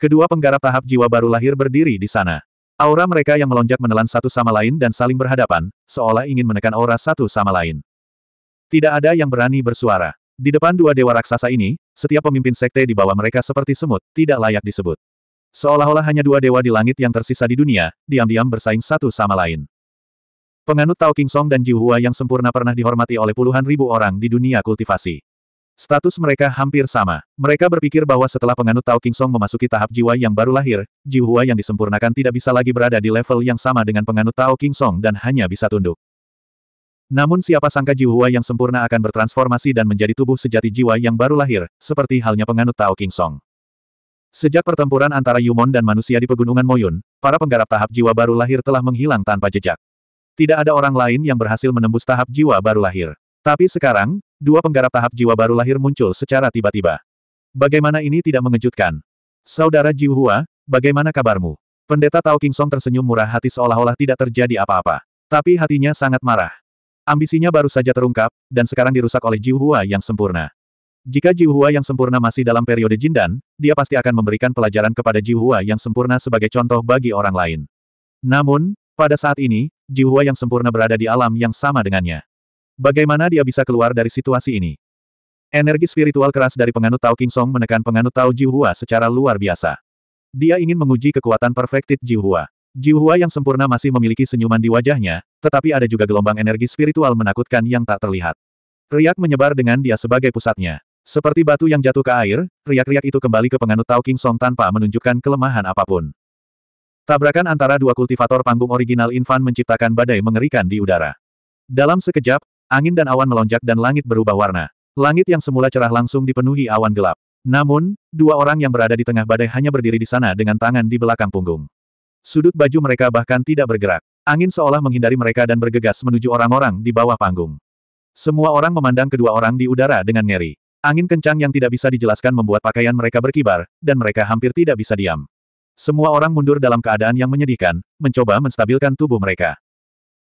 Kedua penggarap tahap jiwa baru lahir berdiri di sana. Aura mereka yang melonjak menelan satu sama lain dan saling berhadapan, seolah ingin menekan aura satu sama lain. Tidak ada yang berani bersuara. Di depan dua dewa raksasa ini, setiap pemimpin sekte di bawah mereka seperti semut, tidak layak disebut. Seolah-olah hanya dua dewa di langit yang tersisa di dunia, diam-diam bersaing satu sama lain. Penganut Tao King Song dan Ji Hua yang sempurna pernah dihormati oleh puluhan ribu orang di dunia kultivasi. Status mereka hampir sama. Mereka berpikir bahwa setelah penganut Tao King Song memasuki tahap jiwa yang baru lahir, jiwa yang disempurnakan tidak bisa lagi berada di level yang sama dengan penganut Tao King Song dan hanya bisa tunduk. Namun siapa sangka jiwa yang sempurna akan bertransformasi dan menjadi tubuh sejati jiwa yang baru lahir, seperti halnya penganut Tao King Song. Sejak pertempuran antara Yumon dan manusia di pegunungan Moyun, para penggarap tahap jiwa baru lahir telah menghilang tanpa jejak. Tidak ada orang lain yang berhasil menembus tahap jiwa baru lahir. Tapi sekarang, Dua penggarap tahap jiwa baru lahir muncul secara tiba-tiba. Bagaimana ini tidak mengejutkan? Saudara Jiu bagaimana kabarmu? Pendeta Tao King Song tersenyum murah hati seolah-olah tidak terjadi apa-apa. Tapi hatinya sangat marah. Ambisinya baru saja terungkap, dan sekarang dirusak oleh Jiu yang sempurna. Jika Jiu yang sempurna masih dalam periode Jindan, dia pasti akan memberikan pelajaran kepada Jiu yang sempurna sebagai contoh bagi orang lain. Namun, pada saat ini, Jiu yang sempurna berada di alam yang sama dengannya. Bagaimana dia bisa keluar dari situasi ini? Energi spiritual keras dari penganut Tao King Song menekan penganut Tao Hua secara luar biasa. Dia ingin menguji kekuatan perfected Ji Hua yang sempurna masih memiliki senyuman di wajahnya, tetapi ada juga gelombang energi spiritual menakutkan yang tak terlihat. Riak menyebar dengan dia sebagai pusatnya. Seperti batu yang jatuh ke air, riak-riak itu kembali ke penganut Tao King Song tanpa menunjukkan kelemahan apapun. Tabrakan antara dua kultivator panggung original Infan menciptakan badai mengerikan di udara. Dalam sekejap, Angin dan awan melonjak dan langit berubah warna. Langit yang semula cerah langsung dipenuhi awan gelap. Namun, dua orang yang berada di tengah badai hanya berdiri di sana dengan tangan di belakang punggung. Sudut baju mereka bahkan tidak bergerak. Angin seolah menghindari mereka dan bergegas menuju orang-orang di bawah panggung. Semua orang memandang kedua orang di udara dengan ngeri. Angin kencang yang tidak bisa dijelaskan membuat pakaian mereka berkibar, dan mereka hampir tidak bisa diam. Semua orang mundur dalam keadaan yang menyedihkan, mencoba menstabilkan tubuh mereka.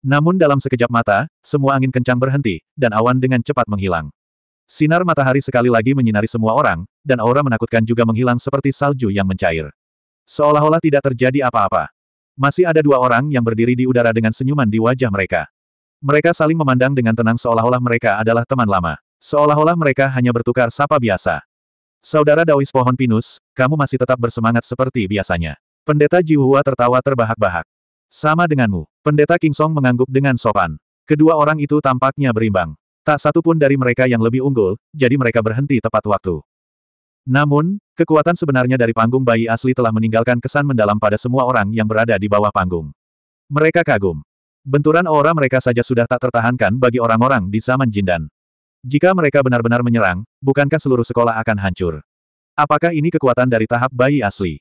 Namun dalam sekejap mata, semua angin kencang berhenti, dan awan dengan cepat menghilang. Sinar matahari sekali lagi menyinari semua orang, dan aura menakutkan juga menghilang seperti salju yang mencair. Seolah-olah tidak terjadi apa-apa. Masih ada dua orang yang berdiri di udara dengan senyuman di wajah mereka. Mereka saling memandang dengan tenang seolah-olah mereka adalah teman lama. Seolah-olah mereka hanya bertukar sapa biasa. Saudara Dawis Pohon Pinus, kamu masih tetap bersemangat seperti biasanya. Pendeta Jihua tertawa terbahak-bahak. Sama denganmu. Pendeta King Song mengangguk dengan sopan. Kedua orang itu tampaknya berimbang. Tak satu pun dari mereka yang lebih unggul, jadi mereka berhenti tepat waktu. Namun, kekuatan sebenarnya dari panggung bayi asli telah meninggalkan kesan mendalam pada semua orang yang berada di bawah panggung. Mereka kagum. Benturan aura mereka saja sudah tak tertahankan bagi orang-orang di zaman Jindan. Jika mereka benar-benar menyerang, bukankah seluruh sekolah akan hancur? Apakah ini kekuatan dari tahap bayi asli?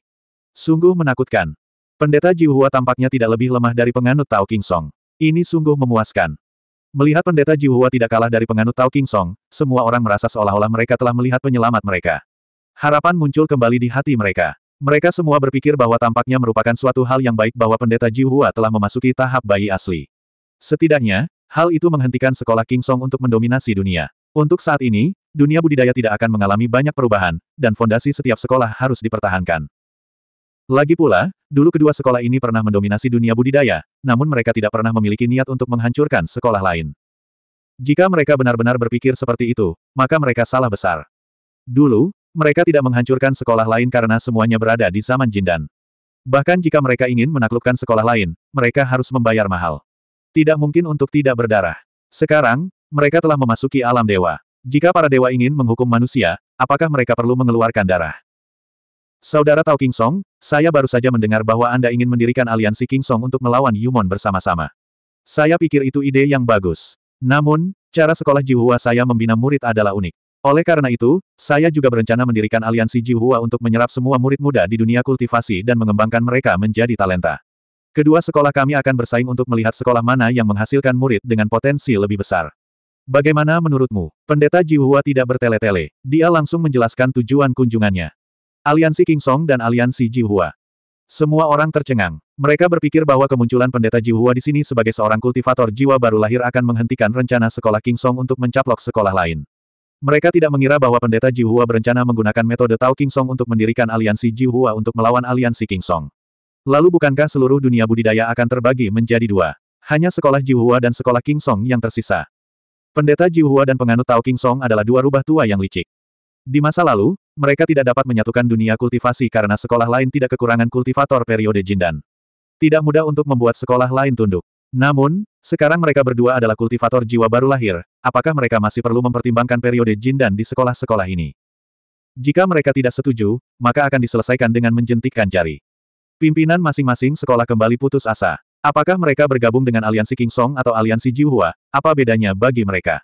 Sungguh menakutkan. Pendeta Jiuhua tampaknya tidak lebih lemah dari penganut Tao King Song. Ini sungguh memuaskan. Melihat pendeta Jiuhua tidak kalah dari penganut Tao King Song, semua orang merasa seolah-olah mereka telah melihat penyelamat mereka. Harapan muncul kembali di hati mereka. Mereka semua berpikir bahwa tampaknya merupakan suatu hal yang baik bahwa pendeta Jiuhua telah memasuki tahap bayi asli. Setidaknya, hal itu menghentikan sekolah King Song untuk mendominasi dunia. Untuk saat ini, dunia budidaya tidak akan mengalami banyak perubahan, dan fondasi setiap sekolah harus dipertahankan. Lagi pula, dulu kedua sekolah ini pernah mendominasi dunia budidaya, namun mereka tidak pernah memiliki niat untuk menghancurkan sekolah lain. Jika mereka benar-benar berpikir seperti itu, maka mereka salah besar. Dulu, mereka tidak menghancurkan sekolah lain karena semuanya berada di zaman Jindan. Bahkan jika mereka ingin menaklukkan sekolah lain, mereka harus membayar mahal. Tidak mungkin untuk tidak berdarah. Sekarang, mereka telah memasuki alam dewa. Jika para dewa ingin menghukum manusia, apakah mereka perlu mengeluarkan darah? Saudara Tao King Song, saya baru saja mendengar bahwa Anda ingin mendirikan aliansi King Song untuk melawan Yumon bersama-sama. Saya pikir itu ide yang bagus. Namun, cara sekolah Jihua saya membina murid adalah unik. Oleh karena itu, saya juga berencana mendirikan aliansi Jihua untuk menyerap semua murid muda di dunia kultivasi dan mengembangkan mereka menjadi talenta. Kedua sekolah kami akan bersaing untuk melihat sekolah mana yang menghasilkan murid dengan potensi lebih besar. Bagaimana menurutmu? Pendeta Jihua tidak bertele-tele. Dia langsung menjelaskan tujuan kunjungannya. Aliansi King Song dan aliansi Ji Hua. Semua orang tercengang. Mereka berpikir bahwa kemunculan pendeta Ji Hua di sini sebagai seorang kultivator jiwa baru lahir akan menghentikan rencana sekolah King Song untuk mencaplok sekolah lain. Mereka tidak mengira bahwa pendeta Ji Hua berencana menggunakan metode Tao King Song untuk mendirikan aliansi Ji Hua untuk melawan aliansi King Song. Lalu bukankah seluruh dunia budidaya akan terbagi menjadi dua? Hanya sekolah Ji Hua dan sekolah King Song yang tersisa. Pendeta Ji Hua dan penganut Tao King Song adalah dua rubah tua yang licik. Di masa lalu, mereka tidak dapat menyatukan dunia kultivasi karena sekolah lain tidak kekurangan kultivator periode Jindan. Tidak mudah untuk membuat sekolah lain tunduk. Namun, sekarang mereka berdua adalah kultivator jiwa baru lahir, apakah mereka masih perlu mempertimbangkan periode Jindan di sekolah-sekolah ini? Jika mereka tidak setuju, maka akan diselesaikan dengan menjentikkan jari. Pimpinan masing-masing sekolah kembali putus asa. Apakah mereka bergabung dengan aliansi King Song atau aliansi Jiuhua? Apa bedanya bagi mereka?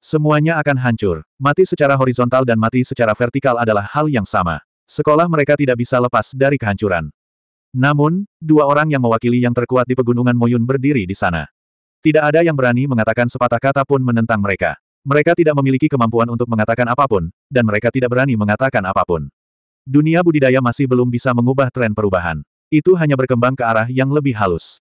Semuanya akan hancur. Mati secara horizontal dan mati secara vertikal adalah hal yang sama. Sekolah mereka tidak bisa lepas dari kehancuran. Namun, dua orang yang mewakili yang terkuat di pegunungan Moyun berdiri di sana. Tidak ada yang berani mengatakan sepatah kata pun menentang mereka. Mereka tidak memiliki kemampuan untuk mengatakan apapun, dan mereka tidak berani mengatakan apapun. Dunia budidaya masih belum bisa mengubah tren perubahan. Itu hanya berkembang ke arah yang lebih halus.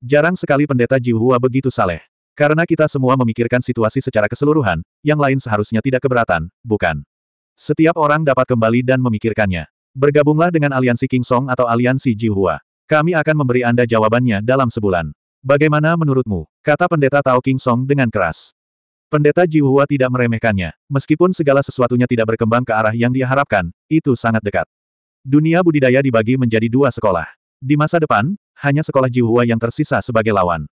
Jarang sekali pendeta Jiuhua begitu saleh. Karena kita semua memikirkan situasi secara keseluruhan, yang lain seharusnya tidak keberatan, bukan? Setiap orang dapat kembali dan memikirkannya. Bergabunglah dengan aliansi King Song atau aliansi Jihua. Kami akan memberi Anda jawabannya dalam sebulan. Bagaimana menurutmu? Kata pendeta Tao King Song dengan keras. Pendeta Jihua tidak meremehkannya. Meskipun segala sesuatunya tidak berkembang ke arah yang dia harapkan, itu sangat dekat. Dunia budidaya dibagi menjadi dua sekolah. Di masa depan, hanya sekolah Jihua yang tersisa sebagai lawan.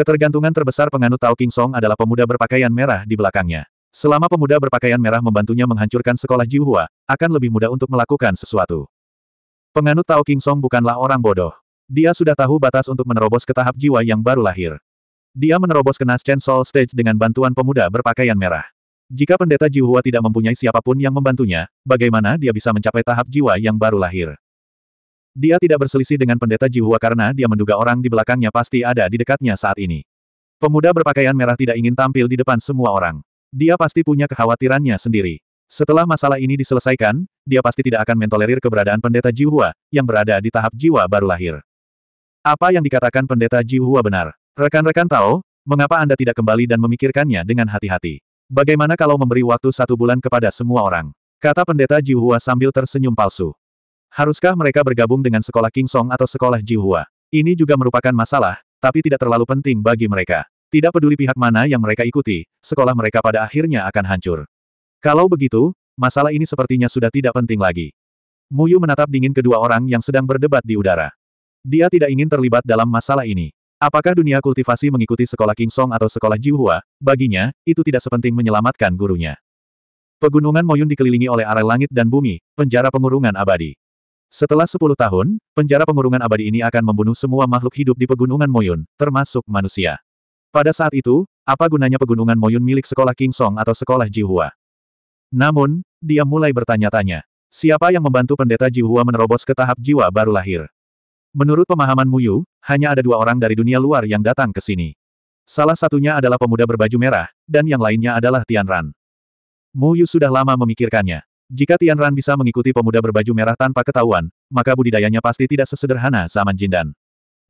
Ketergantungan terbesar penganut Tao King Song adalah pemuda berpakaian merah di belakangnya. Selama pemuda berpakaian merah membantunya menghancurkan sekolah Jiuhua, akan lebih mudah untuk melakukan sesuatu. Penganut Tao King Song bukanlah orang bodoh. Dia sudah tahu batas untuk menerobos ke tahap jiwa yang baru lahir. Dia menerobos ke Chen Soul Stage dengan bantuan pemuda berpakaian merah. Jika pendeta Jiuhua tidak mempunyai siapapun yang membantunya, bagaimana dia bisa mencapai tahap jiwa yang baru lahir? Dia tidak berselisih dengan pendeta Jihua karena dia menduga orang di belakangnya pasti ada di dekatnya saat ini. Pemuda berpakaian merah tidak ingin tampil di depan semua orang. Dia pasti punya kekhawatirannya sendiri. Setelah masalah ini diselesaikan, dia pasti tidak akan mentolerir keberadaan pendeta Jihua, yang berada di tahap jiwa baru lahir. Apa yang dikatakan pendeta Jihua benar? Rekan-rekan tahu, mengapa Anda tidak kembali dan memikirkannya dengan hati-hati? Bagaimana kalau memberi waktu satu bulan kepada semua orang? Kata pendeta Jihua sambil tersenyum palsu. Haruskah mereka bergabung dengan sekolah King Song atau sekolah Jihua? Ini juga merupakan masalah, tapi tidak terlalu penting bagi mereka. Tidak peduli pihak mana yang mereka ikuti, sekolah mereka pada akhirnya akan hancur. Kalau begitu, masalah ini sepertinya sudah tidak penting lagi. Muyu menatap dingin kedua orang yang sedang berdebat di udara. Dia tidak ingin terlibat dalam masalah ini. Apakah dunia kultivasi mengikuti sekolah King Song atau sekolah Jihua, baginya, itu tidak sepenting menyelamatkan gurunya. Pegunungan Moyun dikelilingi oleh arah langit dan bumi, penjara pengurungan abadi. Setelah 10 tahun, penjara pengurungan abadi ini akan membunuh semua makhluk hidup di pegunungan Moyun, termasuk manusia. Pada saat itu, apa gunanya pegunungan Moyun milik sekolah King Song atau sekolah Jihua? Namun, dia mulai bertanya-tanya. Siapa yang membantu pendeta Jihua menerobos ke tahap jiwa baru lahir? Menurut pemahaman Muyu, hanya ada dua orang dari dunia luar yang datang ke sini. Salah satunya adalah pemuda berbaju merah, dan yang lainnya adalah Tian Tianran. Muyu sudah lama memikirkannya. Jika Tian Ran bisa mengikuti pemuda berbaju merah tanpa ketahuan, maka budidayanya pasti tidak sesederhana zaman Jindan.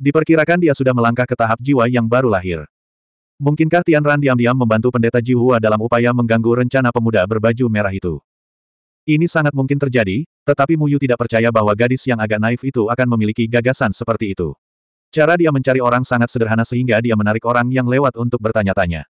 Diperkirakan dia sudah melangkah ke tahap jiwa yang baru lahir. Mungkinkah Tian Ran diam-diam membantu pendeta Jihua dalam upaya mengganggu rencana pemuda berbaju merah itu? Ini sangat mungkin terjadi, tetapi Muyu tidak percaya bahwa gadis yang agak naif itu akan memiliki gagasan seperti itu. Cara dia mencari orang sangat sederhana sehingga dia menarik orang yang lewat untuk bertanya-tanya.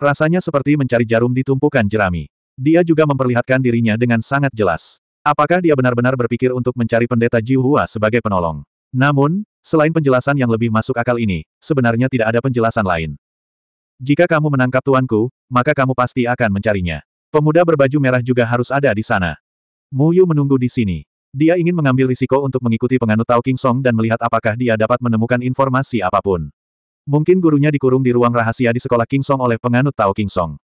Rasanya seperti mencari jarum di tumpukan jerami. Dia juga memperlihatkan dirinya dengan sangat jelas. Apakah dia benar-benar berpikir untuk mencari pendeta Jiuhua sebagai penolong? Namun, selain penjelasan yang lebih masuk akal ini, sebenarnya tidak ada penjelasan lain. Jika kamu menangkap tuanku, maka kamu pasti akan mencarinya. Pemuda berbaju merah juga harus ada di sana. Mu Yu menunggu di sini. Dia ingin mengambil risiko untuk mengikuti penganut Tao King Song dan melihat apakah dia dapat menemukan informasi apapun. Mungkin gurunya dikurung di ruang rahasia di sekolah King Song oleh penganut Tao King Song.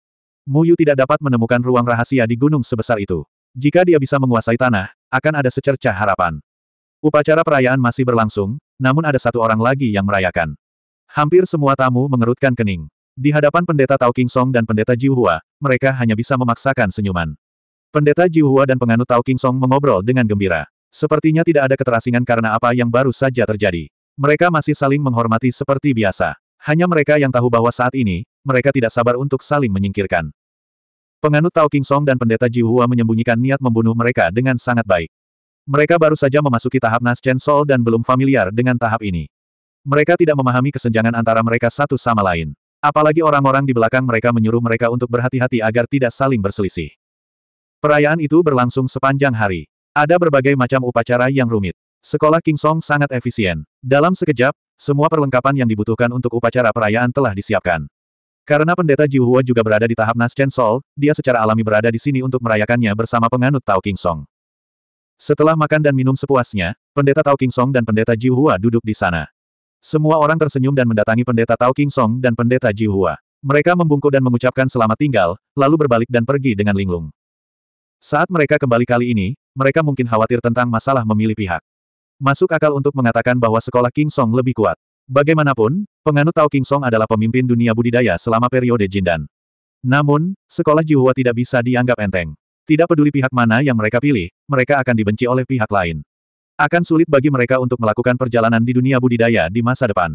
Muyu tidak dapat menemukan ruang rahasia di gunung sebesar itu. Jika dia bisa menguasai tanah, akan ada secerca harapan. Upacara perayaan masih berlangsung, namun ada satu orang lagi yang merayakan. Hampir semua tamu mengerutkan kening. Di hadapan pendeta Tao King Song dan pendeta Jiuhua, mereka hanya bisa memaksakan senyuman. Pendeta Jiuhua dan penganut Tao King Song mengobrol dengan gembira. Sepertinya tidak ada keterasingan karena apa yang baru saja terjadi. Mereka masih saling menghormati seperti biasa. Hanya mereka yang tahu bahwa saat ini, mereka tidak sabar untuk saling menyingkirkan. Penganut Tao King Song dan pendeta Ji Hua menyembunyikan niat membunuh mereka dengan sangat baik. Mereka baru saja memasuki tahap Nas Chen Sol dan belum familiar dengan tahap ini. Mereka tidak memahami kesenjangan antara mereka satu sama lain. Apalagi orang-orang di belakang mereka menyuruh mereka untuk berhati-hati agar tidak saling berselisih. Perayaan itu berlangsung sepanjang hari. Ada berbagai macam upacara yang rumit. Sekolah King Song sangat efisien. Dalam sekejap, semua perlengkapan yang dibutuhkan untuk upacara perayaan telah disiapkan. Karena pendeta Jiuhua juga berada di tahap Naschen Sol, dia secara alami berada di sini untuk merayakannya bersama penganut Tao King Song. Setelah makan dan minum sepuasnya, pendeta Tao King Song dan pendeta Jiuhua duduk di sana. Semua orang tersenyum dan mendatangi pendeta Tao King Song dan pendeta Jiuhua. Mereka membungkuk dan mengucapkan selamat tinggal, lalu berbalik dan pergi dengan linglung. Saat mereka kembali kali ini, mereka mungkin khawatir tentang masalah memilih pihak. Masuk akal untuk mengatakan bahwa sekolah King Song lebih kuat. Bagaimanapun, penganut Tao King Song adalah pemimpin dunia budidaya selama periode Jindan. Namun, sekolah Jihua tidak bisa dianggap enteng. Tidak peduli pihak mana yang mereka pilih, mereka akan dibenci oleh pihak lain. Akan sulit bagi mereka untuk melakukan perjalanan di dunia budidaya di masa depan.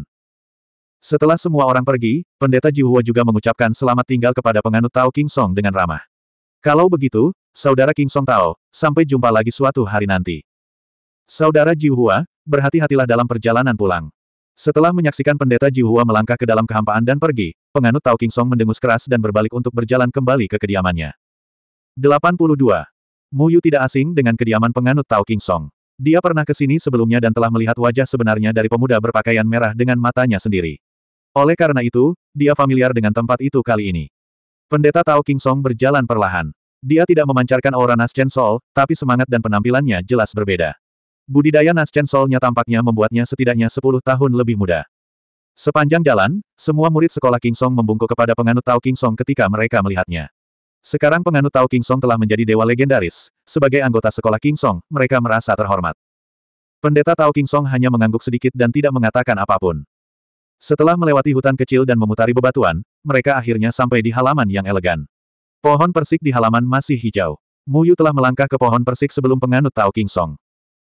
Setelah semua orang pergi, pendeta Jihua juga mengucapkan selamat tinggal kepada penganut Tao King Song dengan ramah. Kalau begitu, saudara King Song Tao, sampai jumpa lagi suatu hari nanti. Saudara Jihua, berhati-hatilah dalam perjalanan pulang. Setelah menyaksikan pendeta Jihua melangkah ke dalam kehampaan dan pergi, penganut Tao King Song mendengus keras dan berbalik untuk berjalan kembali ke kediamannya. 82. Muyu tidak asing dengan kediaman penganut Tao King Song. Dia pernah ke sini sebelumnya dan telah melihat wajah sebenarnya dari pemuda berpakaian merah dengan matanya sendiri. Oleh karena itu, dia familiar dengan tempat itu kali ini. Pendeta Tao King Song berjalan perlahan. Dia tidak memancarkan aura Chen Sol, tapi semangat dan penampilannya jelas berbeda. Budidaya naschen Solnya tampaknya membuatnya setidaknya 10 tahun lebih muda. Sepanjang jalan, semua murid sekolah King Song membungkuk kepada penganut Tao King Song ketika mereka melihatnya. Sekarang penganut Tao King Song telah menjadi dewa legendaris. Sebagai anggota sekolah King Song, mereka merasa terhormat. Pendeta Tao King Song hanya mengangguk sedikit dan tidak mengatakan apapun. Setelah melewati hutan kecil dan memutari bebatuan, mereka akhirnya sampai di halaman yang elegan. Pohon persik di halaman masih hijau. Muyu telah melangkah ke pohon persik sebelum penganut Tao King Song.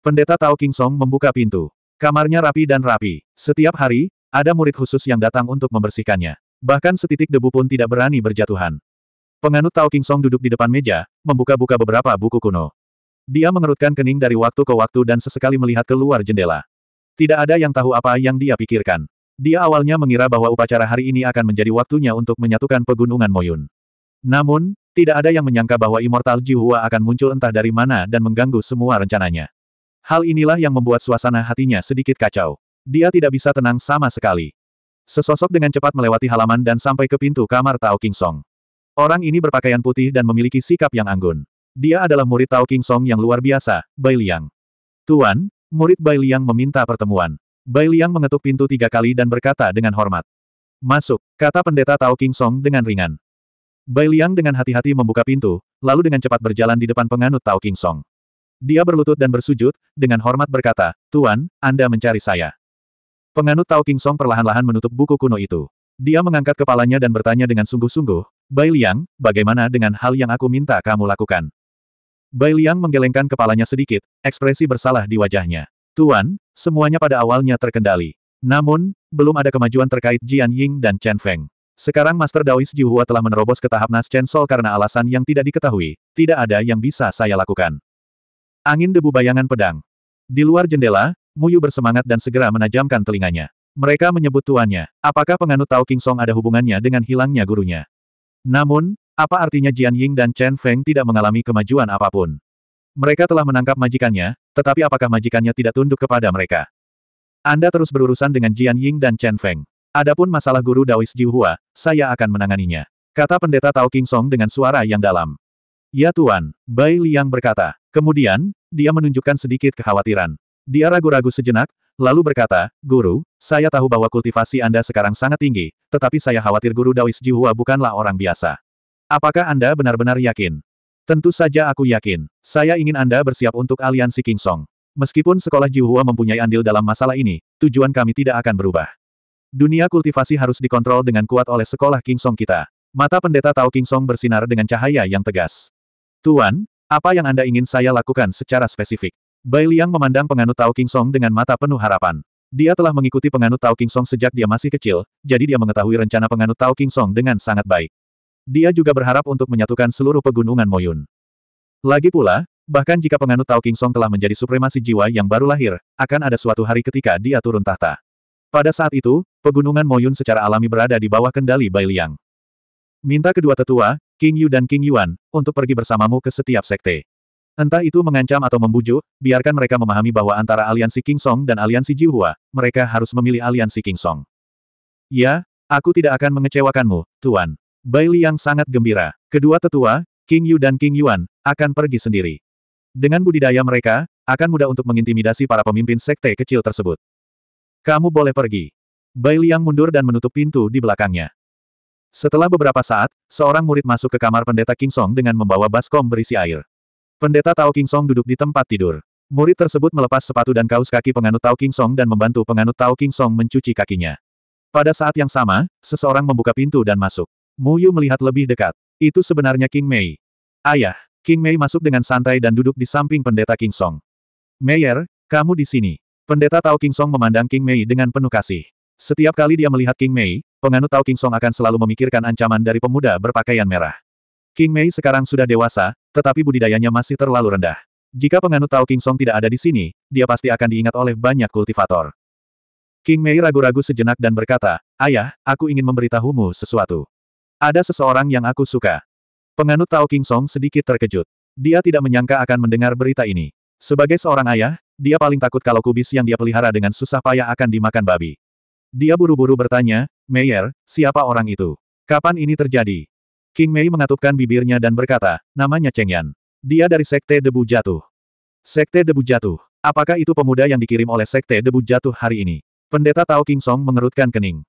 Pendeta Tao King Song membuka pintu. Kamarnya rapi dan rapi. Setiap hari, ada murid khusus yang datang untuk membersihkannya. Bahkan setitik debu pun tidak berani berjatuhan. Penganut Tao King Song duduk di depan meja, membuka-buka beberapa buku kuno. Dia mengerutkan kening dari waktu ke waktu dan sesekali melihat keluar jendela. Tidak ada yang tahu apa yang dia pikirkan. Dia awalnya mengira bahwa upacara hari ini akan menjadi waktunya untuk menyatukan pegunungan Moyun. Namun, tidak ada yang menyangka bahwa Immortal Jihua akan muncul entah dari mana dan mengganggu semua rencananya. Hal inilah yang membuat suasana hatinya sedikit kacau. Dia tidak bisa tenang sama sekali. Sesosok dengan cepat melewati halaman dan sampai ke pintu kamar Tao King Song. Orang ini berpakaian putih dan memiliki sikap yang anggun. Dia adalah murid Tao King Song yang luar biasa, Bai Liang. Tuan, murid Bai Liang meminta pertemuan. Bai Liang mengetuk pintu tiga kali dan berkata dengan hormat. Masuk, kata pendeta Tao King Song dengan ringan. Bai Liang dengan hati-hati membuka pintu, lalu dengan cepat berjalan di depan penganut Tao King Song. Dia berlutut dan bersujud, dengan hormat berkata, Tuan, Anda mencari saya. Penganut Tao King Song perlahan-lahan menutup buku kuno itu. Dia mengangkat kepalanya dan bertanya dengan sungguh-sungguh, Bai Liang, bagaimana dengan hal yang aku minta kamu lakukan? Bai Liang menggelengkan kepalanya sedikit, ekspresi bersalah di wajahnya. Tuan, semuanya pada awalnya terkendali. Namun, belum ada kemajuan terkait Jian Ying dan Chen Feng. Sekarang Master Daois Jiuhua telah menerobos ke tahap Nas Chen Sol karena alasan yang tidak diketahui, tidak ada yang bisa saya lakukan. Angin debu bayangan pedang. Di luar jendela, Muyu bersemangat dan segera menajamkan telinganya. Mereka menyebut tuannya. Apakah penganut Tao King Song ada hubungannya dengan hilangnya gurunya? Namun, apa artinya Jian Ying dan Chen Feng tidak mengalami kemajuan apapun? Mereka telah menangkap majikannya, tetapi apakah majikannya tidak tunduk kepada mereka? Anda terus berurusan dengan Jian Ying dan Chen Feng. Adapun masalah guru Daois Hua, saya akan menanganinya. Kata pendeta Tao King Song dengan suara yang dalam. Ya Tuan, Bai Liang berkata. Kemudian, dia menunjukkan sedikit kekhawatiran. Dia ragu-ragu sejenak, lalu berkata, Guru, saya tahu bahwa kultivasi Anda sekarang sangat tinggi, tetapi saya khawatir Guru Daois Jihua bukanlah orang biasa. Apakah Anda benar-benar yakin? Tentu saja aku yakin. Saya ingin Anda bersiap untuk aliansi King Song. Meskipun sekolah Jihua mempunyai andil dalam masalah ini, tujuan kami tidak akan berubah. Dunia kultivasi harus dikontrol dengan kuat oleh sekolah King Song kita. Mata pendeta Tao King Song bersinar dengan cahaya yang tegas. Tuan, apa yang Anda ingin saya lakukan secara spesifik? Bai Liang memandang penganut Tao King Song dengan mata penuh harapan. Dia telah mengikuti penganut Tao King Song sejak dia masih kecil, jadi dia mengetahui rencana penganut Tao King Song dengan sangat baik. Dia juga berharap untuk menyatukan seluruh pegunungan Moyun. Lagi pula, bahkan jika penganut Tao King Song telah menjadi supremasi jiwa yang baru lahir, akan ada suatu hari ketika dia turun tahta. Pada saat itu, pegunungan Moyun secara alami berada di bawah kendali Bai Liang. Minta kedua tetua, King Yu dan King Yuan, untuk pergi bersamamu ke setiap sekte. Entah itu mengancam atau membujuk, biarkan mereka memahami bahwa antara aliansi King Song dan aliansi Jihua, mereka harus memilih aliansi King Song. Ya, aku tidak akan mengecewakanmu, Tuan. Bai yang sangat gembira. Kedua tetua, King Yu dan King Yuan, akan pergi sendiri. Dengan budidaya mereka, akan mudah untuk mengintimidasi para pemimpin sekte kecil tersebut. Kamu boleh pergi. Bai Liang mundur dan menutup pintu di belakangnya. Setelah beberapa saat, seorang murid masuk ke kamar pendeta King Song dengan membawa baskom berisi air. Pendeta Tao King Song duduk di tempat tidur. Murid tersebut melepas sepatu dan kaus kaki penganut Tao King Song dan membantu penganut Tao King Song mencuci kakinya. Pada saat yang sama, seseorang membuka pintu dan masuk. Mu Yu melihat lebih dekat. Itu sebenarnya King Mei. Ayah, King Mei masuk dengan santai dan duduk di samping pendeta King Song. Meyer, kamu di sini. Pendeta Tao King Song memandang King Mei dengan penuh kasih. Setiap kali dia melihat King Mei, penganut Tao King Song akan selalu memikirkan ancaman dari pemuda berpakaian merah. King Mei sekarang sudah dewasa, tetapi budidayanya masih terlalu rendah. Jika penganut Tao King Song tidak ada di sini, dia pasti akan diingat oleh banyak kultivator. King Mei ragu-ragu sejenak dan berkata, Ayah, aku ingin memberitahumu sesuatu. Ada seseorang yang aku suka. Penganut Tao King Song sedikit terkejut. Dia tidak menyangka akan mendengar berita ini. Sebagai seorang ayah, dia paling takut kalau kubis yang dia pelihara dengan susah payah akan dimakan babi. Dia buru-buru bertanya, Mayer, siapa orang itu? Kapan ini terjadi? King Mei mengatupkan bibirnya dan berkata, namanya Cheng Yan. Dia dari Sekte Debu Jatuh. Sekte Debu Jatuh. Apakah itu pemuda yang dikirim oleh Sekte Debu Jatuh hari ini? Pendeta Tao King Song mengerutkan kening.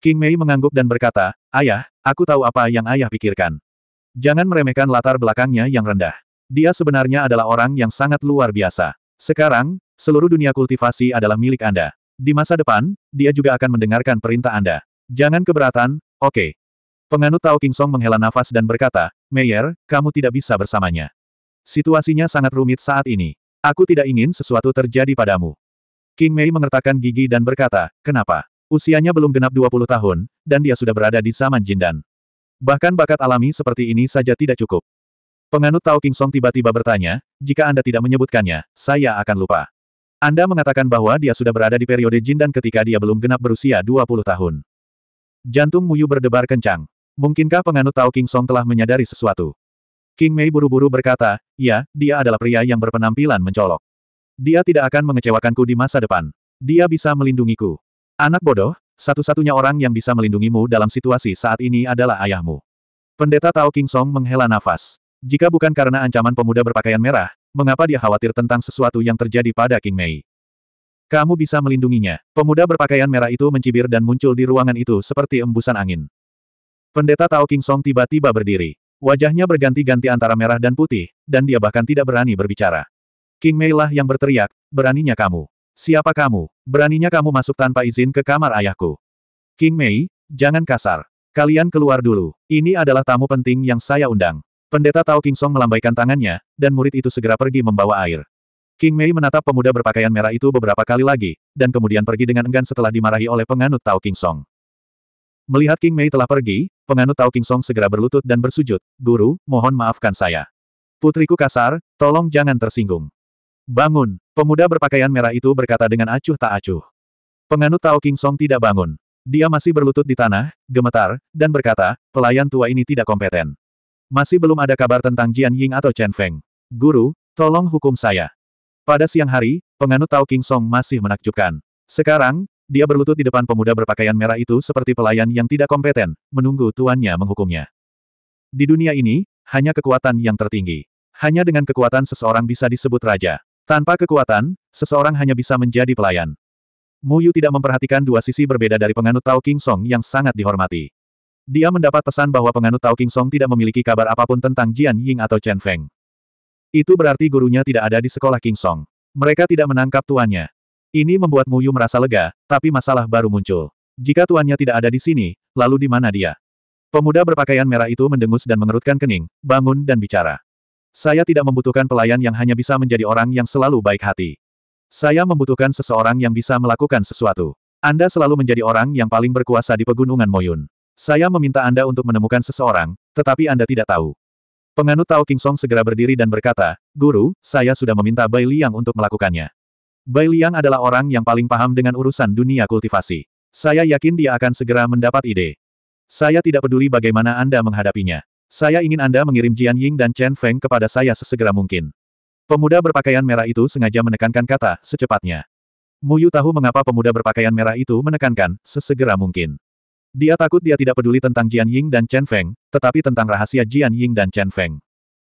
King Mei mengangguk dan berkata, Ayah, aku tahu apa yang ayah pikirkan. Jangan meremehkan latar belakangnya yang rendah. Dia sebenarnya adalah orang yang sangat luar biasa. Sekarang, seluruh dunia kultivasi adalah milik Anda. Di masa depan, dia juga akan mendengarkan perintah Anda. Jangan keberatan, oke. Okay. Penganut Tao King Song menghela nafas dan berkata, Mayer, kamu tidak bisa bersamanya. Situasinya sangat rumit saat ini. Aku tidak ingin sesuatu terjadi padamu. King Mei mengertakkan gigi dan berkata, kenapa? Usianya belum genap 20 tahun, dan dia sudah berada di zaman jindan. Bahkan bakat alami seperti ini saja tidak cukup. Penganut Tao King Song tiba-tiba bertanya, jika Anda tidak menyebutkannya, saya akan lupa. Anda mengatakan bahwa dia sudah berada di periode jin dan ketika dia belum genap berusia 20 tahun. Jantung Muyu berdebar kencang. Mungkinkah penganut Tao King Song telah menyadari sesuatu? King Mei buru-buru berkata, ya, dia adalah pria yang berpenampilan mencolok. Dia tidak akan mengecewakanku di masa depan. Dia bisa melindungiku. Anak bodoh, satu-satunya orang yang bisa melindungimu dalam situasi saat ini adalah ayahmu. Pendeta Tao King Song menghela nafas. Jika bukan karena ancaman pemuda berpakaian merah, mengapa dia khawatir tentang sesuatu yang terjadi pada King Mei. Kamu bisa melindunginya. Pemuda berpakaian merah itu mencibir dan muncul di ruangan itu seperti embusan angin. Pendeta Tao King Song tiba-tiba berdiri. Wajahnya berganti-ganti antara merah dan putih, dan dia bahkan tidak berani berbicara. King Mei lah yang berteriak, beraninya kamu. Siapa kamu? Beraninya kamu masuk tanpa izin ke kamar ayahku. King Mei, jangan kasar. Kalian keluar dulu. Ini adalah tamu penting yang saya undang. Pendeta Tao King Song melambaikan tangannya, dan murid itu segera pergi membawa air. King Mei menatap pemuda berpakaian merah itu beberapa kali lagi, dan kemudian pergi dengan enggan setelah dimarahi oleh penganut Tao King Song. Melihat King Mei telah pergi, penganut Tao King Song segera berlutut dan bersujud, Guru, mohon maafkan saya. Putriku kasar, tolong jangan tersinggung. Bangun, pemuda berpakaian merah itu berkata dengan acuh tak acuh. Penganut Tao King Song tidak bangun. Dia masih berlutut di tanah, gemetar, dan berkata, pelayan tua ini tidak kompeten. Masih belum ada kabar tentang Jian Ying atau Chen Feng. Guru, tolong hukum saya. Pada siang hari, penganut Tao King Song masih menakjubkan. Sekarang, dia berlutut di depan pemuda berpakaian merah itu seperti pelayan yang tidak kompeten, menunggu tuannya menghukumnya. Di dunia ini, hanya kekuatan yang tertinggi. Hanya dengan kekuatan seseorang bisa disebut raja. Tanpa kekuatan, seseorang hanya bisa menjadi pelayan. Mu Yu tidak memperhatikan dua sisi berbeda dari penganut Tao King Song yang sangat dihormati. Dia mendapat pesan bahwa penganut Tao King Song tidak memiliki kabar apapun tentang Jian Ying atau Chen Feng. Itu berarti gurunya tidak ada di sekolah King Song. Mereka tidak menangkap tuannya. Ini membuat Muyu merasa lega, tapi masalah baru muncul. Jika tuannya tidak ada di sini, lalu di mana dia? Pemuda berpakaian merah itu mendengus dan mengerutkan kening, bangun dan bicara. Saya tidak membutuhkan pelayan yang hanya bisa menjadi orang yang selalu baik hati. Saya membutuhkan seseorang yang bisa melakukan sesuatu. Anda selalu menjadi orang yang paling berkuasa di pegunungan Moyun. Saya meminta Anda untuk menemukan seseorang, tetapi Anda tidak tahu. Penganut Tao King Song segera berdiri dan berkata, Guru, saya sudah meminta Bai Liang untuk melakukannya. Bai Liang adalah orang yang paling paham dengan urusan dunia kultivasi. Saya yakin dia akan segera mendapat ide. Saya tidak peduli bagaimana Anda menghadapinya. Saya ingin Anda mengirim Jian Ying dan Chen Feng kepada saya sesegera mungkin. Pemuda berpakaian merah itu sengaja menekankan kata, secepatnya. Mu Yu tahu mengapa pemuda berpakaian merah itu menekankan, sesegera mungkin. Dia takut dia tidak peduli tentang Jian Ying dan Chen Feng, tetapi tentang rahasia Jian Ying dan Chen Feng.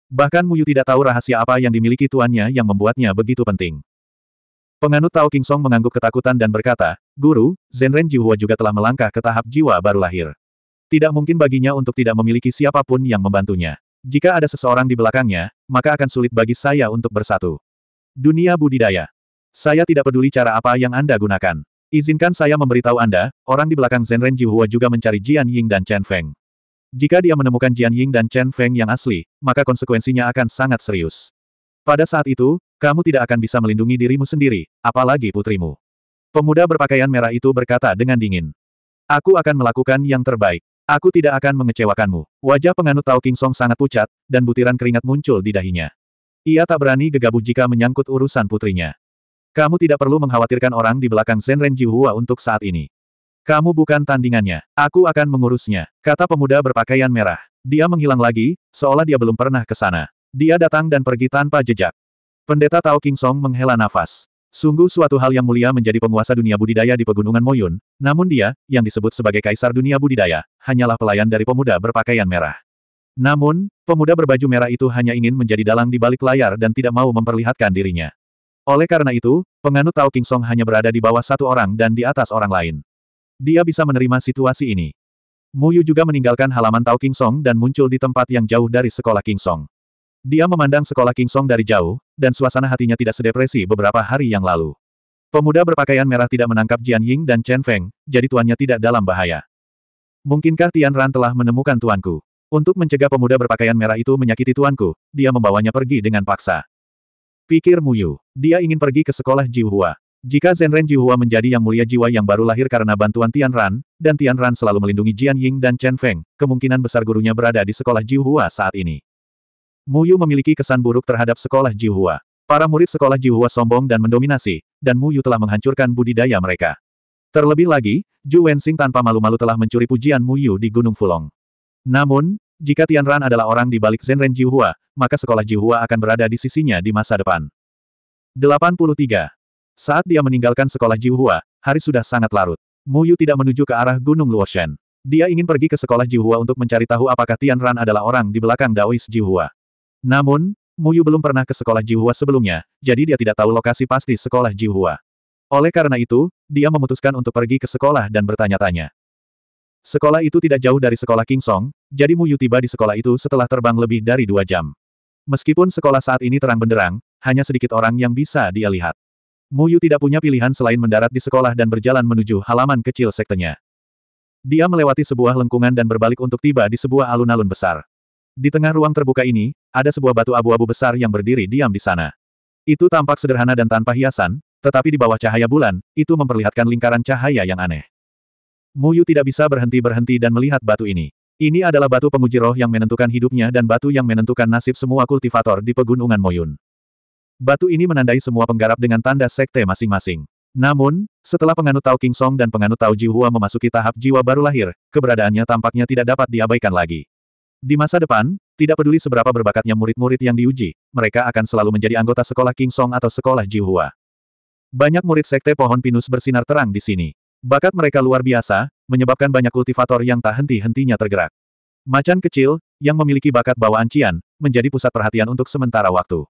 Bahkan Yu tidak tahu rahasia apa yang dimiliki tuannya yang membuatnya begitu penting. Penganut Tao King Song mengangguk ketakutan dan berkata, Guru, Zenren Jihua juga telah melangkah ke tahap jiwa baru lahir. Tidak mungkin baginya untuk tidak memiliki siapapun yang membantunya. Jika ada seseorang di belakangnya, maka akan sulit bagi saya untuk bersatu. Dunia budidaya. Saya tidak peduli cara apa yang Anda gunakan. Izinkan saya memberitahu Anda, orang di belakang Zenren Jihua juga mencari Jian Ying dan Chen Feng. Jika dia menemukan Jian Ying dan Chen Feng yang asli, maka konsekuensinya akan sangat serius. Pada saat itu, kamu tidak akan bisa melindungi dirimu sendiri, apalagi putrimu. Pemuda berpakaian merah itu berkata dengan dingin. Aku akan melakukan yang terbaik. Aku tidak akan mengecewakanmu. Wajah penganut Tao King Song sangat pucat, dan butiran keringat muncul di dahinya. Ia tak berani gegabah jika menyangkut urusan putrinya. Kamu tidak perlu mengkhawatirkan orang di belakang Zenren Hua untuk saat ini. Kamu bukan tandingannya. Aku akan mengurusnya, kata pemuda berpakaian merah. Dia menghilang lagi, seolah dia belum pernah ke sana. Dia datang dan pergi tanpa jejak. Pendeta Tao King Song menghela nafas. Sungguh suatu hal yang mulia menjadi penguasa dunia budidaya di pegunungan Moyun, namun dia, yang disebut sebagai kaisar dunia budidaya, hanyalah pelayan dari pemuda berpakaian merah. Namun, pemuda berbaju merah itu hanya ingin menjadi dalang di balik layar dan tidak mau memperlihatkan dirinya. Oleh karena itu, penganut Tao King Song hanya berada di bawah satu orang dan di atas orang lain. Dia bisa menerima situasi ini. Mu Yu juga meninggalkan halaman Tao King Song dan muncul di tempat yang jauh dari sekolah King Song. Dia memandang sekolah King Song dari jauh, dan suasana hatinya tidak sedepresi beberapa hari yang lalu. Pemuda berpakaian merah tidak menangkap Jian Ying dan Chen Feng, jadi tuannya tidak dalam bahaya. Mungkinkah Tian Ran telah menemukan tuanku? Untuk mencegah pemuda berpakaian merah itu menyakiti tuanku, dia membawanya pergi dengan paksa. Pikir Muyu. Dia ingin pergi ke sekolah Jiuhua. Jika Zenren Jiuhua menjadi yang mulia jiwa yang baru lahir karena bantuan Tian Ran, dan Tian Ran selalu melindungi Jian Ying dan Chen Feng, kemungkinan besar gurunya berada di sekolah Jiuhua saat ini. Muyu memiliki kesan buruk terhadap sekolah Jiuhua. Para murid sekolah Jiuhua sombong dan mendominasi, dan Muyu telah menghancurkan budidaya mereka. Terlebih lagi, Ju Wensing tanpa malu-malu telah mencuri pujian Muyu di Gunung Fulong. Namun, jika Tianran adalah orang di balik Zenren Jiuhua, maka sekolah Jiuhua akan berada di sisinya di masa depan. 83. Saat dia meninggalkan sekolah Jiuhua, hari sudah sangat larut. Mu Yu tidak menuju ke arah Gunung Luoshan. Dia ingin pergi ke sekolah Jiuhua untuk mencari tahu apakah Tianran adalah orang di belakang Daois Jiuhua. Namun, Mu Yu belum pernah ke sekolah Jiuhua sebelumnya, jadi dia tidak tahu lokasi pasti sekolah Jiuhua. Oleh karena itu, dia memutuskan untuk pergi ke sekolah dan bertanya-tanya. Sekolah itu tidak jauh dari sekolah King Song, jadi Mu Yu tiba di sekolah itu setelah terbang lebih dari dua jam. Meskipun sekolah saat ini terang benderang, hanya sedikit orang yang bisa dia lihat. Yu tidak punya pilihan selain mendarat di sekolah dan berjalan menuju halaman kecil sektenya. Dia melewati sebuah lengkungan dan berbalik untuk tiba di sebuah alun-alun besar. Di tengah ruang terbuka ini, ada sebuah batu abu-abu besar yang berdiri diam di sana. Itu tampak sederhana dan tanpa hiasan, tetapi di bawah cahaya bulan, itu memperlihatkan lingkaran cahaya yang aneh. Mu Yu tidak bisa berhenti-berhenti dan melihat batu ini. Ini adalah batu penguji roh yang menentukan hidupnya dan batu yang menentukan nasib semua kultivator di pegunungan Moyun. Batu ini menandai semua penggarap dengan tanda sekte masing-masing. Namun, setelah penganut Tao King Song dan penganut Tao Hua memasuki tahap jiwa baru lahir, keberadaannya tampaknya tidak dapat diabaikan lagi. Di masa depan, tidak peduli seberapa berbakatnya murid-murid yang diuji, mereka akan selalu menjadi anggota sekolah King Song atau sekolah Hua. Banyak murid sekte pohon pinus bersinar terang di sini. Bakat mereka luar biasa, menyebabkan banyak kultivator yang tak henti-hentinya tergerak. Macan kecil, yang memiliki bakat bawaan Cian, menjadi pusat perhatian untuk sementara waktu.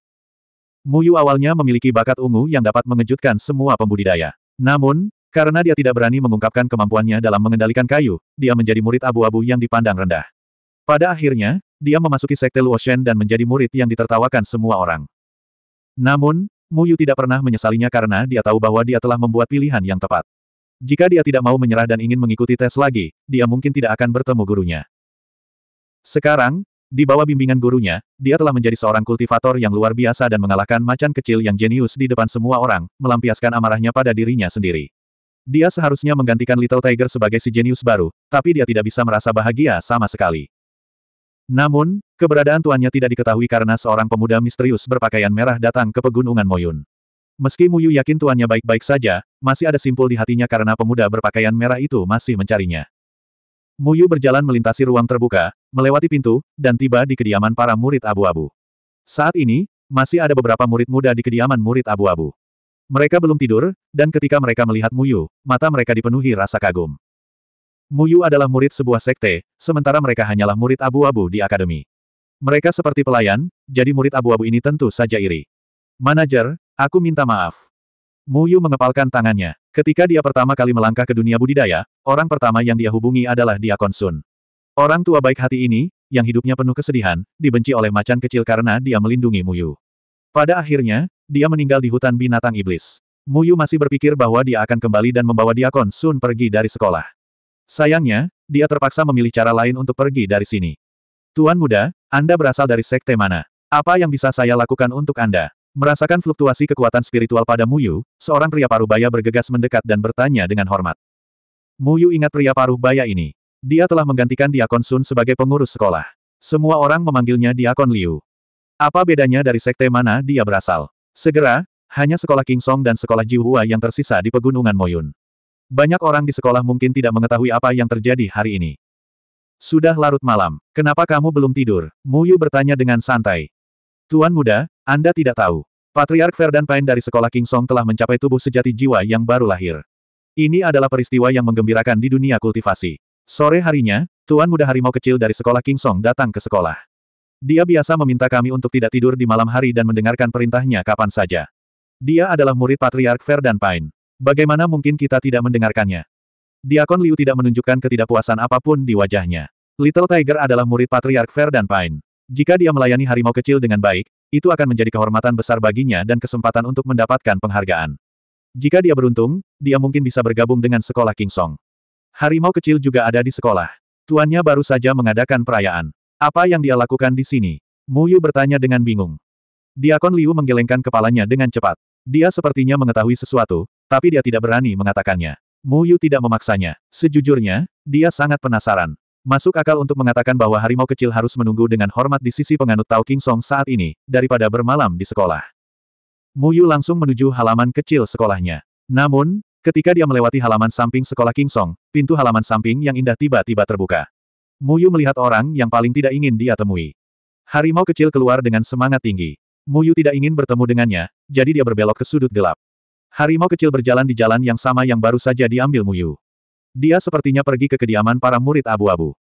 Muyu awalnya memiliki bakat ungu yang dapat mengejutkan semua pembudidaya. Namun, karena dia tidak berani mengungkapkan kemampuannya dalam mengendalikan kayu, dia menjadi murid abu-abu yang dipandang rendah. Pada akhirnya, dia memasuki sekte Luoshen dan menjadi murid yang ditertawakan semua orang. Namun, Muyu tidak pernah menyesalinya karena dia tahu bahwa dia telah membuat pilihan yang tepat. Jika dia tidak mau menyerah dan ingin mengikuti tes lagi, dia mungkin tidak akan bertemu gurunya. Sekarang, di bawah bimbingan gurunya, dia telah menjadi seorang kultivator yang luar biasa dan mengalahkan macan kecil yang jenius di depan semua orang, melampiaskan amarahnya pada dirinya sendiri. Dia seharusnya menggantikan Little Tiger sebagai si jenius baru, tapi dia tidak bisa merasa bahagia sama sekali. Namun, keberadaan tuannya tidak diketahui karena seorang pemuda misterius berpakaian merah datang ke pegunungan Moyun. Meski Muyu yakin tuannya baik-baik saja, masih ada simpul di hatinya karena pemuda berpakaian merah itu masih mencarinya. Muyu berjalan melintasi ruang terbuka, melewati pintu, dan tiba di kediaman para murid abu-abu. Saat ini, masih ada beberapa murid muda di kediaman murid abu-abu. Mereka belum tidur, dan ketika mereka melihat Muyu, mata mereka dipenuhi rasa kagum. Muyu adalah murid sebuah sekte, sementara mereka hanyalah murid abu-abu di akademi. Mereka seperti pelayan, jadi murid abu-abu ini tentu saja iri. Manajer, Aku minta maaf. Mu Yu mengepalkan tangannya. Ketika dia pertama kali melangkah ke dunia budidaya, orang pertama yang dia hubungi adalah Diakon Sun. Orang tua baik hati ini, yang hidupnya penuh kesedihan, dibenci oleh macan kecil karena dia melindungi Mu Yu. Pada akhirnya, dia meninggal di hutan binatang iblis. Mu Yu masih berpikir bahwa dia akan kembali dan membawa Diakon Sun pergi dari sekolah. Sayangnya, dia terpaksa memilih cara lain untuk pergi dari sini. Tuan muda, Anda berasal dari sekte mana? Apa yang bisa saya lakukan untuk Anda? Merasakan fluktuasi kekuatan spiritual pada Muyu, seorang pria paruh baya bergegas mendekat dan bertanya dengan hormat. Muyu ingat pria paruh baya ini. Dia telah menggantikan Diakon Sun sebagai pengurus sekolah. Semua orang memanggilnya Diakon Liu. Apa bedanya dari sekte mana dia berasal? Segera, hanya sekolah King Song dan sekolah Hua yang tersisa di pegunungan Moyun. Banyak orang di sekolah mungkin tidak mengetahui apa yang terjadi hari ini. Sudah larut malam, kenapa kamu belum tidur? Muyu bertanya dengan santai. Tuan muda, Anda tidak tahu. Patriark Verdan Pain dari sekolah King Song telah mencapai tubuh sejati jiwa yang baru lahir. Ini adalah peristiwa yang menggembirakan di dunia kultivasi. Sore harinya, Tuan muda harimau kecil dari sekolah King Song datang ke sekolah. Dia biasa meminta kami untuk tidak tidur di malam hari dan mendengarkan perintahnya kapan saja. Dia adalah murid Patriark Verdan Pain. Bagaimana mungkin kita tidak mendengarkannya? Diakon Liu tidak menunjukkan ketidakpuasan apapun di wajahnya. Little Tiger adalah murid Patriark Verdan Pain. Jika dia melayani harimau kecil dengan baik, itu akan menjadi kehormatan besar baginya dan kesempatan untuk mendapatkan penghargaan. Jika dia beruntung, dia mungkin bisa bergabung dengan sekolah King Song. Harimau kecil juga ada di sekolah. Tuannya baru saja mengadakan perayaan. Apa yang dia lakukan di sini? Mu Yu bertanya dengan bingung. Diakon Liu menggelengkan kepalanya dengan cepat. Dia sepertinya mengetahui sesuatu, tapi dia tidak berani mengatakannya. Mu Yu tidak memaksanya. Sejujurnya, dia sangat penasaran. Masuk akal untuk mengatakan bahwa harimau kecil harus menunggu dengan hormat di sisi penganut Tao King Song saat ini, daripada bermalam di sekolah. Mu Yu langsung menuju halaman kecil sekolahnya. Namun, ketika dia melewati halaman samping sekolah King Song, pintu halaman samping yang indah tiba-tiba terbuka. Mu Yu melihat orang yang paling tidak ingin dia temui. Harimau kecil keluar dengan semangat tinggi. Mu Yu tidak ingin bertemu dengannya, jadi dia berbelok ke sudut gelap. Harimau kecil berjalan di jalan yang sama yang baru saja diambil Mu Yu. Dia sepertinya pergi ke kediaman para murid abu-abu.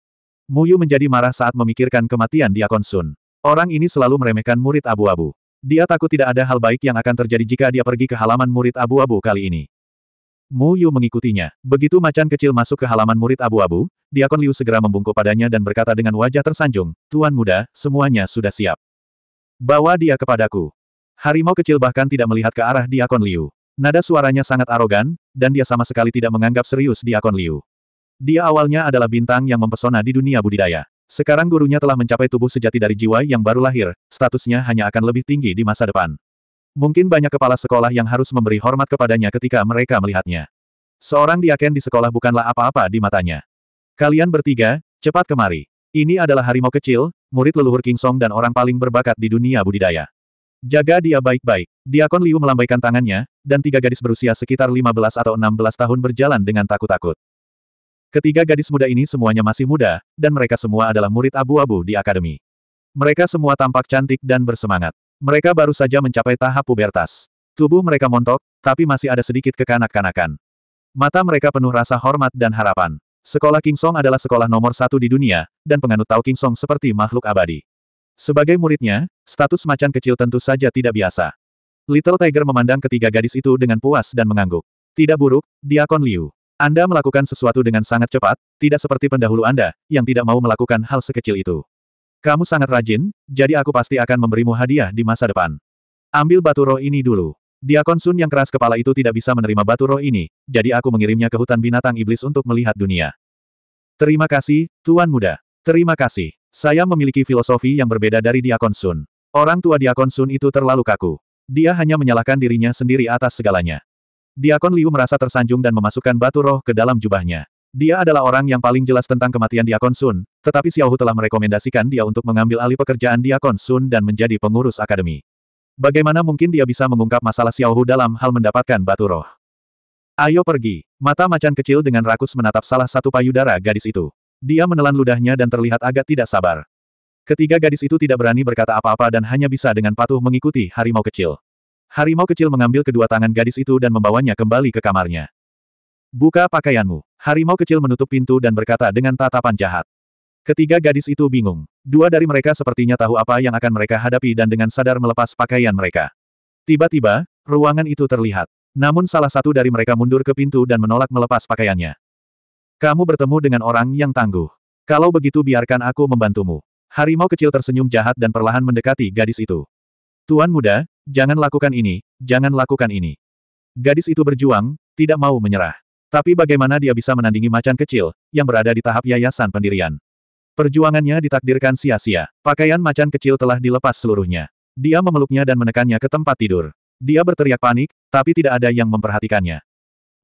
Muyu menjadi marah saat memikirkan kematian Diakon Sun. Orang ini selalu meremehkan murid abu-abu. Dia takut tidak ada hal baik yang akan terjadi jika dia pergi ke halaman murid abu-abu kali ini. Mu Yu mengikutinya. Begitu macan kecil masuk ke halaman murid abu-abu, Diakon Liu segera membungkuk padanya dan berkata dengan wajah tersanjung, Tuan muda, semuanya sudah siap. Bawa dia kepadaku. Harimau kecil bahkan tidak melihat ke arah Diakon Liu. Nada suaranya sangat arogan, dan dia sama sekali tidak menganggap serius Diakon Liu. Dia awalnya adalah bintang yang mempesona di dunia budidaya. Sekarang gurunya telah mencapai tubuh sejati dari jiwa yang baru lahir, statusnya hanya akan lebih tinggi di masa depan. Mungkin banyak kepala sekolah yang harus memberi hormat kepadanya ketika mereka melihatnya. Seorang diaken di sekolah bukanlah apa-apa di matanya. Kalian bertiga, cepat kemari. Ini adalah harimau kecil, murid leluhur King Song dan orang paling berbakat di dunia budidaya. Jaga dia baik-baik. Diakon Liu melambaikan tangannya, dan tiga gadis berusia sekitar 15 atau 16 tahun berjalan dengan takut-takut. Ketiga gadis muda ini semuanya masih muda, dan mereka semua adalah murid abu-abu di akademi. Mereka semua tampak cantik dan bersemangat. Mereka baru saja mencapai tahap pubertas. Tubuh mereka montok, tapi masih ada sedikit kekanak-kanakan. Mata mereka penuh rasa hormat dan harapan. Sekolah King Song adalah sekolah nomor satu di dunia, dan penganut Tao King Song seperti makhluk abadi. Sebagai muridnya, status macan kecil tentu saja tidak biasa. Little Tiger memandang ketiga gadis itu dengan puas dan mengangguk. Tidak buruk, Diakon Liu. Anda melakukan sesuatu dengan sangat cepat, tidak seperti pendahulu Anda, yang tidak mau melakukan hal sekecil itu. Kamu sangat rajin, jadi aku pasti akan memberimu hadiah di masa depan. Ambil batu roh ini dulu. Diakon Sun yang keras kepala itu tidak bisa menerima batu roh ini, jadi aku mengirimnya ke hutan binatang iblis untuk melihat dunia. Terima kasih, Tuan Muda. Terima kasih. Saya memiliki filosofi yang berbeda dari Diakon Sun. Orang tua Diakon Sun itu terlalu kaku. Dia hanya menyalahkan dirinya sendiri atas segalanya. Diakon Liu merasa tersanjung dan memasukkan batu roh ke dalam jubahnya. Dia adalah orang yang paling jelas tentang kematian Diakon Sun, tetapi Xiao Hu telah merekomendasikan dia untuk mengambil alih pekerjaan Diakon Sun dan menjadi pengurus akademi. Bagaimana mungkin dia bisa mengungkap masalah Xiao Hu dalam hal mendapatkan batu roh? Ayo pergi. Mata macan kecil dengan rakus menatap salah satu payudara gadis itu. Dia menelan ludahnya dan terlihat agak tidak sabar. Ketiga gadis itu tidak berani berkata apa-apa dan hanya bisa dengan patuh mengikuti harimau kecil. Harimau kecil mengambil kedua tangan gadis itu dan membawanya kembali ke kamarnya. Buka pakaianmu. Harimau kecil menutup pintu dan berkata dengan tatapan jahat. Ketiga gadis itu bingung. Dua dari mereka sepertinya tahu apa yang akan mereka hadapi dan dengan sadar melepas pakaian mereka. Tiba-tiba, ruangan itu terlihat. Namun salah satu dari mereka mundur ke pintu dan menolak melepas pakaiannya. Kamu bertemu dengan orang yang tangguh. Kalau begitu biarkan aku membantumu. Harimau kecil tersenyum jahat dan perlahan mendekati gadis itu. Tuan muda, jangan lakukan ini, jangan lakukan ini. Gadis itu berjuang, tidak mau menyerah. Tapi bagaimana dia bisa menandingi macan kecil, yang berada di tahap yayasan pendirian. Perjuangannya ditakdirkan sia-sia. Pakaian macan kecil telah dilepas seluruhnya. Dia memeluknya dan menekannya ke tempat tidur. Dia berteriak panik, tapi tidak ada yang memperhatikannya.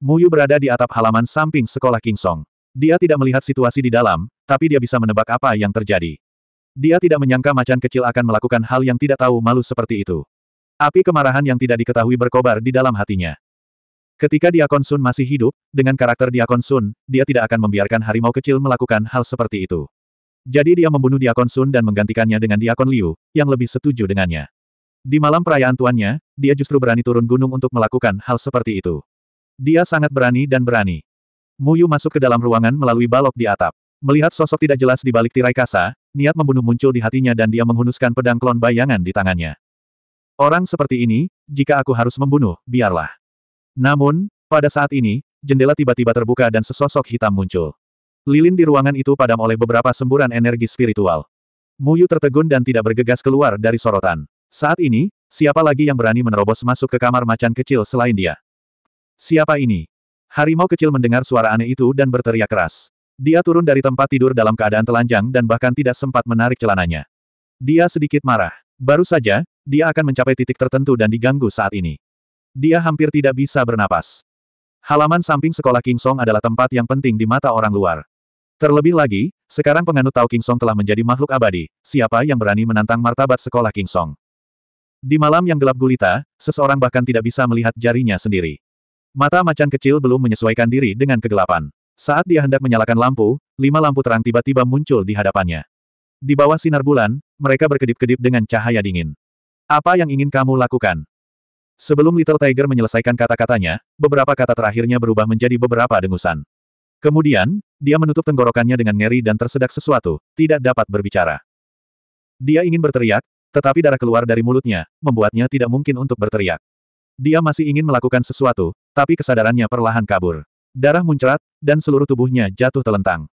Muyu berada di atap halaman samping sekolah King Song. Dia tidak melihat situasi di dalam, tapi dia bisa menebak apa yang terjadi. Dia tidak menyangka macan kecil akan melakukan hal yang tidak tahu malu seperti itu. Api kemarahan yang tidak diketahui berkobar di dalam hatinya. Ketika Diakon Sun masih hidup, dengan karakter Diakon Sun, dia tidak akan membiarkan harimau kecil melakukan hal seperti itu. Jadi dia membunuh Diakon Sun dan menggantikannya dengan Diakon Liu, yang lebih setuju dengannya. Di malam perayaan tuannya, dia justru berani turun gunung untuk melakukan hal seperti itu. Dia sangat berani dan berani. Muyu masuk ke dalam ruangan melalui balok di atap. Melihat sosok tidak jelas di balik tirai kasa, niat membunuh muncul di hatinya dan dia menghunuskan pedang klon bayangan di tangannya. Orang seperti ini, jika aku harus membunuh, biarlah. Namun, pada saat ini, jendela tiba-tiba terbuka dan sesosok hitam muncul. Lilin di ruangan itu padam oleh beberapa semburan energi spiritual. Muyu tertegun dan tidak bergegas keluar dari sorotan. Saat ini, siapa lagi yang berani menerobos masuk ke kamar macan kecil selain dia? Siapa ini? Harimau kecil mendengar suara aneh itu dan berteriak keras. Dia turun dari tempat tidur dalam keadaan telanjang dan bahkan tidak sempat menarik celananya. Dia sedikit marah. Baru saja, dia akan mencapai titik tertentu dan diganggu saat ini. Dia hampir tidak bisa bernapas. Halaman samping sekolah King Song adalah tempat yang penting di mata orang luar. Terlebih lagi, sekarang penganut Tao King Song telah menjadi makhluk abadi, siapa yang berani menantang martabat sekolah King Song. Di malam yang gelap gulita, seseorang bahkan tidak bisa melihat jarinya sendiri. Mata macan kecil belum menyesuaikan diri dengan kegelapan. Saat dia hendak menyalakan lampu, lima lampu terang tiba-tiba muncul di hadapannya. Di bawah sinar bulan, mereka berkedip-kedip dengan cahaya dingin. Apa yang ingin kamu lakukan? Sebelum Little Tiger menyelesaikan kata-katanya, beberapa kata terakhirnya berubah menjadi beberapa dengusan. Kemudian, dia menutup tenggorokannya dengan ngeri dan tersedak sesuatu, tidak dapat berbicara. Dia ingin berteriak, tetapi darah keluar dari mulutnya, membuatnya tidak mungkin untuk berteriak. Dia masih ingin melakukan sesuatu, tapi kesadarannya perlahan kabur. Darah muncrat, dan seluruh tubuhnya jatuh telentang.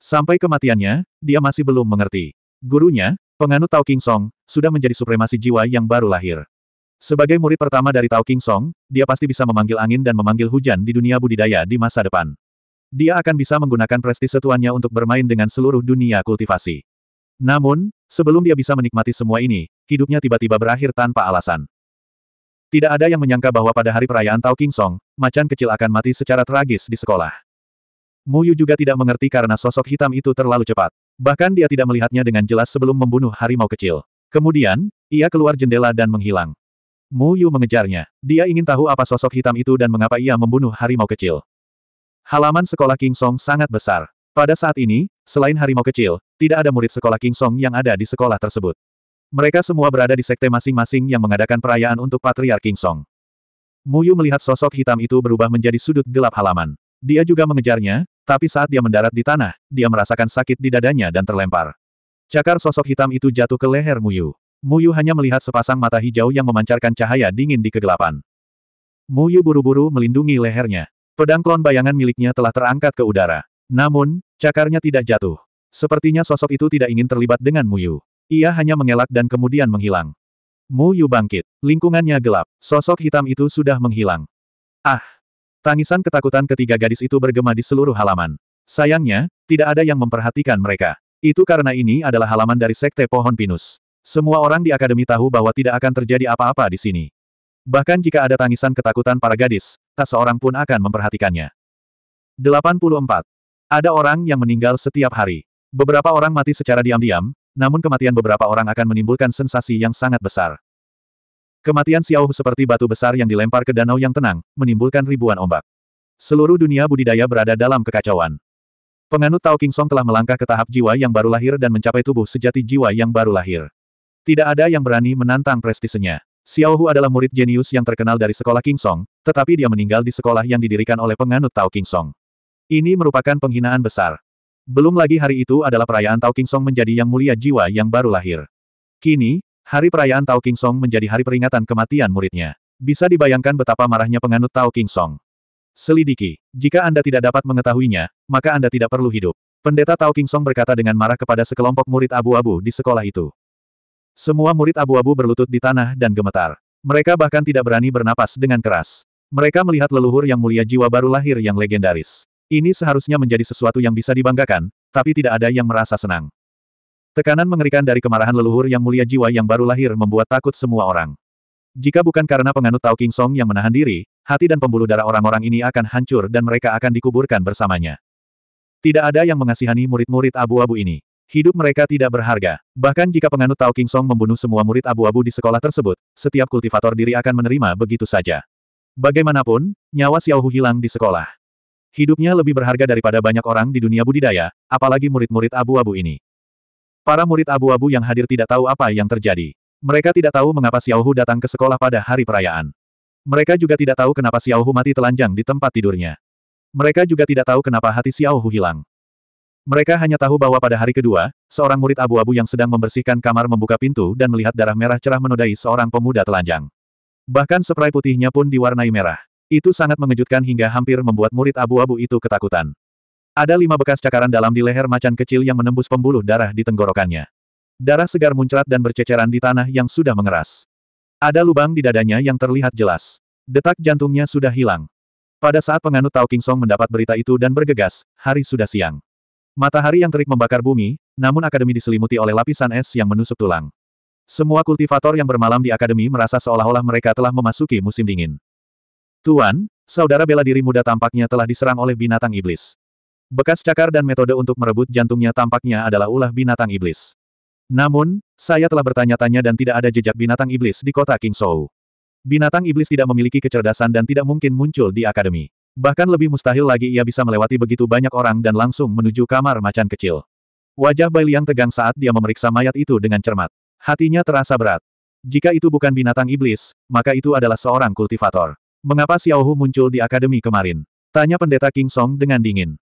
Sampai kematiannya, dia masih belum mengerti. Gurunya, penganut Tao King Song, sudah menjadi supremasi jiwa yang baru lahir. Sebagai murid pertama dari Tao King Song, dia pasti bisa memanggil angin dan memanggil hujan di dunia budidaya di masa depan. Dia akan bisa menggunakan prestise tuannya untuk bermain dengan seluruh dunia kultivasi. Namun, sebelum dia bisa menikmati semua ini, hidupnya tiba-tiba berakhir tanpa alasan. Tidak ada yang menyangka bahwa pada hari perayaan Tao King Song, macan kecil akan mati secara tragis di sekolah. Mu Yu juga tidak mengerti karena sosok hitam itu terlalu cepat. Bahkan dia tidak melihatnya dengan jelas sebelum membunuh harimau kecil. Kemudian, ia keluar jendela dan menghilang. Mu Yu mengejarnya. Dia ingin tahu apa sosok hitam itu dan mengapa ia membunuh harimau kecil. Halaman sekolah King Song sangat besar. Pada saat ini, selain harimau kecil, tidak ada murid sekolah King Song yang ada di sekolah tersebut. Mereka semua berada di sekte masing-masing yang mengadakan perayaan untuk Patriark King Song. Muyu melihat sosok hitam itu berubah menjadi sudut gelap halaman. Dia juga mengejarnya, tapi saat dia mendarat di tanah, dia merasakan sakit di dadanya dan terlempar. Cakar sosok hitam itu jatuh ke leher Muyu. Muyu hanya melihat sepasang mata hijau yang memancarkan cahaya dingin di kegelapan. Muyu buru-buru melindungi lehernya. Pedang klon bayangan miliknya telah terangkat ke udara. Namun, cakarnya tidak jatuh. Sepertinya sosok itu tidak ingin terlibat dengan Muyu. Ia hanya mengelak dan kemudian menghilang. Mu Yu bangkit. Lingkungannya gelap. Sosok hitam itu sudah menghilang. Ah! Tangisan ketakutan ketiga gadis itu bergema di seluruh halaman. Sayangnya, tidak ada yang memperhatikan mereka. Itu karena ini adalah halaman dari Sekte Pohon Pinus. Semua orang di akademi tahu bahwa tidak akan terjadi apa-apa di sini. Bahkan jika ada tangisan ketakutan para gadis, tak seorang pun akan memperhatikannya. 84. Ada orang yang meninggal setiap hari. Beberapa orang mati secara diam-diam, namun kematian beberapa orang akan menimbulkan sensasi yang sangat besar. Kematian Hu seperti batu besar yang dilempar ke danau yang tenang, menimbulkan ribuan ombak. Seluruh dunia budidaya berada dalam kekacauan. Penganut Tao King Song telah melangkah ke tahap jiwa yang baru lahir dan mencapai tubuh sejati jiwa yang baru lahir. Tidak ada yang berani menantang prestisenya. Xiao Hu adalah murid jenius yang terkenal dari sekolah King Song, tetapi dia meninggal di sekolah yang didirikan oleh penganut Tao King Song. Ini merupakan penghinaan besar. Belum lagi hari itu adalah perayaan Tao King Song menjadi yang mulia jiwa yang baru lahir. Kini, hari perayaan Tao King Song menjadi hari peringatan kematian muridnya. Bisa dibayangkan betapa marahnya penganut Tao King Song. Selidiki, jika Anda tidak dapat mengetahuinya, maka Anda tidak perlu hidup. Pendeta Tao King Song berkata dengan marah kepada sekelompok murid abu-abu di sekolah itu. Semua murid abu-abu berlutut di tanah dan gemetar. Mereka bahkan tidak berani bernapas dengan keras. Mereka melihat leluhur yang mulia jiwa baru lahir yang legendaris. Ini seharusnya menjadi sesuatu yang bisa dibanggakan, tapi tidak ada yang merasa senang. Tekanan mengerikan dari kemarahan leluhur yang mulia jiwa yang baru lahir membuat takut semua orang. Jika bukan karena penganut Tao King Song yang menahan diri, hati dan pembuluh darah orang-orang ini akan hancur dan mereka akan dikuburkan bersamanya. Tidak ada yang mengasihani murid-murid abu-abu ini. Hidup mereka tidak berharga. Bahkan jika penganut Tao King Song membunuh semua murid abu-abu di sekolah tersebut, setiap kultivator diri akan menerima begitu saja. Bagaimanapun, nyawa Xiao Hu hilang di sekolah. Hidupnya lebih berharga daripada banyak orang di dunia budidaya, apalagi murid-murid abu-abu ini. Para murid abu-abu yang hadir tidak tahu apa yang terjadi. Mereka tidak tahu mengapa Xiaohu datang ke sekolah pada hari perayaan. Mereka juga tidak tahu kenapa Xiaohu mati telanjang di tempat tidurnya. Mereka juga tidak tahu kenapa hati Xiaohu hilang. Mereka hanya tahu bahwa pada hari kedua, seorang murid abu-abu yang sedang membersihkan kamar membuka pintu dan melihat darah merah cerah menodai seorang pemuda telanjang. Bahkan spray putihnya pun diwarnai merah. Itu sangat mengejutkan hingga hampir membuat murid abu-abu itu ketakutan. Ada lima bekas cakaran dalam di leher macan kecil yang menembus pembuluh darah di tenggorokannya. Darah segar muncrat dan berceceran di tanah yang sudah mengeras. Ada lubang di dadanya yang terlihat jelas. Detak jantungnya sudah hilang. Pada saat penganut Tao King Song mendapat berita itu dan bergegas, hari sudah siang. Matahari yang terik membakar bumi, namun akademi diselimuti oleh lapisan es yang menusuk tulang. Semua kultivator yang bermalam di akademi merasa seolah-olah mereka telah memasuki musim dingin. Tuan, saudara bela diri muda tampaknya telah diserang oleh binatang iblis. Bekas cakar dan metode untuk merebut jantungnya tampaknya adalah ulah binatang iblis. Namun, saya telah bertanya-tanya dan tidak ada jejak binatang iblis di kota Kingshou. Binatang iblis tidak memiliki kecerdasan dan tidak mungkin muncul di akademi. Bahkan lebih mustahil lagi ia bisa melewati begitu banyak orang dan langsung menuju kamar macan kecil. Wajah Bai Liang tegang saat dia memeriksa mayat itu dengan cermat. Hatinya terasa berat. Jika itu bukan binatang iblis, maka itu adalah seorang kultivator. Mengapa Xiao Hu muncul di akademi kemarin? Tanya pendeta King Song dengan dingin.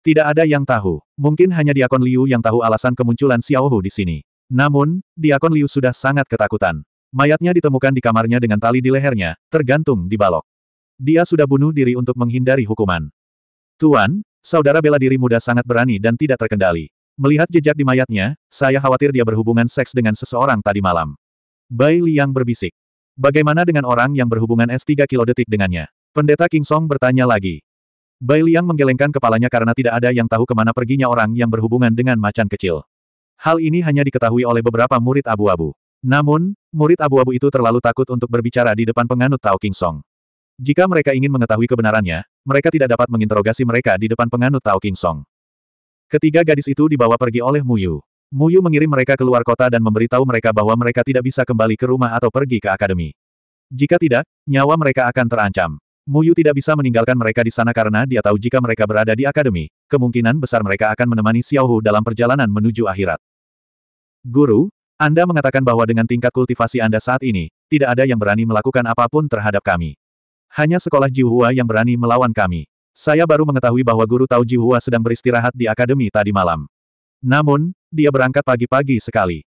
Tidak ada yang tahu. Mungkin hanya Diakon Liu yang tahu alasan kemunculan Xiao Hu di sini. Namun, Diakon Liu sudah sangat ketakutan. Mayatnya ditemukan di kamarnya dengan tali di lehernya, tergantung di balok. Dia sudah bunuh diri untuk menghindari hukuman. Tuan, saudara bela diri muda sangat berani dan tidak terkendali. Melihat jejak di mayatnya, saya khawatir dia berhubungan seks dengan seseorang tadi malam. Bai Liang berbisik. Bagaimana dengan orang yang berhubungan S3 kilodetik dengannya? Pendeta King Song bertanya lagi. Bai Liang menggelengkan kepalanya karena tidak ada yang tahu kemana perginya orang yang berhubungan dengan macan kecil. Hal ini hanya diketahui oleh beberapa murid abu-abu. Namun, murid abu-abu itu terlalu takut untuk berbicara di depan penganut Tao King Song. Jika mereka ingin mengetahui kebenarannya, mereka tidak dapat menginterogasi mereka di depan penganut Tao King Song. Ketiga gadis itu dibawa pergi oleh Mu Yu. Muyu mengirim mereka keluar kota dan memberitahu mereka bahwa mereka tidak bisa kembali ke rumah atau pergi ke akademi. Jika tidak, nyawa mereka akan terancam. Muyu tidak bisa meninggalkan mereka di sana karena dia tahu jika mereka berada di akademi, kemungkinan besar mereka akan menemani Xiao Hu dalam perjalanan menuju akhirat. Guru, Anda mengatakan bahwa dengan tingkat kultivasi Anda saat ini, tidak ada yang berani melakukan apapun terhadap kami. Hanya sekolah Jihua yang berani melawan kami. Saya baru mengetahui bahwa guru Tao Jihua sedang beristirahat di akademi tadi malam. Namun, dia berangkat pagi-pagi sekali.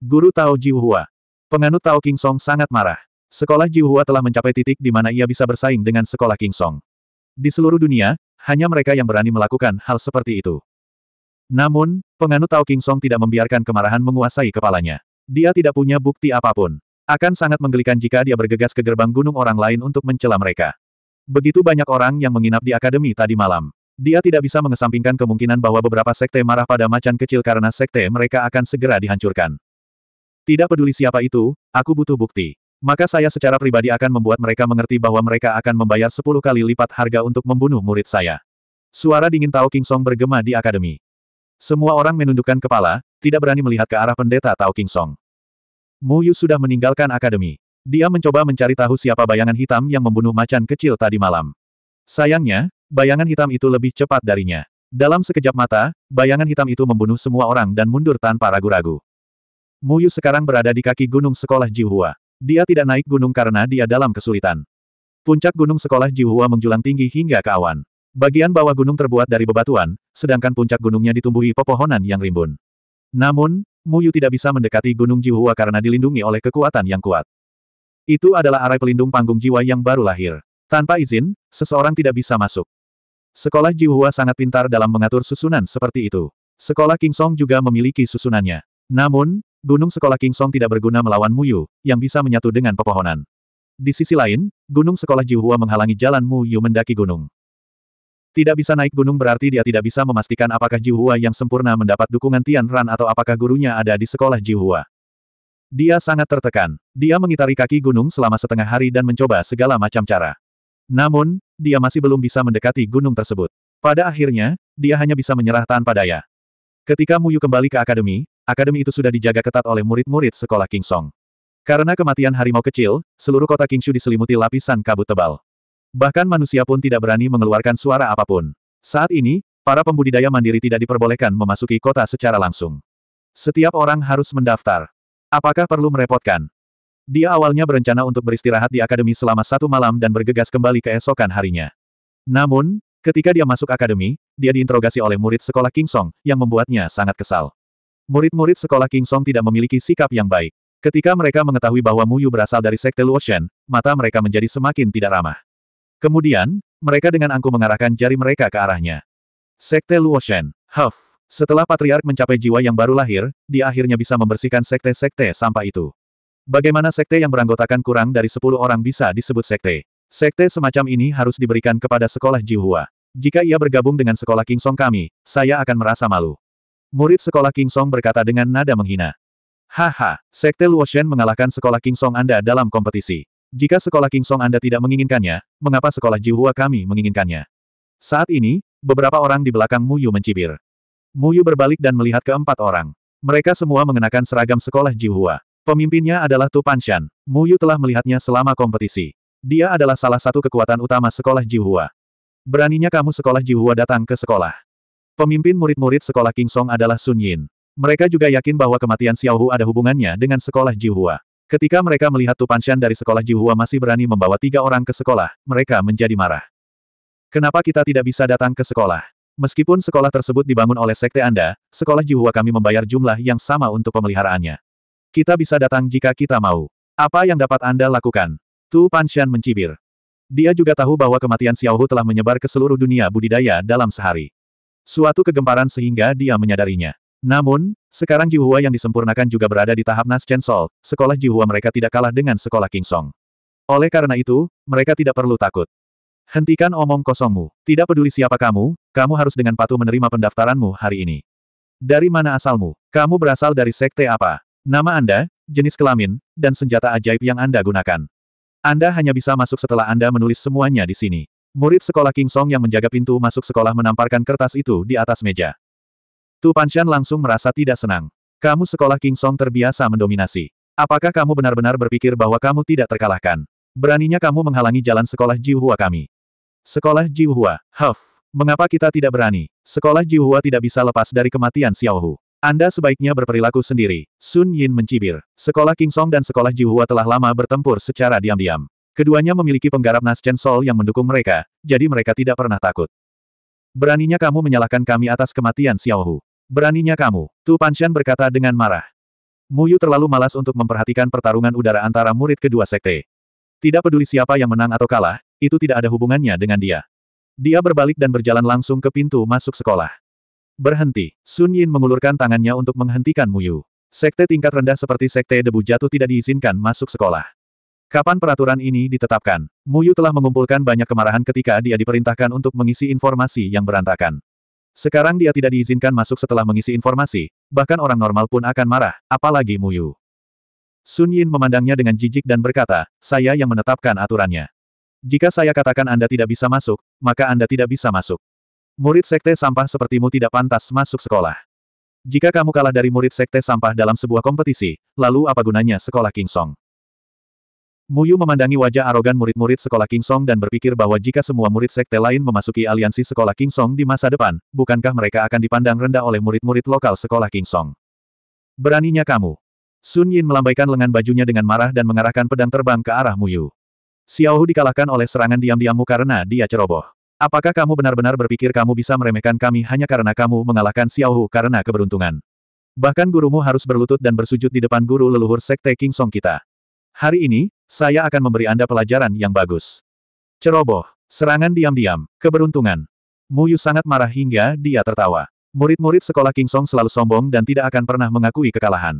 Guru Tao Jiuhua, Penganut Tao King Song sangat marah. Sekolah Jiuhua telah mencapai titik di mana ia bisa bersaing dengan sekolah King Song. Di seluruh dunia, hanya mereka yang berani melakukan hal seperti itu. Namun, penganut Tao King Song tidak membiarkan kemarahan menguasai kepalanya. Dia tidak punya bukti apapun. Akan sangat menggelikan jika dia bergegas ke gerbang gunung orang lain untuk mencela mereka. Begitu banyak orang yang menginap di akademi tadi malam. Dia tidak bisa mengesampingkan kemungkinan bahwa beberapa sekte marah pada macan kecil karena sekte mereka akan segera dihancurkan. Tidak peduli siapa itu, aku butuh bukti. Maka saya secara pribadi akan membuat mereka mengerti bahwa mereka akan membayar sepuluh kali lipat harga untuk membunuh murid saya. Suara dingin Tao King Song bergema di akademi. Semua orang menundukkan kepala, tidak berani melihat ke arah pendeta Tao King Song. Mu Yu sudah meninggalkan akademi. Dia mencoba mencari tahu siapa bayangan hitam yang membunuh macan kecil tadi malam. Sayangnya, bayangan hitam itu lebih cepat darinya. Dalam sekejap mata, bayangan hitam itu membunuh semua orang dan mundur tanpa ragu-ragu. Muyu sekarang berada di kaki gunung sekolah Jihua. Dia tidak naik gunung karena dia dalam kesulitan. Puncak gunung sekolah Jihua menjulang tinggi hingga ke awan. Bagian bawah gunung terbuat dari bebatuan, sedangkan puncak gunungnya ditumbuhi pepohonan yang rimbun. Namun, Muyu tidak bisa mendekati gunung Jihua karena dilindungi oleh kekuatan yang kuat. Itu adalah arai pelindung panggung jiwa yang baru lahir. Tanpa izin, seseorang tidak bisa masuk. Sekolah Ji Hua sangat pintar dalam mengatur susunan seperti itu. Sekolah King Song juga memiliki susunannya. Namun, gunung sekolah King Song tidak berguna melawan Muyu, yang bisa menyatu dengan pepohonan. Di sisi lain, gunung sekolah Ji Hua menghalangi jalan Muyu mendaki gunung. Tidak bisa naik gunung berarti dia tidak bisa memastikan apakah Jiuhua yang sempurna mendapat dukungan Tian Ran atau apakah gurunya ada di sekolah Ji Hua. Dia sangat tertekan. Dia mengitari kaki gunung selama setengah hari dan mencoba segala macam cara. Namun, dia masih belum bisa mendekati gunung tersebut. Pada akhirnya, dia hanya bisa menyerah tanpa daya. Ketika Muyu kembali ke akademi, akademi itu sudah dijaga ketat oleh murid-murid sekolah King Song. Karena kematian harimau kecil, seluruh kota King Shu diselimuti lapisan kabut tebal. Bahkan manusia pun tidak berani mengeluarkan suara apapun. Saat ini, para pembudidaya mandiri tidak diperbolehkan memasuki kota secara langsung. Setiap orang harus mendaftar. Apakah perlu merepotkan? Dia awalnya berencana untuk beristirahat di akademi selama satu malam dan bergegas kembali keesokan harinya. Namun, ketika dia masuk akademi, dia diinterogasi oleh murid sekolah King Song, yang membuatnya sangat kesal. Murid-murid sekolah King Song tidak memiliki sikap yang baik. Ketika mereka mengetahui bahwa Muyu berasal dari Sekte Luoshen, mata mereka menjadi semakin tidak ramah. Kemudian, mereka dengan angku mengarahkan jari mereka ke arahnya. Sekte Luoshen, Huff. Setelah Patriark mencapai jiwa yang baru lahir, dia akhirnya bisa membersihkan sekte-sekte sampah itu. Bagaimana sekte yang beranggotakan kurang dari 10 orang bisa disebut sekte? Sekte semacam ini harus diberikan kepada sekolah Jihua. Jika ia bergabung dengan sekolah King Song kami, saya akan merasa malu. Murid sekolah King Song berkata dengan nada menghina. Haha, sekte Luoshen mengalahkan sekolah King Song Anda dalam kompetisi. Jika sekolah King Song Anda tidak menginginkannya, mengapa sekolah Jihua kami menginginkannya? Saat ini, beberapa orang di belakang Muyu mencibir. Muyu berbalik dan melihat keempat orang. Mereka semua mengenakan seragam sekolah Jihua. Pemimpinnya adalah Tu Mu Yu telah melihatnya selama kompetisi. Dia adalah salah satu kekuatan utama sekolah Jihua. Beraninya kamu sekolah Jihua datang ke sekolah. Pemimpin murid-murid sekolah King Song adalah Sun Yin. Mereka juga yakin bahwa kematian Xiao Hu ada hubungannya dengan sekolah Jihua. Ketika mereka melihat Tu Panshan dari sekolah Jihua masih berani membawa tiga orang ke sekolah, mereka menjadi marah. Kenapa kita tidak bisa datang ke sekolah? Meskipun sekolah tersebut dibangun oleh sekte Anda, sekolah Jihua kami membayar jumlah yang sama untuk pemeliharaannya. Kita bisa datang jika kita mau. Apa yang dapat Anda lakukan? Tu Panshan mencibir. Dia juga tahu bahwa kematian Xiao Hu telah menyebar ke seluruh dunia budidaya dalam sehari. Suatu kegemparan sehingga dia menyadarinya. Namun, sekarang Hua yang disempurnakan juga berada di tahap Nas Sol, sekolah Hua mereka tidak kalah dengan sekolah King Song. Oleh karena itu, mereka tidak perlu takut. Hentikan omong kosongmu. Tidak peduli siapa kamu, kamu harus dengan patuh menerima pendaftaranmu hari ini. Dari mana asalmu? Kamu berasal dari sekte apa? Nama Anda, jenis kelamin, dan senjata ajaib yang Anda gunakan. Anda hanya bisa masuk setelah Anda menulis semuanya di sini. Murid sekolah King Song yang menjaga pintu masuk sekolah menamparkan kertas itu di atas meja. Tu Panshan langsung merasa tidak senang. Kamu sekolah King Song terbiasa mendominasi. Apakah kamu benar-benar berpikir bahwa kamu tidak terkalahkan? Beraninya kamu menghalangi jalan sekolah Jiuhua kami. Sekolah Jiuhua, Huff. Mengapa kita tidak berani? Sekolah Jiuhua tidak bisa lepas dari kematian Xiaohu. Anda sebaiknya berperilaku sendiri, Sun Yin mencibir. Sekolah King Song dan sekolah Jihua telah lama bertempur secara diam-diam. Keduanya memiliki penggarap Naschen Sol yang mendukung mereka, jadi mereka tidak pernah takut. Beraninya kamu menyalahkan kami atas kematian Xiao Hu? Beraninya kamu, Tu Panshan berkata dengan marah. Mu Yu terlalu malas untuk memperhatikan pertarungan udara antara murid kedua sekte. Tidak peduli siapa yang menang atau kalah, itu tidak ada hubungannya dengan dia. Dia berbalik dan berjalan langsung ke pintu masuk sekolah. Berhenti. Sun Yin mengulurkan tangannya untuk menghentikan Muyu. Sekte tingkat rendah seperti sekte debu jatuh tidak diizinkan masuk sekolah. Kapan peraturan ini ditetapkan? Muyu telah mengumpulkan banyak kemarahan ketika dia diperintahkan untuk mengisi informasi yang berantakan. Sekarang dia tidak diizinkan masuk setelah mengisi informasi, bahkan orang normal pun akan marah, apalagi Muyu. Sun Yin memandangnya dengan jijik dan berkata, saya yang menetapkan aturannya. Jika saya katakan Anda tidak bisa masuk, maka Anda tidak bisa masuk. Murid sekte sampah sepertimu tidak pantas masuk sekolah. Jika kamu kalah dari murid sekte sampah dalam sebuah kompetisi, lalu apa gunanya sekolah King Song? Muyu memandangi wajah arogan murid-murid sekolah King Song dan berpikir bahwa jika semua murid sekte lain memasuki aliansi sekolah King Song di masa depan, bukankah mereka akan dipandang rendah oleh murid-murid lokal sekolah King Song? Beraninya kamu. Sun Yin melambaikan lengan bajunya dengan marah dan mengarahkan pedang terbang ke arah Muyu. Xiao Hu dikalahkan oleh serangan diam-diammu karena dia ceroboh. Apakah kamu benar-benar berpikir kamu bisa meremehkan kami hanya karena kamu mengalahkan Xiao Hu karena keberuntungan? Bahkan gurumu harus berlutut dan bersujud di depan guru leluhur Sekte King Song kita. Hari ini, saya akan memberi Anda pelajaran yang bagus. Ceroboh, serangan diam-diam, keberuntungan. Muyu sangat marah hingga dia tertawa. Murid-murid sekolah King Song selalu sombong dan tidak akan pernah mengakui kekalahan.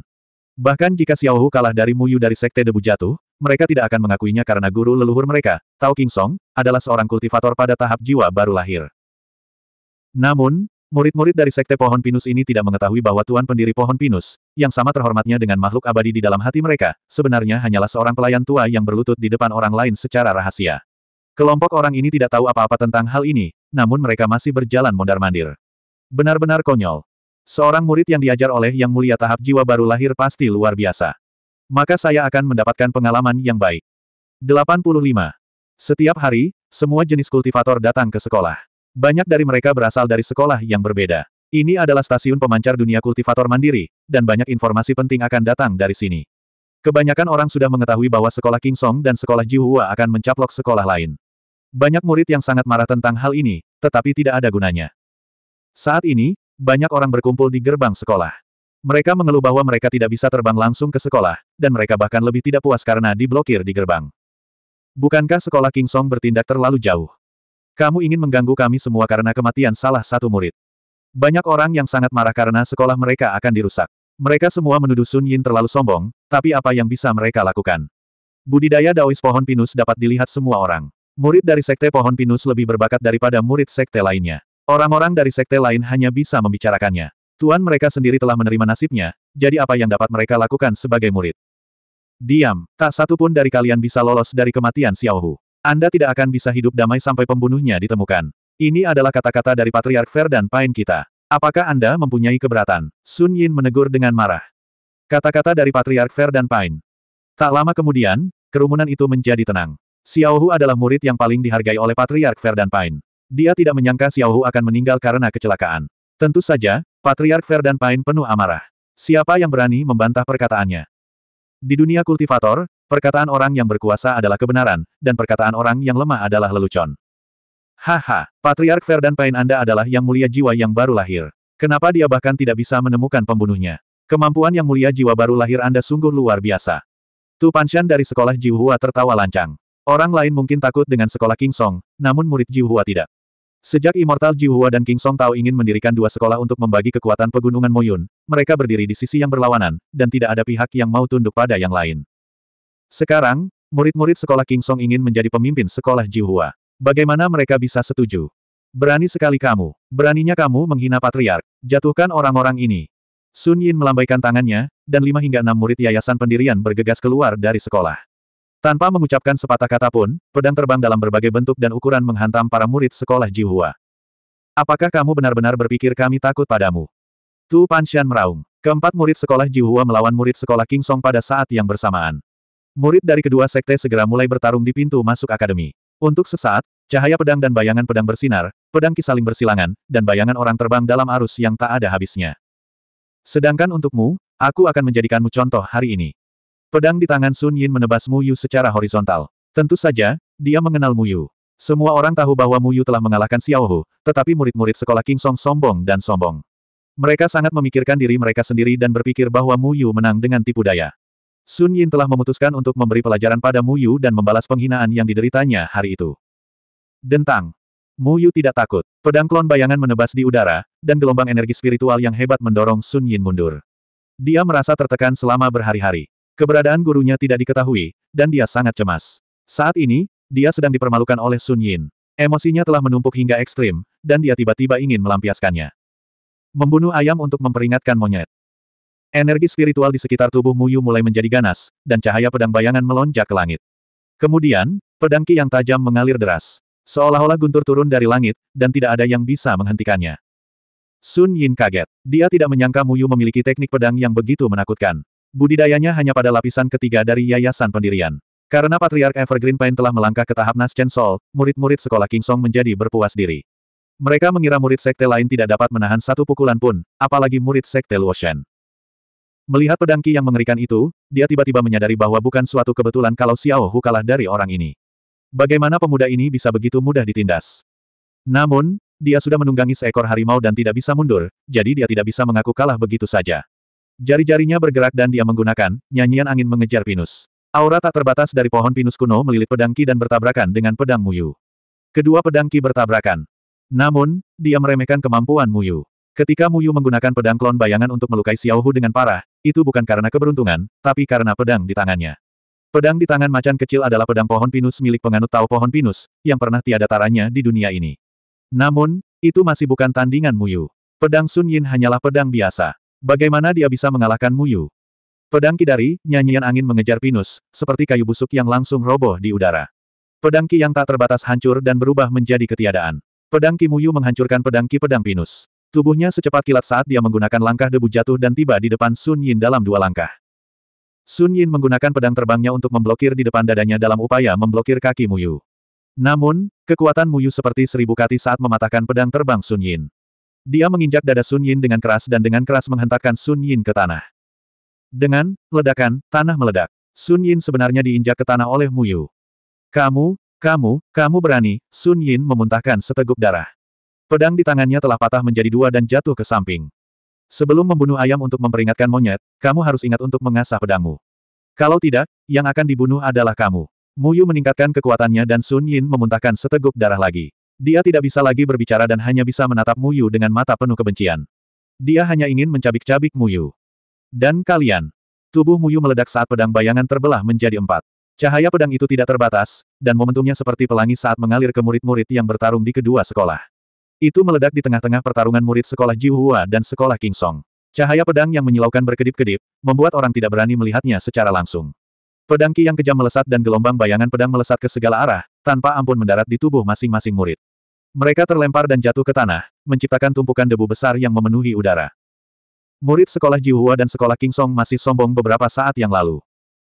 Bahkan jika Xiao Hu kalah dari Muyu dari Sekte Debu Jatuh, mereka tidak akan mengakuinya karena guru leluhur mereka, Tao King Song, adalah seorang kultivator pada tahap jiwa baru lahir. Namun, murid-murid dari Sekte Pohon Pinus ini tidak mengetahui bahwa Tuan Pendiri Pohon Pinus, yang sama terhormatnya dengan makhluk abadi di dalam hati mereka, sebenarnya hanyalah seorang pelayan tua yang berlutut di depan orang lain secara rahasia. Kelompok orang ini tidak tahu apa-apa tentang hal ini, namun mereka masih berjalan mondar-mandir. Benar-benar konyol. Seorang murid yang diajar oleh Yang Mulia tahap jiwa baru lahir pasti luar biasa maka saya akan mendapatkan pengalaman yang baik. 85. Setiap hari, semua jenis kultivator datang ke sekolah. Banyak dari mereka berasal dari sekolah yang berbeda. Ini adalah stasiun pemancar dunia kultivator mandiri, dan banyak informasi penting akan datang dari sini. Kebanyakan orang sudah mengetahui bahwa sekolah King Song dan sekolah Jihua akan mencaplok sekolah lain. Banyak murid yang sangat marah tentang hal ini, tetapi tidak ada gunanya. Saat ini, banyak orang berkumpul di gerbang sekolah. Mereka mengeluh bahwa mereka tidak bisa terbang langsung ke sekolah, dan mereka bahkan lebih tidak puas karena diblokir di gerbang. Bukankah sekolah King Song bertindak terlalu jauh? Kamu ingin mengganggu kami semua karena kematian salah satu murid. Banyak orang yang sangat marah karena sekolah mereka akan dirusak. Mereka semua menuduh Sun Yin terlalu sombong, tapi apa yang bisa mereka lakukan? Budidaya Daois pohon pinus dapat dilihat semua orang. Murid dari sekte pohon pinus lebih berbakat daripada murid sekte lainnya. Orang-orang dari sekte lain hanya bisa membicarakannya. Tuan mereka sendiri telah menerima nasibnya, jadi apa yang dapat mereka lakukan sebagai murid? Diam, tak satu pun dari kalian bisa lolos dari kematian Xiaohu. Anda tidak akan bisa hidup damai sampai pembunuhnya ditemukan. Ini adalah kata-kata dari Patriark Fer dan Pain kita. Apakah Anda mempunyai keberatan? Sun Yin menegur dengan marah. Kata-kata dari Patriark Fer dan Pain. Tak lama kemudian, kerumunan itu menjadi tenang. Xiaohu adalah murid yang paling dihargai oleh Patriark Fer dan Pain. Dia tidak menyangka Xiaohu akan meninggal karena kecelakaan. Tentu saja, Patriark Verdan Pine penuh amarah. Siapa yang berani membantah perkataannya? Di dunia kultivator, perkataan orang yang berkuasa adalah kebenaran, dan perkataan orang yang lemah adalah lelucon. Haha, Patriark Verdan Pine Anda adalah yang mulia jiwa yang baru lahir. Kenapa dia bahkan tidak bisa menemukan pembunuhnya? Kemampuan yang mulia jiwa baru lahir Anda sungguh luar biasa. Tu Panshan dari sekolah Jiuhua tertawa lancang. Orang lain mungkin takut dengan sekolah King Song, namun murid Jiuhua tidak. Sejak Immortal Jihua dan King Song Tao ingin mendirikan dua sekolah untuk membagi kekuatan pegunungan Moyun, mereka berdiri di sisi yang berlawanan, dan tidak ada pihak yang mau tunduk pada yang lain. Sekarang, murid-murid sekolah King Song ingin menjadi pemimpin sekolah Jihua. Bagaimana mereka bisa setuju? Berani sekali kamu. Beraninya kamu menghina patriark. Jatuhkan orang-orang ini. Sun Yin melambaikan tangannya, dan lima hingga enam murid yayasan pendirian bergegas keluar dari sekolah. Tanpa mengucapkan sepatah kata pun, pedang terbang dalam berbagai bentuk dan ukuran menghantam para murid sekolah Jihua. Apakah kamu benar-benar berpikir kami takut padamu? Tu Panshan meraung. Keempat murid sekolah Jihua melawan murid sekolah King Song pada saat yang bersamaan. Murid dari kedua sekte segera mulai bertarung di pintu masuk akademi. Untuk sesaat, cahaya pedang dan bayangan pedang bersinar, pedang kisaling bersilangan, dan bayangan orang terbang dalam arus yang tak ada habisnya. Sedangkan untukmu, aku akan menjadikanmu contoh hari ini. Pedang di tangan Sun Yin menebas Mu Yu secara horizontal. Tentu saja, dia mengenal Mu Yu. Semua orang tahu bahwa Mu Yu telah mengalahkan Xiao Hu, tetapi murid-murid sekolah King Song sombong dan sombong. Mereka sangat memikirkan diri mereka sendiri dan berpikir bahwa Mu Yu menang dengan tipu daya. Sun Yin telah memutuskan untuk memberi pelajaran pada Mu Yu dan membalas penghinaan yang dideritanya hari itu. Dentang. Mu Yu tidak takut. Pedang klon bayangan menebas di udara, dan gelombang energi spiritual yang hebat mendorong Sun Yin mundur. Dia merasa tertekan selama berhari-hari. Keberadaan gurunya tidak diketahui, dan dia sangat cemas. Saat ini, dia sedang dipermalukan oleh Sun Yin. Emosinya telah menumpuk hingga ekstrim, dan dia tiba-tiba ingin melampiaskannya. Membunuh ayam untuk memperingatkan monyet. Energi spiritual di sekitar tubuh Muyu mulai menjadi ganas, dan cahaya pedang bayangan melonjak ke langit. Kemudian, pedang Ki yang tajam mengalir deras. Seolah-olah guntur turun dari langit, dan tidak ada yang bisa menghentikannya. Sun Yin kaget. Dia tidak menyangka Muyu memiliki teknik pedang yang begitu menakutkan. Budidayanya hanya pada lapisan ketiga dari yayasan pendirian. Karena Patriark Evergreen Pine telah melangkah ke tahap Naschen Sol, murid-murid sekolah King Song menjadi berpuas diri. Mereka mengira murid sekte lain tidak dapat menahan satu pukulan pun, apalagi murid sekte Luoshen. Melihat pedangki yang mengerikan itu, dia tiba-tiba menyadari bahwa bukan suatu kebetulan kalau Xiao Hu kalah dari orang ini. Bagaimana pemuda ini bisa begitu mudah ditindas? Namun, dia sudah menunggangi seekor harimau dan tidak bisa mundur, jadi dia tidak bisa mengaku kalah begitu saja. Jari-jarinya bergerak dan dia menggunakan nyanyian angin mengejar pinus. Aura tak terbatas dari pohon pinus kuno melilit pedang Ki dan bertabrakan dengan pedang Muyu. Kedua pedang Ki bertabrakan. Namun, dia meremehkan kemampuan Muyu. Ketika Muyu menggunakan pedang klon bayangan untuk melukai Xiao Hu dengan parah, itu bukan karena keberuntungan, tapi karena pedang di tangannya. Pedang di tangan macan kecil adalah pedang pohon pinus milik penganut Tao pohon pinus, yang pernah tiada taranya di dunia ini. Namun, itu masih bukan tandingan Muyu. Pedang Sun Yin hanyalah pedang biasa. Bagaimana dia bisa mengalahkan Muyu? Pedang Kidari, nyanyian angin mengejar pinus, seperti kayu busuk yang langsung roboh di udara. Pedang Ki yang tak terbatas hancur dan berubah menjadi ketiadaan. Pedang Ki Muyu menghancurkan pedang Ki pedang pinus. Tubuhnya secepat kilat saat dia menggunakan langkah debu jatuh dan tiba di depan Sun Yin dalam dua langkah. Sun Yin menggunakan pedang terbangnya untuk memblokir di depan dadanya dalam upaya memblokir kaki Muyu. Namun, kekuatan Muyu seperti seribu kati saat mematahkan pedang terbang Sun Yin. Dia menginjak dada Sun Yin dengan keras dan dengan keras menghentakkan Sun Yin ke tanah. Dengan ledakan, tanah meledak. Sun Yin sebenarnya diinjak ke tanah oleh Mu Yu. Kamu, kamu, kamu berani, Sun Yin memuntahkan seteguk darah. Pedang di tangannya telah patah menjadi dua dan jatuh ke samping. Sebelum membunuh ayam untuk memperingatkan monyet, kamu harus ingat untuk mengasah pedangmu. Kalau tidak, yang akan dibunuh adalah kamu. Mu Yu meningkatkan kekuatannya dan Sun Yin memuntahkan seteguk darah lagi. Dia tidak bisa lagi berbicara dan hanya bisa menatap Muyu dengan mata penuh kebencian. Dia hanya ingin mencabik-cabik Muyu. Dan kalian. Tubuh Muyu meledak saat pedang bayangan terbelah menjadi empat. Cahaya pedang itu tidak terbatas, dan momentumnya seperti pelangi saat mengalir ke murid-murid yang bertarung di kedua sekolah. Itu meledak di tengah-tengah pertarungan murid sekolah Jiuhua dan sekolah King Song. Cahaya pedang yang menyilaukan berkedip-kedip, membuat orang tidak berani melihatnya secara langsung. Pedang Ki yang kejam melesat dan gelombang bayangan pedang melesat ke segala arah, tanpa ampun mendarat di tubuh masing-masing murid. Mereka terlempar dan jatuh ke tanah, menciptakan tumpukan debu besar yang memenuhi udara. Murid sekolah Jiwa dan sekolah King Song masih sombong beberapa saat yang lalu.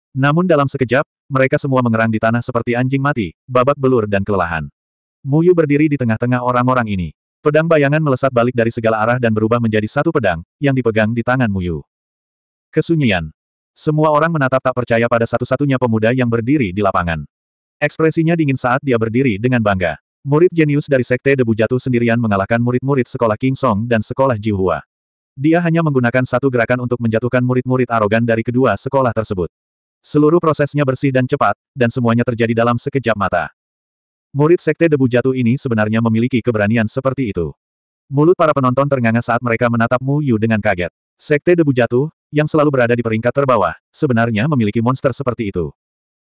Namun dalam sekejap, mereka semua mengerang di tanah seperti anjing mati, babak belur dan kelelahan. Muyu berdiri di tengah-tengah orang-orang ini. Pedang bayangan melesat balik dari segala arah dan berubah menjadi satu pedang, yang dipegang di tangan Muyu. Kesunyian. Semua orang menatap tak percaya pada satu-satunya pemuda yang berdiri di lapangan. Ekspresinya dingin saat dia berdiri dengan bangga. Murid jenius dari Sekte Debu jatuh sendirian mengalahkan murid-murid sekolah King Song dan sekolah Jihua. Dia hanya menggunakan satu gerakan untuk menjatuhkan murid-murid arogan dari kedua sekolah tersebut. Seluruh prosesnya bersih dan cepat, dan semuanya terjadi dalam sekejap mata. Murid Sekte Debu Jatuh ini sebenarnya memiliki keberanian seperti itu. Mulut para penonton ternganga saat mereka menatap Mu Yu dengan kaget. Sekte Debu Jatuh, yang selalu berada di peringkat terbawah, sebenarnya memiliki monster seperti itu.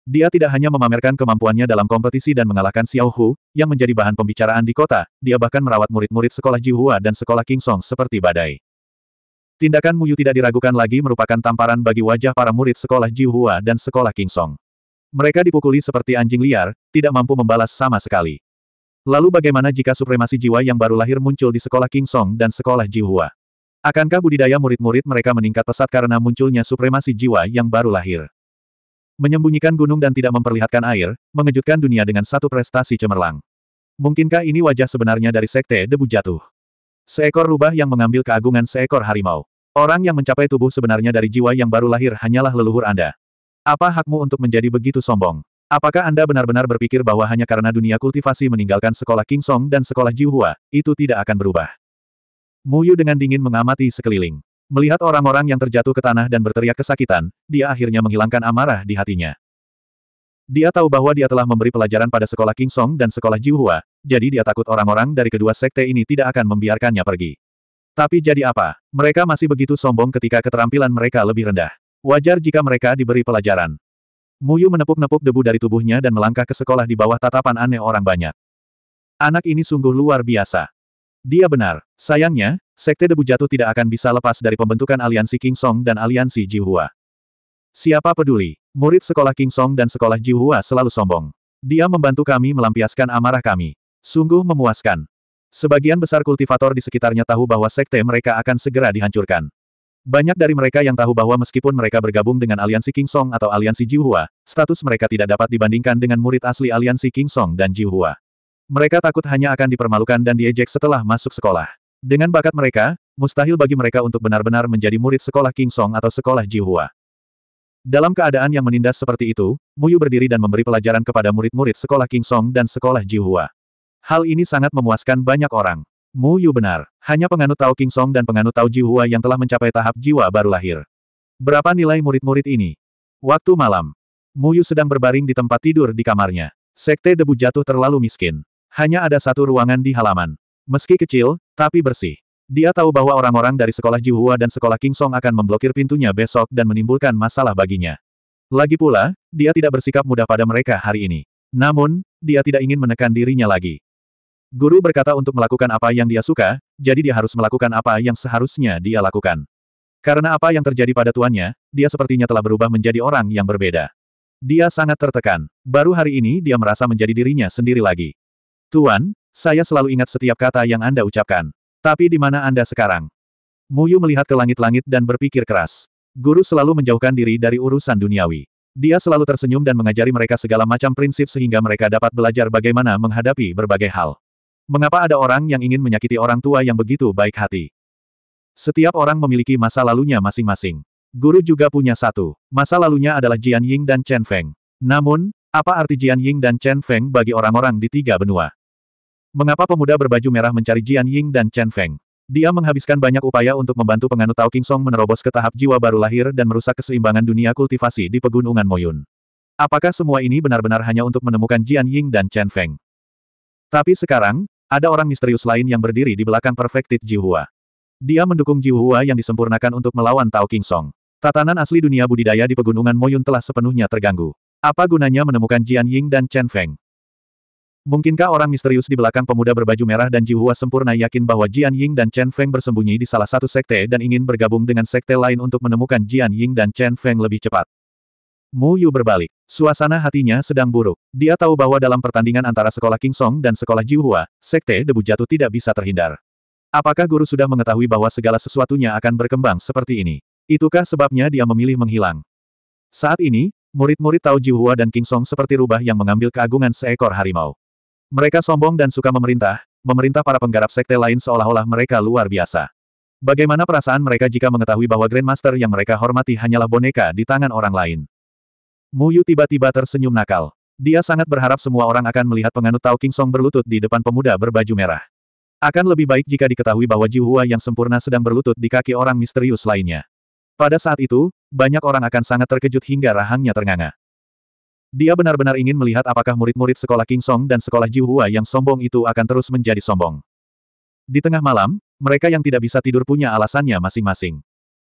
Dia tidak hanya memamerkan kemampuannya dalam kompetisi dan mengalahkan Xiao Hu, yang menjadi bahan pembicaraan di kota, dia bahkan merawat murid-murid sekolah Jihua dan sekolah King Song seperti badai. Tindakan Muyu tidak diragukan lagi merupakan tamparan bagi wajah para murid sekolah Jihua dan sekolah King Song. Mereka dipukuli seperti anjing liar, tidak mampu membalas sama sekali. Lalu bagaimana jika supremasi jiwa yang baru lahir muncul di sekolah King Song dan sekolah Jihua? Akankah budidaya murid-murid mereka meningkat pesat karena munculnya supremasi jiwa yang baru lahir? Menyembunyikan gunung dan tidak memperlihatkan air, mengejutkan dunia dengan satu prestasi cemerlang. Mungkinkah ini wajah sebenarnya dari sekte debu jatuh? Seekor rubah yang mengambil keagungan seekor harimau. Orang yang mencapai tubuh sebenarnya dari jiwa yang baru lahir hanyalah leluhur Anda. Apa hakmu untuk menjadi begitu sombong? Apakah Anda benar-benar berpikir bahwa hanya karena dunia kultivasi meninggalkan sekolah King Song dan sekolah Jiuhua, itu tidak akan berubah? Muyu dengan dingin mengamati sekeliling. Melihat orang-orang yang terjatuh ke tanah dan berteriak kesakitan, dia akhirnya menghilangkan amarah di hatinya. Dia tahu bahwa dia telah memberi pelajaran pada sekolah King Song dan sekolah Jiuhua, jadi dia takut orang-orang dari kedua sekte ini tidak akan membiarkannya pergi. Tapi jadi apa? Mereka masih begitu sombong ketika keterampilan mereka lebih rendah. Wajar jika mereka diberi pelajaran. Muyu menepuk-nepuk debu dari tubuhnya dan melangkah ke sekolah di bawah tatapan aneh orang banyak. Anak ini sungguh luar biasa. Dia benar. Sayangnya, Sekte Debu Jatuh tidak akan bisa lepas dari pembentukan aliansi King Song dan aliansi Jihua. Siapa peduli, murid sekolah King Song dan sekolah Jihua selalu sombong. Dia membantu kami melampiaskan amarah kami. Sungguh memuaskan. Sebagian besar kultivator di sekitarnya tahu bahwa sekte mereka akan segera dihancurkan. Banyak dari mereka yang tahu bahwa meskipun mereka bergabung dengan aliansi King Song atau aliansi Jihua, status mereka tidak dapat dibandingkan dengan murid asli aliansi King Song dan Jihua. Mereka takut hanya akan dipermalukan dan diejek setelah masuk sekolah. Dengan bakat mereka, mustahil bagi mereka untuk benar-benar menjadi murid sekolah King Song atau sekolah Ji Hua. Dalam keadaan yang menindas seperti itu, Muyu berdiri dan memberi pelajaran kepada murid-murid sekolah King Song dan sekolah Ji Hua. Hal ini sangat memuaskan banyak orang. Muyu benar, hanya penganut Tao King Song dan penganut Tao Hua yang telah mencapai tahap jiwa baru lahir. Berapa nilai murid-murid ini? Waktu malam. Muyu sedang berbaring di tempat tidur di kamarnya. Sekte debu jatuh terlalu miskin. Hanya ada satu ruangan di halaman. Meski kecil, tapi bersih. Dia tahu bahwa orang-orang dari sekolah Jihua dan sekolah King Song akan memblokir pintunya besok dan menimbulkan masalah baginya. Lagi pula, dia tidak bersikap mudah pada mereka hari ini. Namun, dia tidak ingin menekan dirinya lagi. Guru berkata untuk melakukan apa yang dia suka, jadi dia harus melakukan apa yang seharusnya dia lakukan. Karena apa yang terjadi pada tuannya, dia sepertinya telah berubah menjadi orang yang berbeda. Dia sangat tertekan. Baru hari ini dia merasa menjadi dirinya sendiri lagi. Tuan, saya selalu ingat setiap kata yang Anda ucapkan. Tapi di mana Anda sekarang? Muyu melihat ke langit-langit dan berpikir keras. Guru selalu menjauhkan diri dari urusan duniawi. Dia selalu tersenyum dan mengajari mereka segala macam prinsip sehingga mereka dapat belajar bagaimana menghadapi berbagai hal. Mengapa ada orang yang ingin menyakiti orang tua yang begitu baik hati? Setiap orang memiliki masa lalunya masing-masing. Guru juga punya satu. Masa lalunya adalah Jian Ying dan Chen Feng. Namun, apa arti Jian Ying dan Chen Feng bagi orang-orang di tiga benua? Mengapa pemuda berbaju merah mencari Jian Ying dan Chen Feng? Dia menghabiskan banyak upaya untuk membantu penganut Tao King Song menerobos ke tahap jiwa baru lahir dan merusak keseimbangan dunia kultivasi di pegunungan Moyun. Apakah semua ini benar-benar hanya untuk menemukan Jian Ying dan Chen Feng? Tapi sekarang, ada orang misterius lain yang berdiri di belakang Perfected Hua. Dia mendukung Ji Hua yang disempurnakan untuk melawan Tao King Song. Tatanan asli dunia budidaya di pegunungan Moyun telah sepenuhnya terganggu. Apa gunanya menemukan Jian Ying dan Chen Feng? Mungkinkah orang misterius di belakang pemuda berbaju merah dan jiwa sempurna yakin bahwa Jian Ying dan Chen Feng bersembunyi di salah satu sekte dan ingin bergabung dengan sekte lain untuk menemukan Jian Ying dan Chen Feng lebih cepat? Mu Yu berbalik. Suasana hatinya sedang buruk. Dia tahu bahwa dalam pertandingan antara sekolah King Song dan sekolah Jiuhua, sekte debu jatuh tidak bisa terhindar. Apakah guru sudah mengetahui bahwa segala sesuatunya akan berkembang seperti ini? Itukah sebabnya dia memilih menghilang? Saat ini, murid-murid tahu Jiuhua dan King Song seperti rubah yang mengambil keagungan seekor harimau. Mereka sombong dan suka memerintah, memerintah para penggarap sekte lain seolah-olah mereka luar biasa. Bagaimana perasaan mereka jika mengetahui bahwa Grandmaster yang mereka hormati hanyalah boneka di tangan orang lain? Muyu tiba-tiba tersenyum nakal. Dia sangat berharap semua orang akan melihat penganut Tao King Song berlutut di depan pemuda berbaju merah. Akan lebih baik jika diketahui bahwa Hua yang sempurna sedang berlutut di kaki orang misterius lainnya. Pada saat itu, banyak orang akan sangat terkejut hingga rahangnya ternganga. Dia benar-benar ingin melihat apakah murid-murid sekolah King Song dan sekolah Hua yang sombong itu akan terus menjadi sombong. Di tengah malam, mereka yang tidak bisa tidur punya alasannya masing-masing.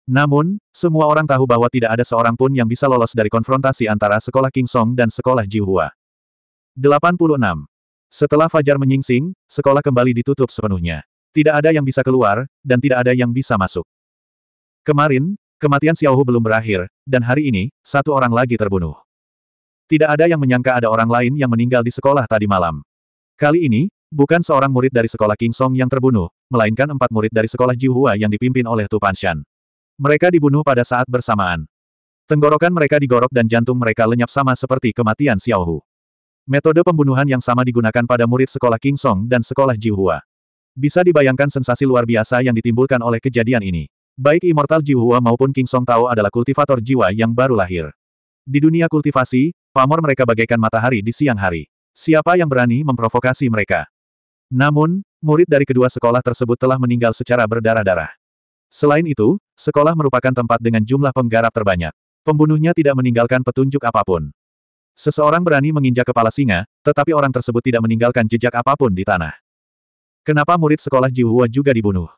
Namun, semua orang tahu bahwa tidak ada seorang pun yang bisa lolos dari konfrontasi antara sekolah King Song dan sekolah Jiuhua. 86. Setelah Fajar menyingsing, sekolah kembali ditutup sepenuhnya. Tidak ada yang bisa keluar, dan tidak ada yang bisa masuk. Kemarin, kematian Xiaohu belum berakhir, dan hari ini, satu orang lagi terbunuh. Tidak ada yang menyangka ada orang lain yang meninggal di sekolah tadi malam. Kali ini, bukan seorang murid dari sekolah King Song yang terbunuh, melainkan empat murid dari sekolah Hua yang dipimpin oleh Tu Panshan. Mereka dibunuh pada saat bersamaan. Tenggorokan mereka digorok dan jantung mereka lenyap sama seperti kematian Xiao Hu. Metode pembunuhan yang sama digunakan pada murid sekolah King Song dan sekolah Hua. Bisa dibayangkan sensasi luar biasa yang ditimbulkan oleh kejadian ini. Baik Immortal Jihua maupun King Song Tao adalah kultivator jiwa yang baru lahir. Di dunia kultivasi, Pamor mereka bagaikan matahari di siang hari. Siapa yang berani memprovokasi mereka? Namun, murid dari kedua sekolah tersebut telah meninggal secara berdarah-darah. Selain itu, sekolah merupakan tempat dengan jumlah penggarap terbanyak. Pembunuhnya tidak meninggalkan petunjuk apapun. Seseorang berani menginjak kepala singa, tetapi orang tersebut tidak meninggalkan jejak apapun di tanah. Kenapa murid sekolah Jiuhua juga dibunuh?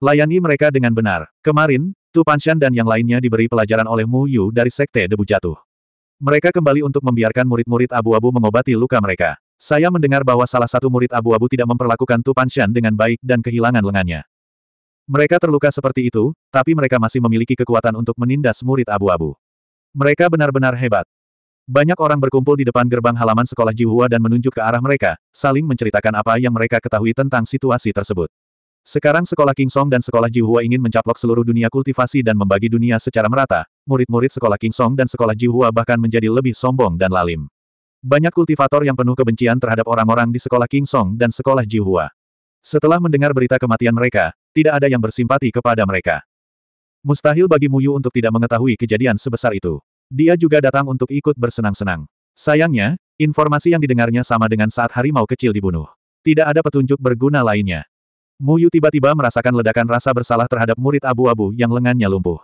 Layani mereka dengan benar. Kemarin, Tu Panshan dan yang lainnya diberi pelajaran oleh Mu Yu dari Sekte Debu Jatuh. Mereka kembali untuk membiarkan murid-murid abu-abu mengobati luka mereka. Saya mendengar bahwa salah satu murid abu-abu tidak memperlakukan Tu Panshan dengan baik dan kehilangan lengannya. Mereka terluka seperti itu, tapi mereka masih memiliki kekuatan untuk menindas murid abu-abu. Mereka benar-benar hebat. Banyak orang berkumpul di depan gerbang halaman sekolah Jihua dan menunjuk ke arah mereka, saling menceritakan apa yang mereka ketahui tentang situasi tersebut. Sekarang sekolah King Song dan sekolah Jihua ingin mencaplok seluruh dunia kultivasi dan membagi dunia secara merata, murid-murid sekolah King Song dan sekolah Hua bahkan menjadi lebih sombong dan lalim. Banyak kultivator yang penuh kebencian terhadap orang-orang di sekolah King Song dan sekolah Hua. Setelah mendengar berita kematian mereka, tidak ada yang bersimpati kepada mereka. Mustahil bagi Muyu untuk tidak mengetahui kejadian sebesar itu. Dia juga datang untuk ikut bersenang-senang. Sayangnya, informasi yang didengarnya sama dengan saat harimau kecil dibunuh. Tidak ada petunjuk berguna lainnya. Muyu tiba-tiba merasakan ledakan rasa bersalah terhadap murid abu-abu yang lengannya lumpuh.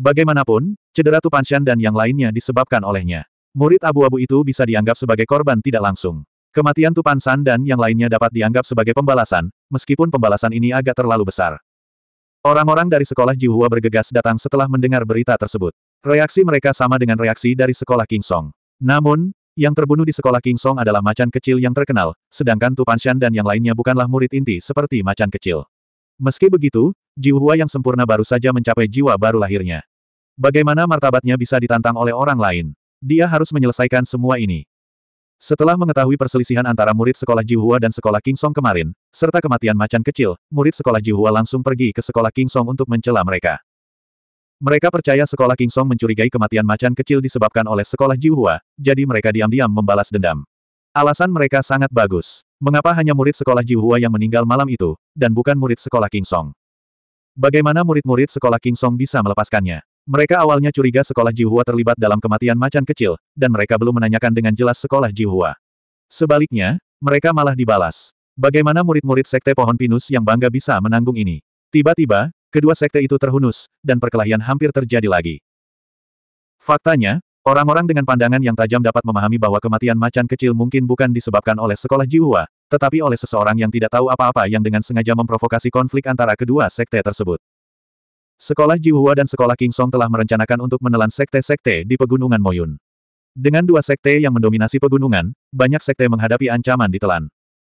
Bagaimanapun, cedera Tupanshan dan yang lainnya disebabkan olehnya. Murid abu-abu itu bisa dianggap sebagai korban tidak langsung. Kematian Tupanshan dan yang lainnya dapat dianggap sebagai pembalasan, meskipun pembalasan ini agak terlalu besar. Orang-orang dari sekolah Jiuhua bergegas datang setelah mendengar berita tersebut. Reaksi mereka sama dengan reaksi dari sekolah King Song. Namun, yang terbunuh di sekolah King Song adalah macan kecil yang terkenal, sedangkan Tupanshan dan yang lainnya bukanlah murid inti seperti macan kecil. Meski begitu, Jiuhua yang sempurna baru saja mencapai jiwa baru lahirnya. Bagaimana martabatnya bisa ditantang oleh orang lain? Dia harus menyelesaikan semua ini. Setelah mengetahui perselisihan antara murid sekolah Jihua dan sekolah King Song kemarin, serta kematian macan kecil, murid sekolah Jihua langsung pergi ke sekolah King Song untuk mencela mereka. Mereka percaya sekolah King Song mencurigai kematian macan kecil disebabkan oleh sekolah Jihua, jadi mereka diam-diam membalas dendam. Alasan mereka sangat bagus. Mengapa hanya murid sekolah Jihua yang meninggal malam itu, dan bukan murid sekolah King Song? Bagaimana murid-murid sekolah King Song bisa melepaskannya? Mereka awalnya curiga sekolah Jihua terlibat dalam kematian macan kecil, dan mereka belum menanyakan dengan jelas sekolah Jihua. Sebaliknya, mereka malah dibalas. Bagaimana murid-murid sekte pohon pinus yang bangga bisa menanggung ini? Tiba-tiba, kedua sekte itu terhunus, dan perkelahian hampir terjadi lagi. Faktanya, orang-orang dengan pandangan yang tajam dapat memahami bahwa kematian macan kecil mungkin bukan disebabkan oleh sekolah jiwa, tetapi oleh seseorang yang tidak tahu apa-apa yang dengan sengaja memprovokasi konflik antara kedua sekte tersebut. Sekolah Jihua dan Sekolah King Song telah merencanakan untuk menelan sekte-sekte di Pegunungan Moyun. Dengan dua sekte yang mendominasi pegunungan, banyak sekte menghadapi ancaman ditelan.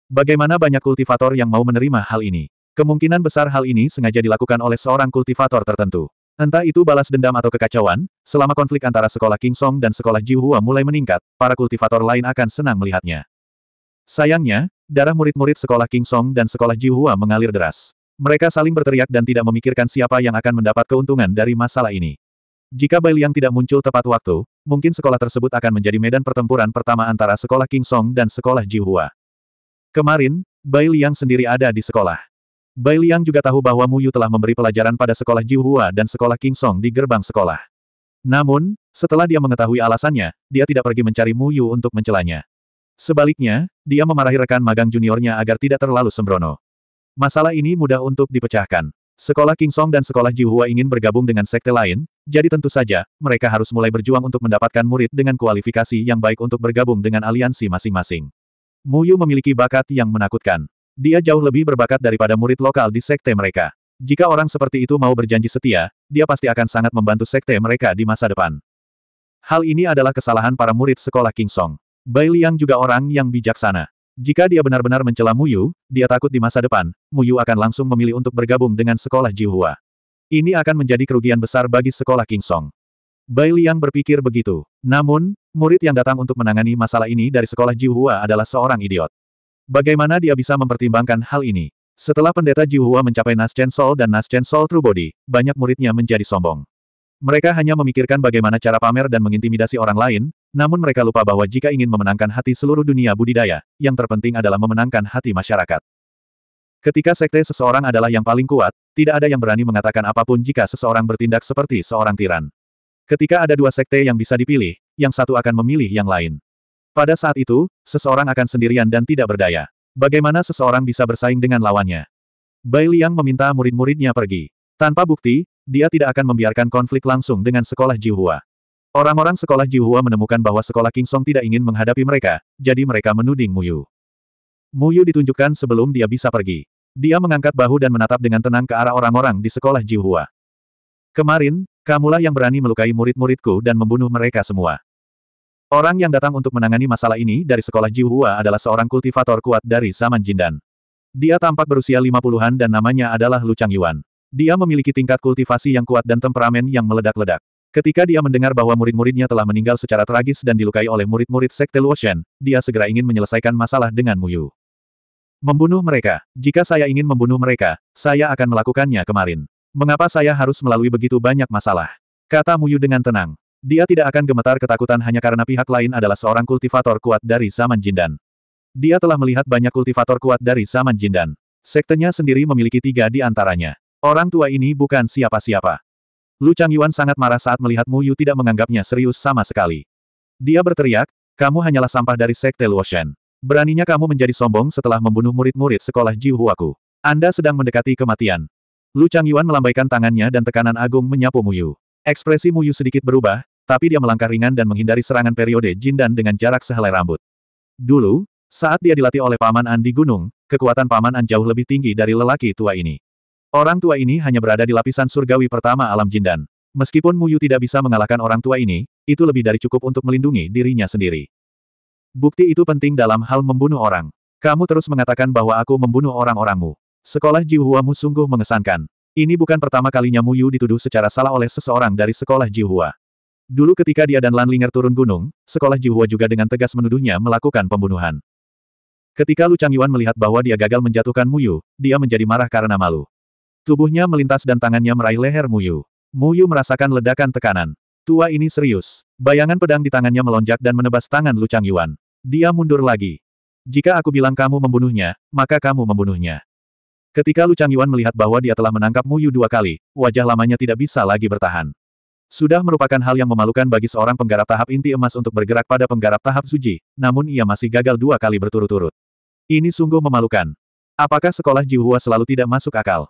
Bagaimana banyak kultivator yang mau menerima hal ini? Kemungkinan besar hal ini sengaja dilakukan oleh seorang kultivator tertentu. Entah itu balas dendam atau kekacauan, selama konflik antara sekolah King Song dan sekolah Jihua mulai meningkat, para kultivator lain akan senang melihatnya. Sayangnya, darah murid-murid sekolah King Song dan sekolah Jihua mengalir deras. Mereka saling berteriak dan tidak memikirkan siapa yang akan mendapat keuntungan dari masalah ini. Jika Bai Liang tidak muncul tepat waktu, mungkin sekolah tersebut akan menjadi medan pertempuran pertama antara sekolah King Song dan sekolah Ji Hua. Kemarin, Bai Liang sendiri ada di sekolah. Bai Liang juga tahu bahwa Mu Yu telah memberi pelajaran pada sekolah Ji Hua dan sekolah King Song di gerbang sekolah. Namun, setelah dia mengetahui alasannya, dia tidak pergi mencari Mu Yu untuk mencelanya. Sebaliknya, dia memarahi rekan magang juniornya agar tidak terlalu sembrono. Masalah ini mudah untuk dipecahkan. Sekolah King Song dan sekolah Jihua ingin bergabung dengan sekte lain, jadi tentu saja, mereka harus mulai berjuang untuk mendapatkan murid dengan kualifikasi yang baik untuk bergabung dengan aliansi masing-masing. Mu Yu memiliki bakat yang menakutkan. Dia jauh lebih berbakat daripada murid lokal di sekte mereka. Jika orang seperti itu mau berjanji setia, dia pasti akan sangat membantu sekte mereka di masa depan. Hal ini adalah kesalahan para murid sekolah King Song. Bai Liang juga orang yang bijaksana. Jika dia benar-benar mencela Muyu, dia takut di masa depan, Muyu akan langsung memilih untuk bergabung dengan sekolah Hua. Ini akan menjadi kerugian besar bagi sekolah King Song. Bai Liang berpikir begitu. Namun, murid yang datang untuk menangani masalah ini dari sekolah Hua adalah seorang idiot. Bagaimana dia bisa mempertimbangkan hal ini? Setelah pendeta Hua mencapai Naschen Sol dan Naschen Sol True Body, banyak muridnya menjadi sombong. Mereka hanya memikirkan bagaimana cara pamer dan mengintimidasi orang lain, namun mereka lupa bahwa jika ingin memenangkan hati seluruh dunia budidaya, yang terpenting adalah memenangkan hati masyarakat. Ketika sekte seseorang adalah yang paling kuat, tidak ada yang berani mengatakan apapun jika seseorang bertindak seperti seorang tiran. Ketika ada dua sekte yang bisa dipilih, yang satu akan memilih yang lain. Pada saat itu, seseorang akan sendirian dan tidak berdaya. Bagaimana seseorang bisa bersaing dengan lawannya? Bai Liang meminta murid-muridnya pergi. Tanpa bukti, dia tidak akan membiarkan konflik langsung dengan sekolah Jihua. Orang-orang sekolah Jiuhua menemukan bahwa sekolah King Song tidak ingin menghadapi mereka, jadi mereka menuding Muyu. Muyu ditunjukkan sebelum dia bisa pergi. Dia mengangkat bahu dan menatap dengan tenang ke arah orang-orang di sekolah Jiuhua. Kemarin, kamulah yang berani melukai murid-muridku dan membunuh mereka semua. Orang yang datang untuk menangani masalah ini dari sekolah Jiuhua adalah seorang kultivator kuat dari zaman Jindan. Dia tampak berusia lima puluhan dan namanya adalah Lu Chang Yuan. Dia memiliki tingkat kultivasi yang kuat dan temperamen yang meledak-ledak. Ketika dia mendengar bahwa murid-muridnya telah meninggal secara tragis dan dilukai oleh murid-murid Sekte Luoshen, dia segera ingin menyelesaikan masalah dengan Muyu. Membunuh mereka. Jika saya ingin membunuh mereka, saya akan melakukannya kemarin. Mengapa saya harus melalui begitu banyak masalah? Kata Muyu dengan tenang. Dia tidak akan gemetar ketakutan hanya karena pihak lain adalah seorang kultivator kuat dari zaman Jindan. Dia telah melihat banyak kultivator kuat dari zaman Jindan. Sektenya sendiri memiliki tiga di antaranya. Orang tua ini bukan siapa-siapa. Lu Yuan sangat marah saat melihat Mu Yu tidak menganggapnya serius sama sekali. Dia berteriak, kamu hanyalah sampah dari Sekte Luoshan. Beraninya kamu menjadi sombong setelah membunuh murid-murid sekolah Jiuhuaku. Huaku. Anda sedang mendekati kematian. Lu Yuan melambaikan tangannya dan tekanan agung menyapu Mu Yu. Ekspresi Mu Yu sedikit berubah, tapi dia melangkah ringan dan menghindari serangan periode Jin dan dengan jarak sehelai rambut. Dulu, saat dia dilatih oleh Paman An di gunung, kekuatan Paman An jauh lebih tinggi dari lelaki tua ini. Orang tua ini hanya berada di lapisan surgawi pertama alam jindan. Meskipun Muyu tidak bisa mengalahkan orang tua ini, itu lebih dari cukup untuk melindungi dirinya sendiri. Bukti itu penting dalam hal membunuh orang. Kamu terus mengatakan bahwa aku membunuh orang-orangmu. Sekolah Jihuamu sungguh mengesankan. Ini bukan pertama kalinya Muyu dituduh secara salah oleh seseorang dari sekolah Jihua. Dulu ketika dia dan Lan Linger turun gunung, sekolah Jihua juga dengan tegas menuduhnya melakukan pembunuhan. Ketika Lu Changyuan melihat bahwa dia gagal menjatuhkan Muyu, dia menjadi marah karena malu. Tubuhnya melintas dan tangannya meraih leher Muyu. Muyu merasakan ledakan tekanan. Tua ini serius. Bayangan pedang di tangannya melonjak dan menebas tangan Lu Chang Yuan. Dia mundur lagi. Jika aku bilang kamu membunuhnya, maka kamu membunuhnya. Ketika Lu Chang Yuan melihat bahwa dia telah menangkap Muyu dua kali, wajah lamanya tidak bisa lagi bertahan. Sudah merupakan hal yang memalukan bagi seorang penggarap tahap inti emas untuk bergerak pada penggarap tahap suci, namun ia masih gagal dua kali berturut-turut. Ini sungguh memalukan. Apakah sekolah Jihua selalu tidak masuk akal?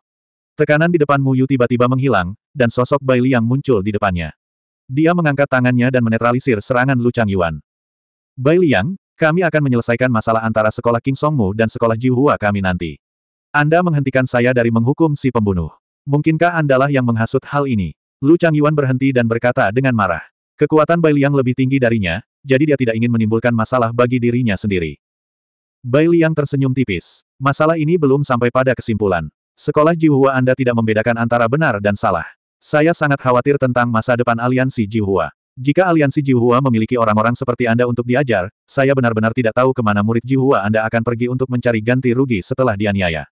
Tekanan di depan Nguyu tiba-tiba menghilang, dan sosok Bai Liang muncul di depannya. Dia mengangkat tangannya dan menetralisir serangan Lu Chang Yuan. Bai Liang, kami akan menyelesaikan masalah antara sekolah King Mu dan sekolah Hua kami nanti. Anda menghentikan saya dari menghukum si pembunuh. Mungkinkah Andalah yang menghasut hal ini? Lu Chang Yuan berhenti dan berkata dengan marah. Kekuatan Bai Liang lebih tinggi darinya, jadi dia tidak ingin menimbulkan masalah bagi dirinya sendiri. Bai Liang tersenyum tipis. Masalah ini belum sampai pada kesimpulan. Sekolah Jihua Anda tidak membedakan antara benar dan salah. Saya sangat khawatir tentang masa depan aliansi Jihua. Jika aliansi Jihua memiliki orang-orang seperti Anda untuk diajar, saya benar-benar tidak tahu kemana murid Jihua Anda akan pergi untuk mencari ganti rugi setelah dianiaya.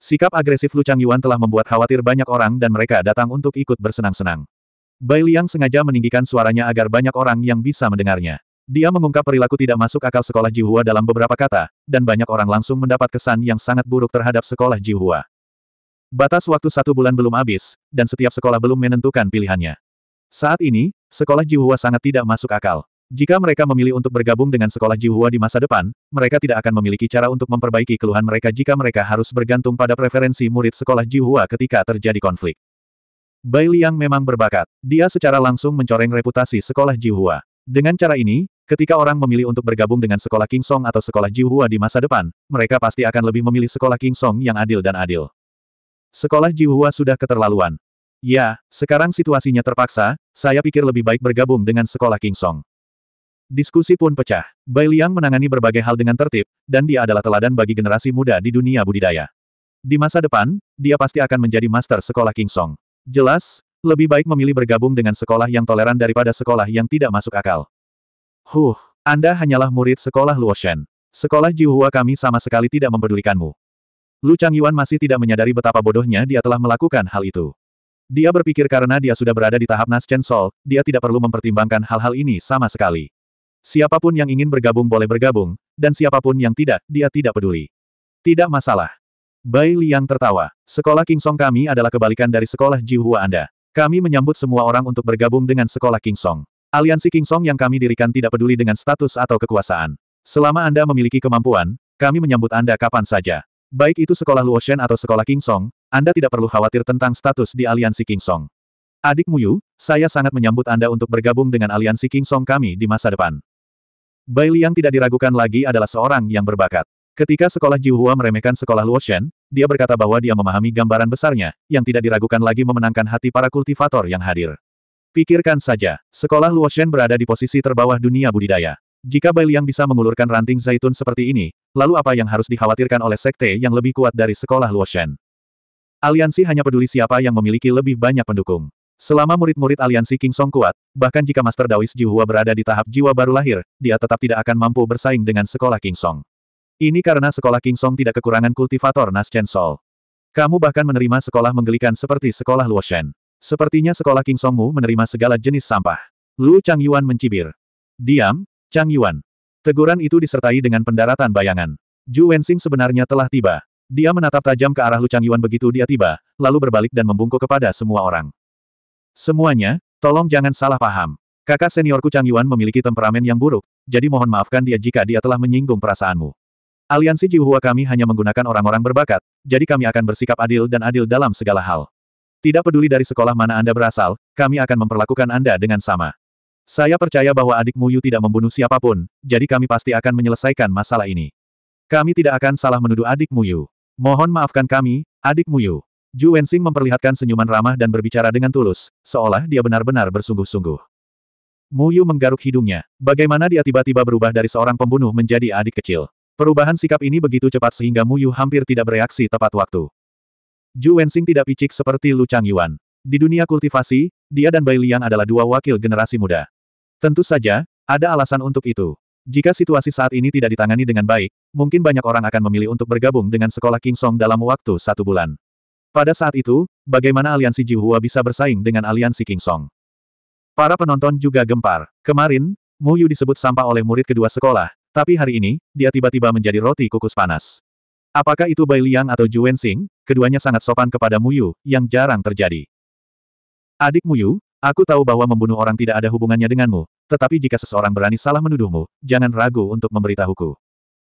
Sikap agresif Lu Chang Yuan telah membuat khawatir banyak orang dan mereka datang untuk ikut bersenang-senang. Bai Liang sengaja meninggikan suaranya agar banyak orang yang bisa mendengarnya. Dia mengungkap perilaku tidak masuk akal sekolah Jihua dalam beberapa kata, dan banyak orang langsung mendapat kesan yang sangat buruk terhadap sekolah Jihua. Batas waktu satu bulan belum habis, dan setiap sekolah belum menentukan pilihannya. Saat ini, sekolah Jihua sangat tidak masuk akal. Jika mereka memilih untuk bergabung dengan sekolah Jihua di masa depan, mereka tidak akan memiliki cara untuk memperbaiki keluhan mereka jika mereka harus bergantung pada preferensi murid sekolah Jihua ketika terjadi konflik. Bai Liang memang berbakat. Dia secara langsung mencoreng reputasi sekolah Jihua. Dengan cara ini, ketika orang memilih untuk bergabung dengan sekolah King Song atau sekolah Jihua di masa depan, mereka pasti akan lebih memilih sekolah King Song yang adil dan adil. Sekolah Jihua sudah keterlaluan. Ya, sekarang situasinya terpaksa, saya pikir lebih baik bergabung dengan sekolah King Song. Diskusi pun pecah. Bai Liang menangani berbagai hal dengan tertib, dan dia adalah teladan bagi generasi muda di dunia budidaya. Di masa depan, dia pasti akan menjadi master sekolah King Song. Jelas, lebih baik memilih bergabung dengan sekolah yang toleran daripada sekolah yang tidak masuk akal. Huh, Anda hanyalah murid sekolah Luoshen. Sekolah Jihua kami sama sekali tidak mempedulikanmu. Lu Changyuan masih tidak menyadari betapa bodohnya dia telah melakukan hal itu. Dia berpikir karena dia sudah berada di tahap Naschen Sol, dia tidak perlu mempertimbangkan hal-hal ini sama sekali. Siapapun yang ingin bergabung boleh bergabung, dan siapapun yang tidak, dia tidak peduli. Tidak masalah. Bai Liang tertawa. Sekolah King Song kami adalah kebalikan dari sekolah Jihua Anda. Kami menyambut semua orang untuk bergabung dengan sekolah King Song. Aliansi King Song yang kami dirikan tidak peduli dengan status atau kekuasaan. Selama Anda memiliki kemampuan, kami menyambut Anda kapan saja. Baik itu sekolah Luoshen atau sekolah King Song, Anda tidak perlu khawatir tentang status di aliansi King Song. Adik Muyu, saya sangat menyambut Anda untuk bergabung dengan aliansi King Song kami di masa depan. Bai Liang tidak diragukan lagi adalah seorang yang berbakat. Ketika sekolah Jiuhua meremehkan sekolah Luoshen, dia berkata bahwa dia memahami gambaran besarnya, yang tidak diragukan lagi memenangkan hati para kultivator yang hadir. Pikirkan saja, sekolah Luoshen berada di posisi terbawah dunia budidaya. Jika Bai Liang bisa mengulurkan ranting zaitun seperti ini, lalu apa yang harus dikhawatirkan oleh sekte yang lebih kuat dari sekolah Luoshen? Aliansi hanya peduli siapa yang memiliki lebih banyak pendukung. Selama murid-murid aliansi King Song kuat, bahkan jika Master Ji Jihua berada di tahap jiwa baru lahir, dia tetap tidak akan mampu bersaing dengan sekolah King Song. Ini karena sekolah King Song tidak kekurangan kultivator Nas Chen Sol. Kamu bahkan menerima sekolah menggelikan seperti sekolah Luoshen. Sepertinya sekolah King Songmu menerima segala jenis sampah. Lu Chang Yuan mencibir. Diam, Chang Yuan. Teguran itu disertai dengan pendaratan bayangan. Ju Wensing sebenarnya telah tiba. Dia menatap tajam ke arah Lu Chang Yuan begitu dia tiba, lalu berbalik dan membungkuk kepada semua orang. Semuanya, tolong jangan salah paham. Kakak seniorku Chang Yuan memiliki temperamen yang buruk, jadi mohon maafkan dia jika dia telah menyinggung perasaanmu. Aliansi Jiuhua kami hanya menggunakan orang-orang berbakat, jadi kami akan bersikap adil dan adil dalam segala hal. Tidak peduli dari sekolah mana Anda berasal, kami akan memperlakukan Anda dengan sama. Saya percaya bahwa adikmu Yu tidak membunuh siapapun, jadi kami pasti akan menyelesaikan masalah ini. Kami tidak akan salah menuduh adikmu Yu. Mohon maafkan kami, adikmu Yu. Ju Wensing memperlihatkan senyuman ramah dan berbicara dengan tulus, seolah dia benar-benar bersungguh-sungguh. Mu Yu menggaruk hidungnya. Bagaimana dia tiba-tiba berubah dari seorang pembunuh menjadi adik kecil? Perubahan sikap ini begitu cepat sehingga Mu Yu hampir tidak bereaksi tepat waktu. Ju Wensing tidak picik seperti Lu Changyuan. Di dunia kultivasi, dia dan Bai Liang adalah dua wakil generasi muda. Tentu saja, ada alasan untuk itu. Jika situasi saat ini tidak ditangani dengan baik, mungkin banyak orang akan memilih untuk bergabung dengan sekolah King Song dalam waktu satu bulan. Pada saat itu, bagaimana aliansi Jihua bisa bersaing dengan aliansi King Song? Para penonton juga gempar. Kemarin, Mu Yu disebut sampah oleh murid kedua sekolah, tapi hari ini, dia tiba-tiba menjadi roti kukus panas. Apakah itu Bai Liang atau Ju Wen keduanya sangat sopan kepada Mu Yu, yang jarang terjadi. Adik Mu Yu? Aku tahu bahwa membunuh orang tidak ada hubungannya denganmu, tetapi jika seseorang berani salah menuduhmu, jangan ragu untuk memberitahuku.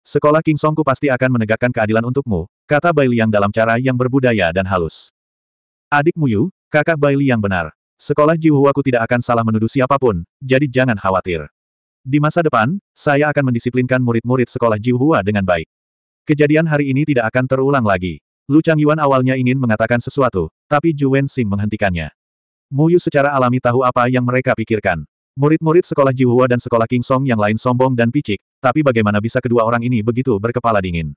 Sekolah King Songku pasti akan menegakkan keadilan untukmu, kata Bai Liang dalam cara yang berbudaya dan halus. Adik Muyu, kakak Bai Liang benar. Sekolah Huaku tidak akan salah menuduh siapapun, jadi jangan khawatir. Di masa depan, saya akan mendisiplinkan murid-murid sekolah Jiuhua dengan baik. Kejadian hari ini tidak akan terulang lagi. Lu Chang Yuan awalnya ingin mengatakan sesuatu, tapi Ju Xing menghentikannya. Muyu secara alami tahu apa yang mereka pikirkan. Murid-murid sekolah Jiwa dan sekolah King Song yang lain sombong dan picik, tapi bagaimana bisa kedua orang ini begitu berkepala dingin?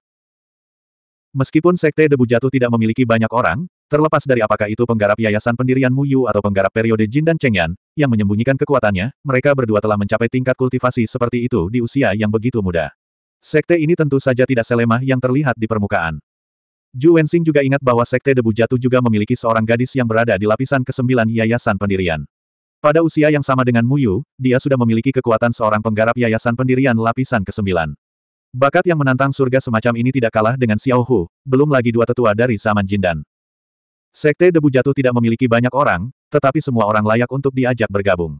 Meskipun Sekte Debu Jatuh tidak memiliki banyak orang, terlepas dari apakah itu penggarap yayasan pendirian Muyu atau penggarap periode Jin dan Chengyan, yang menyembunyikan kekuatannya, mereka berdua telah mencapai tingkat kultivasi seperti itu di usia yang begitu muda. Sekte ini tentu saja tidak selemah yang terlihat di permukaan. Ju Wensing juga ingat bahwa Sekte Debu Jatuh juga memiliki seorang gadis yang berada di lapisan ke-9 Yayasan Pendirian. Pada usia yang sama dengan Mu Yu, dia sudah memiliki kekuatan seorang penggarap Yayasan Pendirian lapisan ke-9. Bakat yang menantang surga semacam ini tidak kalah dengan Xiao Hu, belum lagi dua tetua dari zaman Jindan. Sekte Debu Jatuh tidak memiliki banyak orang, tetapi semua orang layak untuk diajak bergabung.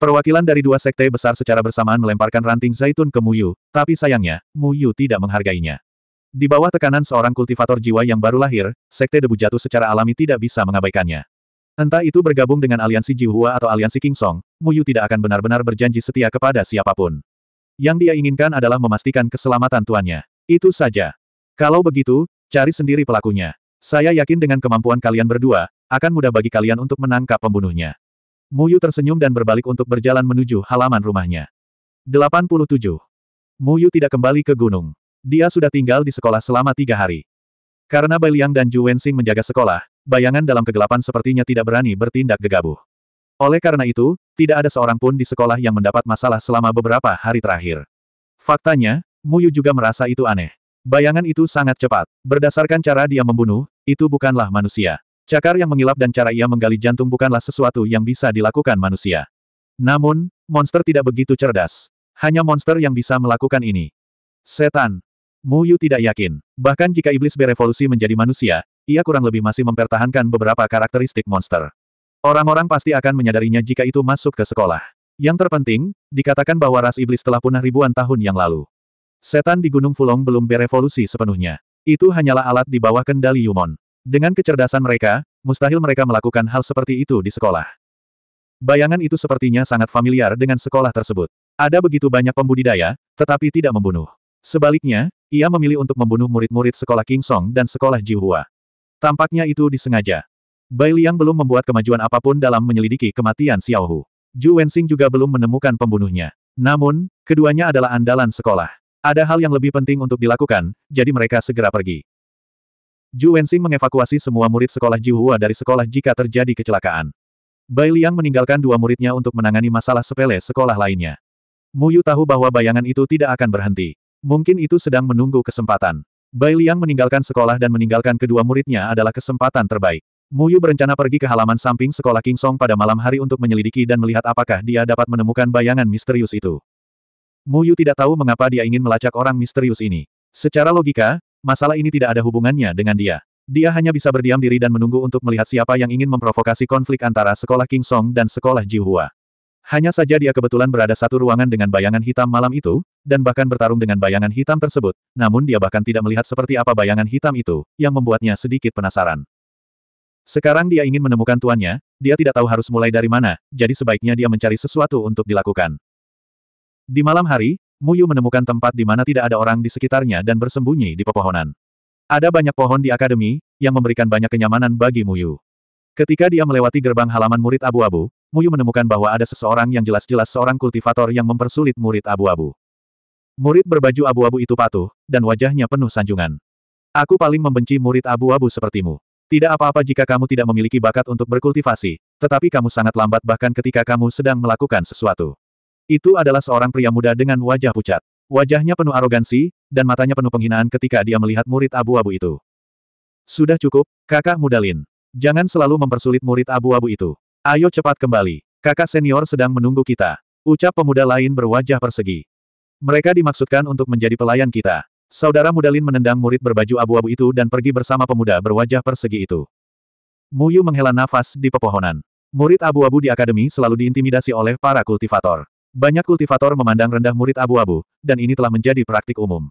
Perwakilan dari dua sekte besar secara bersamaan melemparkan ranting zaitun ke Mu Yu, tapi sayangnya, Mu Yu tidak menghargainya. Di bawah tekanan seorang kultivator jiwa yang baru lahir, Sekte Debu Jatuh secara alami tidak bisa mengabaikannya. Entah itu bergabung dengan aliansi Jihua atau aliansi King Song, Muyu tidak akan benar-benar berjanji setia kepada siapapun. Yang dia inginkan adalah memastikan keselamatan tuannya. Itu saja. Kalau begitu, cari sendiri pelakunya. Saya yakin dengan kemampuan kalian berdua, akan mudah bagi kalian untuk menangkap pembunuhnya. Muyu tersenyum dan berbalik untuk berjalan menuju halaman rumahnya. 87. Muyu tidak kembali ke gunung. Dia sudah tinggal di sekolah selama tiga hari. Karena Bai Liang dan Ju Wensing menjaga sekolah, bayangan dalam kegelapan sepertinya tidak berani bertindak gegabah. Oleh karena itu, tidak ada seorang pun di sekolah yang mendapat masalah selama beberapa hari terakhir. Faktanya, Muyu juga merasa itu aneh. Bayangan itu sangat cepat. Berdasarkan cara dia membunuh, itu bukanlah manusia. Cakar yang mengilap dan cara ia menggali jantung bukanlah sesuatu yang bisa dilakukan manusia. Namun, monster tidak begitu cerdas. Hanya monster yang bisa melakukan ini. Setan, Mu Yu tidak yakin. Bahkan jika iblis berevolusi menjadi manusia, ia kurang lebih masih mempertahankan beberapa karakteristik monster. Orang-orang pasti akan menyadarinya jika itu masuk ke sekolah. Yang terpenting, dikatakan bahwa ras iblis telah punah ribuan tahun yang lalu. Setan di Gunung Fulong belum berevolusi sepenuhnya. Itu hanyalah alat di bawah kendali Yumon. Dengan kecerdasan mereka, mustahil mereka melakukan hal seperti itu di sekolah. Bayangan itu sepertinya sangat familiar dengan sekolah tersebut. Ada begitu banyak pembudidaya, tetapi tidak membunuh. Sebaliknya, ia memilih untuk membunuh murid-murid sekolah King Song dan sekolah Jihua. Tampaknya itu disengaja. Bai Liang belum membuat kemajuan apapun dalam menyelidiki kematian Xiao Hu. Ju Wensing juga belum menemukan pembunuhnya. Namun, keduanya adalah andalan sekolah. Ada hal yang lebih penting untuk dilakukan, jadi mereka segera pergi. Ju Wensing mengevakuasi semua murid sekolah Jihua dari sekolah jika terjadi kecelakaan. Bai Liang meninggalkan dua muridnya untuk menangani masalah sepele sekolah lainnya. Mu Yu tahu bahwa bayangan itu tidak akan berhenti. Mungkin itu sedang menunggu kesempatan. Bai Liang meninggalkan sekolah dan meninggalkan kedua muridnya adalah kesempatan terbaik. Mu Yu berencana pergi ke halaman samping sekolah King Song pada malam hari untuk menyelidiki dan melihat apakah dia dapat menemukan bayangan misterius itu. Mu Yu tidak tahu mengapa dia ingin melacak orang misterius ini. Secara logika, masalah ini tidak ada hubungannya dengan dia. Dia hanya bisa berdiam diri dan menunggu untuk melihat siapa yang ingin memprovokasi konflik antara sekolah King Song dan sekolah Jihua. Hanya saja dia kebetulan berada satu ruangan dengan bayangan hitam malam itu, dan bahkan bertarung dengan bayangan hitam tersebut, namun dia bahkan tidak melihat seperti apa bayangan hitam itu, yang membuatnya sedikit penasaran. Sekarang dia ingin menemukan tuannya, dia tidak tahu harus mulai dari mana, jadi sebaiknya dia mencari sesuatu untuk dilakukan. Di malam hari, Muyu menemukan tempat di mana tidak ada orang di sekitarnya dan bersembunyi di pepohonan. Ada banyak pohon di akademi, yang memberikan banyak kenyamanan bagi Muyu. Ketika dia melewati gerbang halaman murid abu-abu, Muyu menemukan bahwa ada seseorang yang jelas-jelas seorang kultivator yang mempersulit murid abu-abu. Murid berbaju abu-abu itu patuh, dan wajahnya penuh sanjungan. Aku paling membenci murid abu-abu sepertimu. Tidak apa-apa jika kamu tidak memiliki bakat untuk berkultivasi, tetapi kamu sangat lambat bahkan ketika kamu sedang melakukan sesuatu. Itu adalah seorang pria muda dengan wajah pucat. Wajahnya penuh arogansi, dan matanya penuh penghinaan ketika dia melihat murid abu-abu itu. Sudah cukup, kakak muda Lin. Jangan selalu mempersulit murid abu-abu itu. Ayo cepat kembali. Kakak senior sedang menunggu kita. Ucap pemuda lain berwajah persegi. Mereka dimaksudkan untuk menjadi pelayan kita. Saudara muda Lin menendang murid berbaju abu-abu itu dan pergi bersama pemuda berwajah persegi itu. Muyu menghela nafas di pepohonan. Murid abu-abu di akademi selalu diintimidasi oleh para kultivator. Banyak kultivator memandang rendah murid abu-abu, dan ini telah menjadi praktik umum.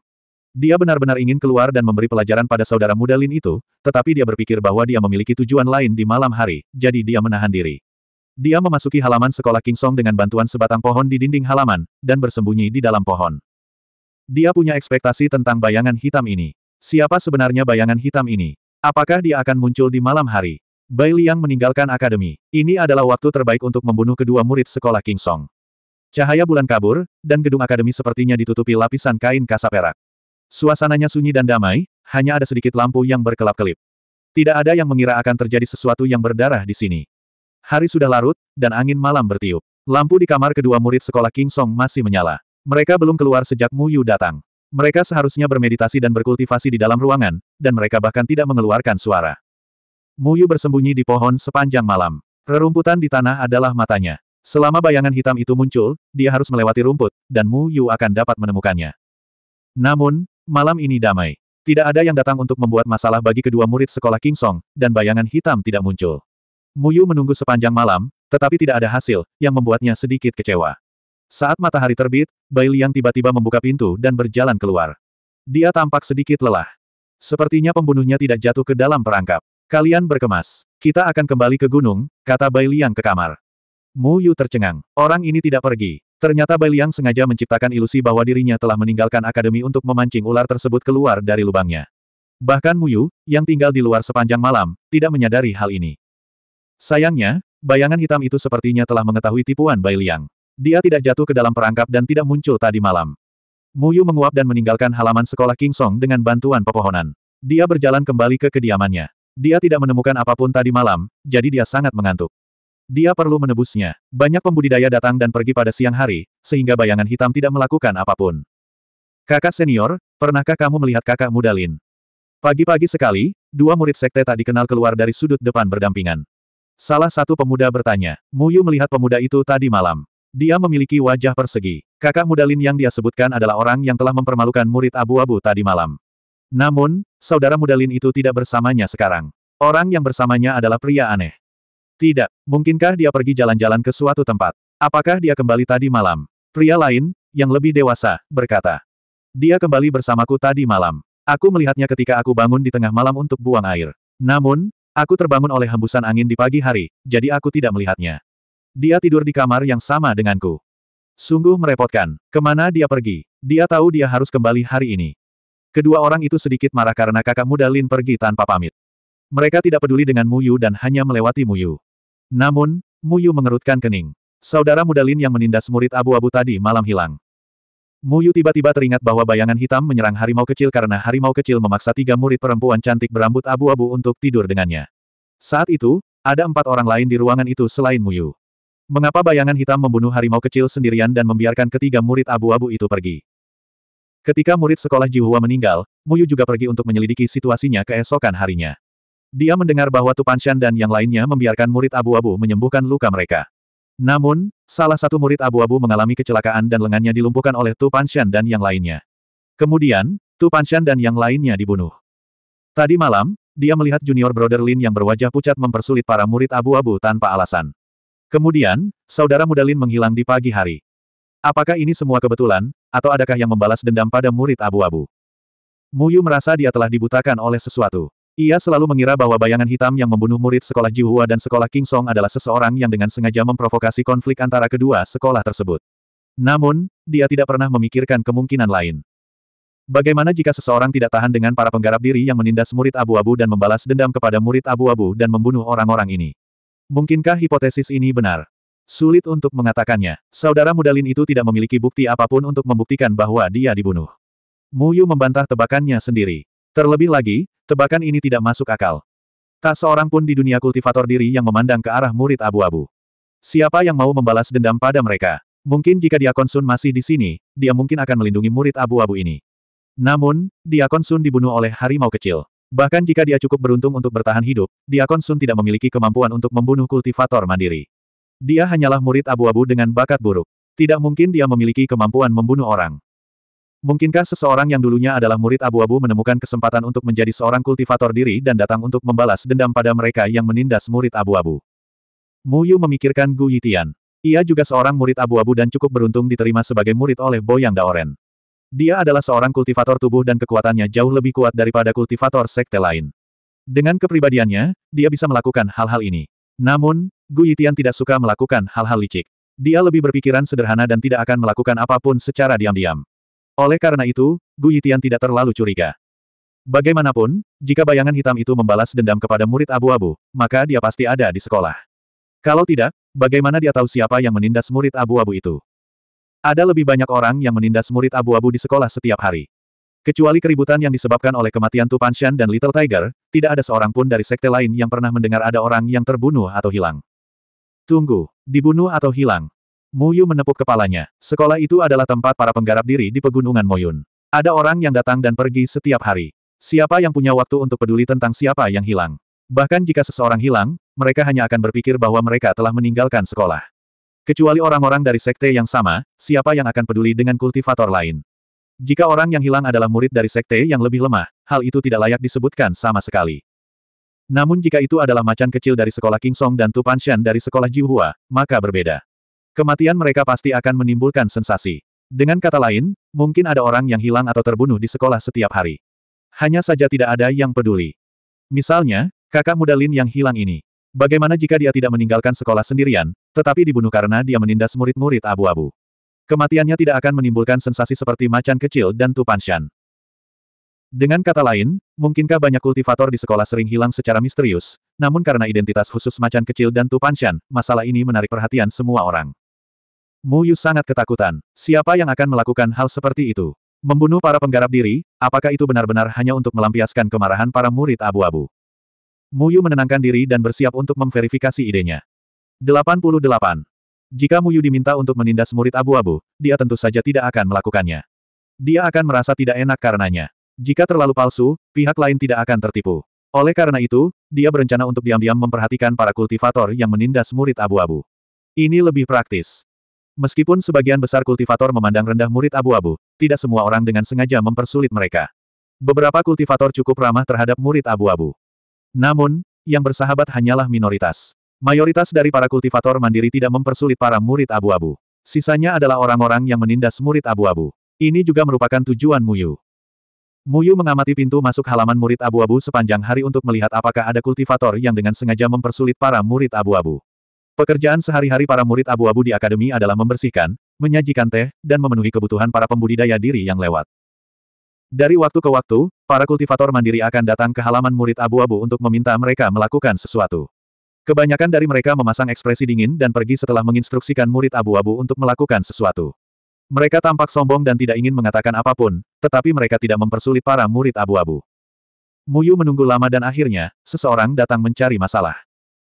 Dia benar-benar ingin keluar dan memberi pelajaran pada saudara muda Lin itu, tetapi dia berpikir bahwa dia memiliki tujuan lain di malam hari, jadi dia menahan diri. Dia memasuki halaman sekolah King Song dengan bantuan sebatang pohon di dinding halaman, dan bersembunyi di dalam pohon. Dia punya ekspektasi tentang bayangan hitam ini. Siapa sebenarnya bayangan hitam ini? Apakah dia akan muncul di malam hari? Bai Liang meninggalkan akademi. Ini adalah waktu terbaik untuk membunuh kedua murid sekolah King Song. Cahaya bulan kabur, dan gedung akademi sepertinya ditutupi lapisan kain kasa perak. Suasananya sunyi dan damai, hanya ada sedikit lampu yang berkelap-kelip. Tidak ada yang mengira akan terjadi sesuatu yang berdarah di sini. Hari sudah larut, dan angin malam bertiup. Lampu di kamar kedua murid sekolah King Song masih menyala. Mereka belum keluar sejak Mu Yu datang. Mereka seharusnya bermeditasi dan berkultivasi di dalam ruangan, dan mereka bahkan tidak mengeluarkan suara. Mu Yu bersembunyi di pohon sepanjang malam. Rerumputan di tanah adalah matanya. Selama bayangan hitam itu muncul, dia harus melewati rumput, dan Mu Yu akan dapat menemukannya. Namun, Malam ini damai. Tidak ada yang datang untuk membuat masalah bagi kedua murid sekolah King Song, dan bayangan hitam tidak muncul. Muyu menunggu sepanjang malam, tetapi tidak ada hasil, yang membuatnya sedikit kecewa. Saat matahari terbit, Bai Liang tiba-tiba membuka pintu dan berjalan keluar. Dia tampak sedikit lelah. Sepertinya pembunuhnya tidak jatuh ke dalam perangkap. Kalian berkemas. Kita akan kembali ke gunung, kata Bai Liang ke kamar. Mu Yu tercengang. Orang ini tidak pergi. Ternyata Bai Liang sengaja menciptakan ilusi bahwa dirinya telah meninggalkan akademi untuk memancing ular tersebut keluar dari lubangnya. Bahkan Muyu, yang tinggal di luar sepanjang malam, tidak menyadari hal ini. Sayangnya, bayangan hitam itu sepertinya telah mengetahui tipuan Bai Liang. Dia tidak jatuh ke dalam perangkap dan tidak muncul tadi malam. Muyu menguap dan meninggalkan halaman sekolah King Song dengan bantuan pepohonan. Dia berjalan kembali ke kediamannya. Dia tidak menemukan apapun tadi malam, jadi dia sangat mengantuk. Dia perlu menebusnya. Banyak pembudidaya datang dan pergi pada siang hari, sehingga bayangan hitam tidak melakukan apapun. Kakak senior, pernahkah kamu melihat kakak muda Lin? Pagi-pagi sekali, dua murid sekte tak dikenal keluar dari sudut depan berdampingan. Salah satu pemuda bertanya, Muyu melihat pemuda itu tadi malam. Dia memiliki wajah persegi. Kakak muda Lin yang dia sebutkan adalah orang yang telah mempermalukan murid abu-abu tadi malam. Namun, saudara muda Lin itu tidak bersamanya sekarang. Orang yang bersamanya adalah pria aneh. Tidak, mungkinkah dia pergi jalan-jalan ke suatu tempat? Apakah dia kembali tadi malam? Pria lain, yang lebih dewasa, berkata. Dia kembali bersamaku tadi malam. Aku melihatnya ketika aku bangun di tengah malam untuk buang air. Namun, aku terbangun oleh hembusan angin di pagi hari, jadi aku tidak melihatnya. Dia tidur di kamar yang sama denganku. Sungguh merepotkan. Kemana dia pergi? Dia tahu dia harus kembali hari ini. Kedua orang itu sedikit marah karena kakak muda Lin pergi tanpa pamit. Mereka tidak peduli dengan Muyu dan hanya melewati Muyu. Namun, Muyu mengerutkan kening. Saudara muda Lin yang menindas murid abu-abu tadi malam hilang. Muyu tiba-tiba teringat bahwa bayangan hitam menyerang harimau kecil karena harimau kecil memaksa tiga murid perempuan cantik berambut abu-abu untuk tidur dengannya. Saat itu, ada empat orang lain di ruangan itu selain Muyu. Mengapa bayangan hitam membunuh harimau kecil sendirian dan membiarkan ketiga murid abu-abu itu pergi? Ketika murid sekolah Jihua meninggal, Muyu juga pergi untuk menyelidiki situasinya keesokan harinya. Dia mendengar bahwa Tupanshan dan yang lainnya membiarkan murid abu-abu menyembuhkan luka mereka. Namun, salah satu murid abu-abu mengalami kecelakaan dan lengannya dilumpuhkan oleh Tupanshan dan yang lainnya. Kemudian, Tupanshan dan yang lainnya dibunuh. Tadi malam, dia melihat junior brother Lin yang berwajah pucat mempersulit para murid abu-abu tanpa alasan. Kemudian, saudara muda Lin menghilang di pagi hari. Apakah ini semua kebetulan, atau adakah yang membalas dendam pada murid abu-abu? Muyu merasa dia telah dibutakan oleh sesuatu. Ia selalu mengira bahwa bayangan hitam yang membunuh murid sekolah Jihua dan sekolah King Song adalah seseorang yang dengan sengaja memprovokasi konflik antara kedua sekolah tersebut. Namun, dia tidak pernah memikirkan kemungkinan lain. Bagaimana jika seseorang tidak tahan dengan para penggarap diri yang menindas murid abu-abu dan membalas dendam kepada murid abu-abu dan membunuh orang-orang ini? Mungkinkah hipotesis ini benar? Sulit untuk mengatakannya. Saudara muda itu tidak memiliki bukti apapun untuk membuktikan bahwa dia dibunuh. Muyu membantah tebakannya sendiri. Terlebih lagi, Tebakan ini tidak masuk akal. Tak seorang pun di dunia kultivator diri yang memandang ke arah murid abu-abu. Siapa yang mau membalas dendam pada mereka? Mungkin jika Diakon Sun masih di sini, dia mungkin akan melindungi murid abu-abu ini. Namun, Diakon Sun dibunuh oleh harimau kecil. Bahkan jika dia cukup beruntung untuk bertahan hidup, Diakon Sun tidak memiliki kemampuan untuk membunuh kultivator mandiri. Dia hanyalah murid abu-abu dengan bakat buruk. Tidak mungkin dia memiliki kemampuan membunuh orang. Mungkinkah seseorang yang dulunya adalah murid abu-abu menemukan kesempatan untuk menjadi seorang kultivator diri dan datang untuk membalas dendam pada mereka yang menindas murid abu-abu? Mu Yu memikirkan Gu Yitian. Ia juga seorang murid abu-abu dan cukup beruntung diterima sebagai murid oleh Boyang Daoren. Dia adalah seorang kultivator tubuh dan kekuatannya jauh lebih kuat daripada kultivator sekte lain. Dengan kepribadiannya, dia bisa melakukan hal-hal ini. Namun, Gu Yitian tidak suka melakukan hal-hal licik. Dia lebih berpikiran sederhana dan tidak akan melakukan apapun secara diam-diam. Oleh karena itu, Gu Yitian tidak terlalu curiga. Bagaimanapun, jika bayangan hitam itu membalas dendam kepada murid abu-abu, maka dia pasti ada di sekolah. Kalau tidak, bagaimana dia tahu siapa yang menindas murid abu-abu itu? Ada lebih banyak orang yang menindas murid abu-abu di sekolah setiap hari. Kecuali keributan yang disebabkan oleh kematian Tupanshan dan Little Tiger, tidak ada seorang pun dari sekte lain yang pernah mendengar ada orang yang terbunuh atau hilang. Tunggu, dibunuh atau hilang, Muyu menepuk kepalanya. Sekolah itu adalah tempat para penggarap diri di pegunungan Moyun. Ada orang yang datang dan pergi setiap hari. Siapa yang punya waktu untuk peduli tentang siapa yang hilang? Bahkan jika seseorang hilang, mereka hanya akan berpikir bahwa mereka telah meninggalkan sekolah. Kecuali orang-orang dari sekte yang sama, siapa yang akan peduli dengan kultivator lain? Jika orang yang hilang adalah murid dari sekte yang lebih lemah, hal itu tidak layak disebutkan sama sekali. Namun jika itu adalah macan kecil dari sekolah King Song dan Tupanshan dari sekolah Jiuhua, maka berbeda. Kematian mereka pasti akan menimbulkan sensasi. Dengan kata lain, mungkin ada orang yang hilang atau terbunuh di sekolah setiap hari. Hanya saja tidak ada yang peduli. Misalnya, kakak muda Lin yang hilang ini. Bagaimana jika dia tidak meninggalkan sekolah sendirian, tetapi dibunuh karena dia menindas murid-murid abu-abu? Kematiannya tidak akan menimbulkan sensasi seperti macan kecil dan tupanshan. Dengan kata lain, mungkinkah banyak kultivator di sekolah sering hilang secara misterius, namun karena identitas khusus macan kecil dan tupanshan, masalah ini menarik perhatian semua orang. Mu Yu sangat ketakutan. Siapa yang akan melakukan hal seperti itu? Membunuh para penggarap diri, apakah itu benar-benar hanya untuk melampiaskan kemarahan para murid abu-abu? Mu Yu menenangkan diri dan bersiap untuk memverifikasi idenya. 88. Jika Mu Yu diminta untuk menindas murid abu-abu, dia tentu saja tidak akan melakukannya. Dia akan merasa tidak enak karenanya. Jika terlalu palsu, pihak lain tidak akan tertipu. Oleh karena itu, dia berencana untuk diam-diam memperhatikan para kultivator yang menindas murid abu-abu. Ini lebih praktis. Meskipun sebagian besar kultivator memandang rendah murid abu-abu, tidak semua orang dengan sengaja mempersulit mereka. Beberapa kultivator cukup ramah terhadap murid abu-abu. Namun, yang bersahabat hanyalah minoritas. Mayoritas dari para kultivator mandiri tidak mempersulit para murid abu-abu. Sisanya adalah orang-orang yang menindas murid abu-abu. Ini juga merupakan tujuan Muyu. Muyu mengamati pintu masuk halaman murid abu-abu sepanjang hari untuk melihat apakah ada kultivator yang dengan sengaja mempersulit para murid abu-abu. Pekerjaan sehari-hari para murid abu-abu di akademi adalah membersihkan, menyajikan teh, dan memenuhi kebutuhan para pembudidaya diri yang lewat. Dari waktu ke waktu, para kultivator mandiri akan datang ke halaman murid abu-abu untuk meminta mereka melakukan sesuatu. Kebanyakan dari mereka memasang ekspresi dingin dan pergi setelah menginstruksikan murid abu-abu untuk melakukan sesuatu. Mereka tampak sombong dan tidak ingin mengatakan apapun, tetapi mereka tidak mempersulit para murid abu-abu. Muyu menunggu lama dan akhirnya, seseorang datang mencari masalah.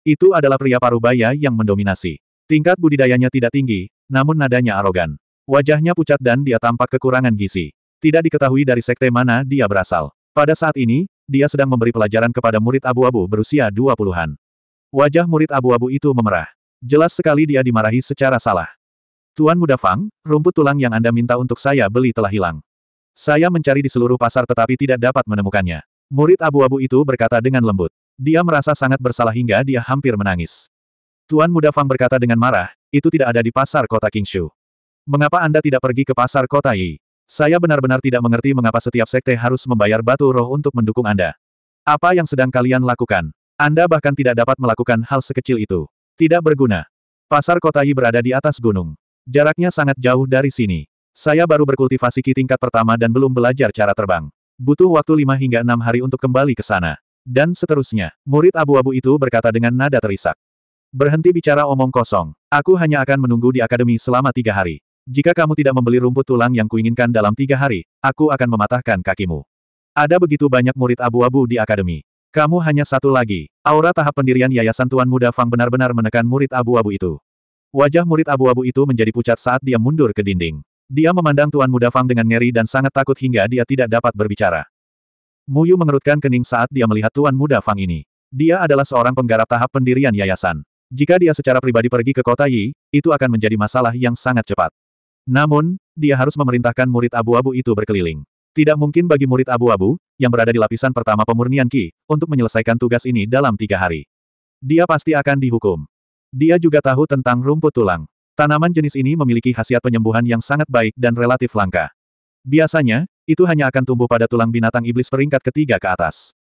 Itu adalah pria parubaya yang mendominasi. Tingkat budidayanya tidak tinggi, namun nadanya arogan. Wajahnya pucat dan dia tampak kekurangan gizi. Tidak diketahui dari sekte mana dia berasal. Pada saat ini, dia sedang memberi pelajaran kepada murid abu-abu berusia 20-an. Wajah murid abu-abu itu memerah. Jelas sekali dia dimarahi secara salah. Tuan Muda Fang, rumput tulang yang Anda minta untuk saya beli telah hilang. Saya mencari di seluruh pasar tetapi tidak dapat menemukannya. Murid abu-abu itu berkata dengan lembut. Dia merasa sangat bersalah hingga dia hampir menangis. Tuan Muda Fang berkata dengan marah, itu tidak ada di pasar kota Kingshu. Mengapa Anda tidak pergi ke pasar kota Yi? Saya benar-benar tidak mengerti mengapa setiap sekte harus membayar batu roh untuk mendukung Anda. Apa yang sedang kalian lakukan? Anda bahkan tidak dapat melakukan hal sekecil itu. Tidak berguna. Pasar kota Yi berada di atas gunung. Jaraknya sangat jauh dari sini. Saya baru berkultivasi ki tingkat pertama dan belum belajar cara terbang. Butuh waktu 5 hingga enam hari untuk kembali ke sana. Dan seterusnya, murid abu-abu itu berkata dengan nada terisak. Berhenti bicara omong kosong. Aku hanya akan menunggu di akademi selama tiga hari. Jika kamu tidak membeli rumput tulang yang kuinginkan dalam tiga hari, aku akan mematahkan kakimu. Ada begitu banyak murid abu-abu di akademi. Kamu hanya satu lagi. Aura tahap pendirian Yayasan Tuan Muda Fang benar-benar menekan murid abu-abu itu. Wajah murid abu-abu itu menjadi pucat saat dia mundur ke dinding. Dia memandang Tuan Muda Fang dengan ngeri dan sangat takut hingga dia tidak dapat berbicara. Muyu mengerutkan kening saat dia melihat tuan muda Fang ini. Dia adalah seorang penggarap tahap pendirian yayasan. Jika dia secara pribadi pergi ke kota Yi, itu akan menjadi masalah yang sangat cepat. Namun, dia harus memerintahkan murid abu-abu itu berkeliling. Tidak mungkin bagi murid abu-abu, yang berada di lapisan pertama pemurnian Ki, untuk menyelesaikan tugas ini dalam tiga hari. Dia pasti akan dihukum. Dia juga tahu tentang rumput tulang. Tanaman jenis ini memiliki khasiat penyembuhan yang sangat baik dan relatif langka. Biasanya, itu hanya akan tumbuh pada tulang binatang iblis peringkat ketiga ke atas.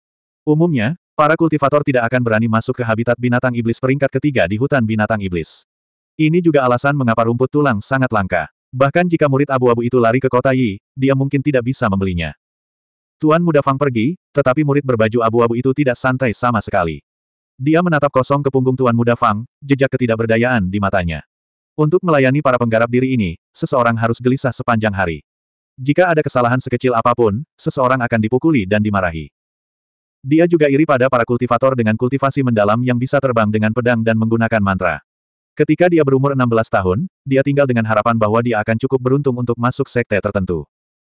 Umumnya, para kultivator tidak akan berani masuk ke habitat binatang iblis peringkat ketiga di hutan binatang iblis. Ini juga alasan mengapa rumput tulang sangat langka. Bahkan jika murid abu-abu itu lari ke kota Yi, dia mungkin tidak bisa membelinya. Tuan muda Fang pergi, tetapi murid berbaju abu-abu itu tidak santai sama sekali. Dia menatap kosong ke punggung Tuan muda Fang, jejak ketidakberdayaan di matanya. Untuk melayani para penggarap diri ini, seseorang harus gelisah sepanjang hari. Jika ada kesalahan sekecil apapun, seseorang akan dipukuli dan dimarahi. Dia juga iri pada para kultivator dengan kultivasi mendalam yang bisa terbang dengan pedang dan menggunakan mantra. Ketika dia berumur 16 tahun, dia tinggal dengan harapan bahwa dia akan cukup beruntung untuk masuk sekte tertentu.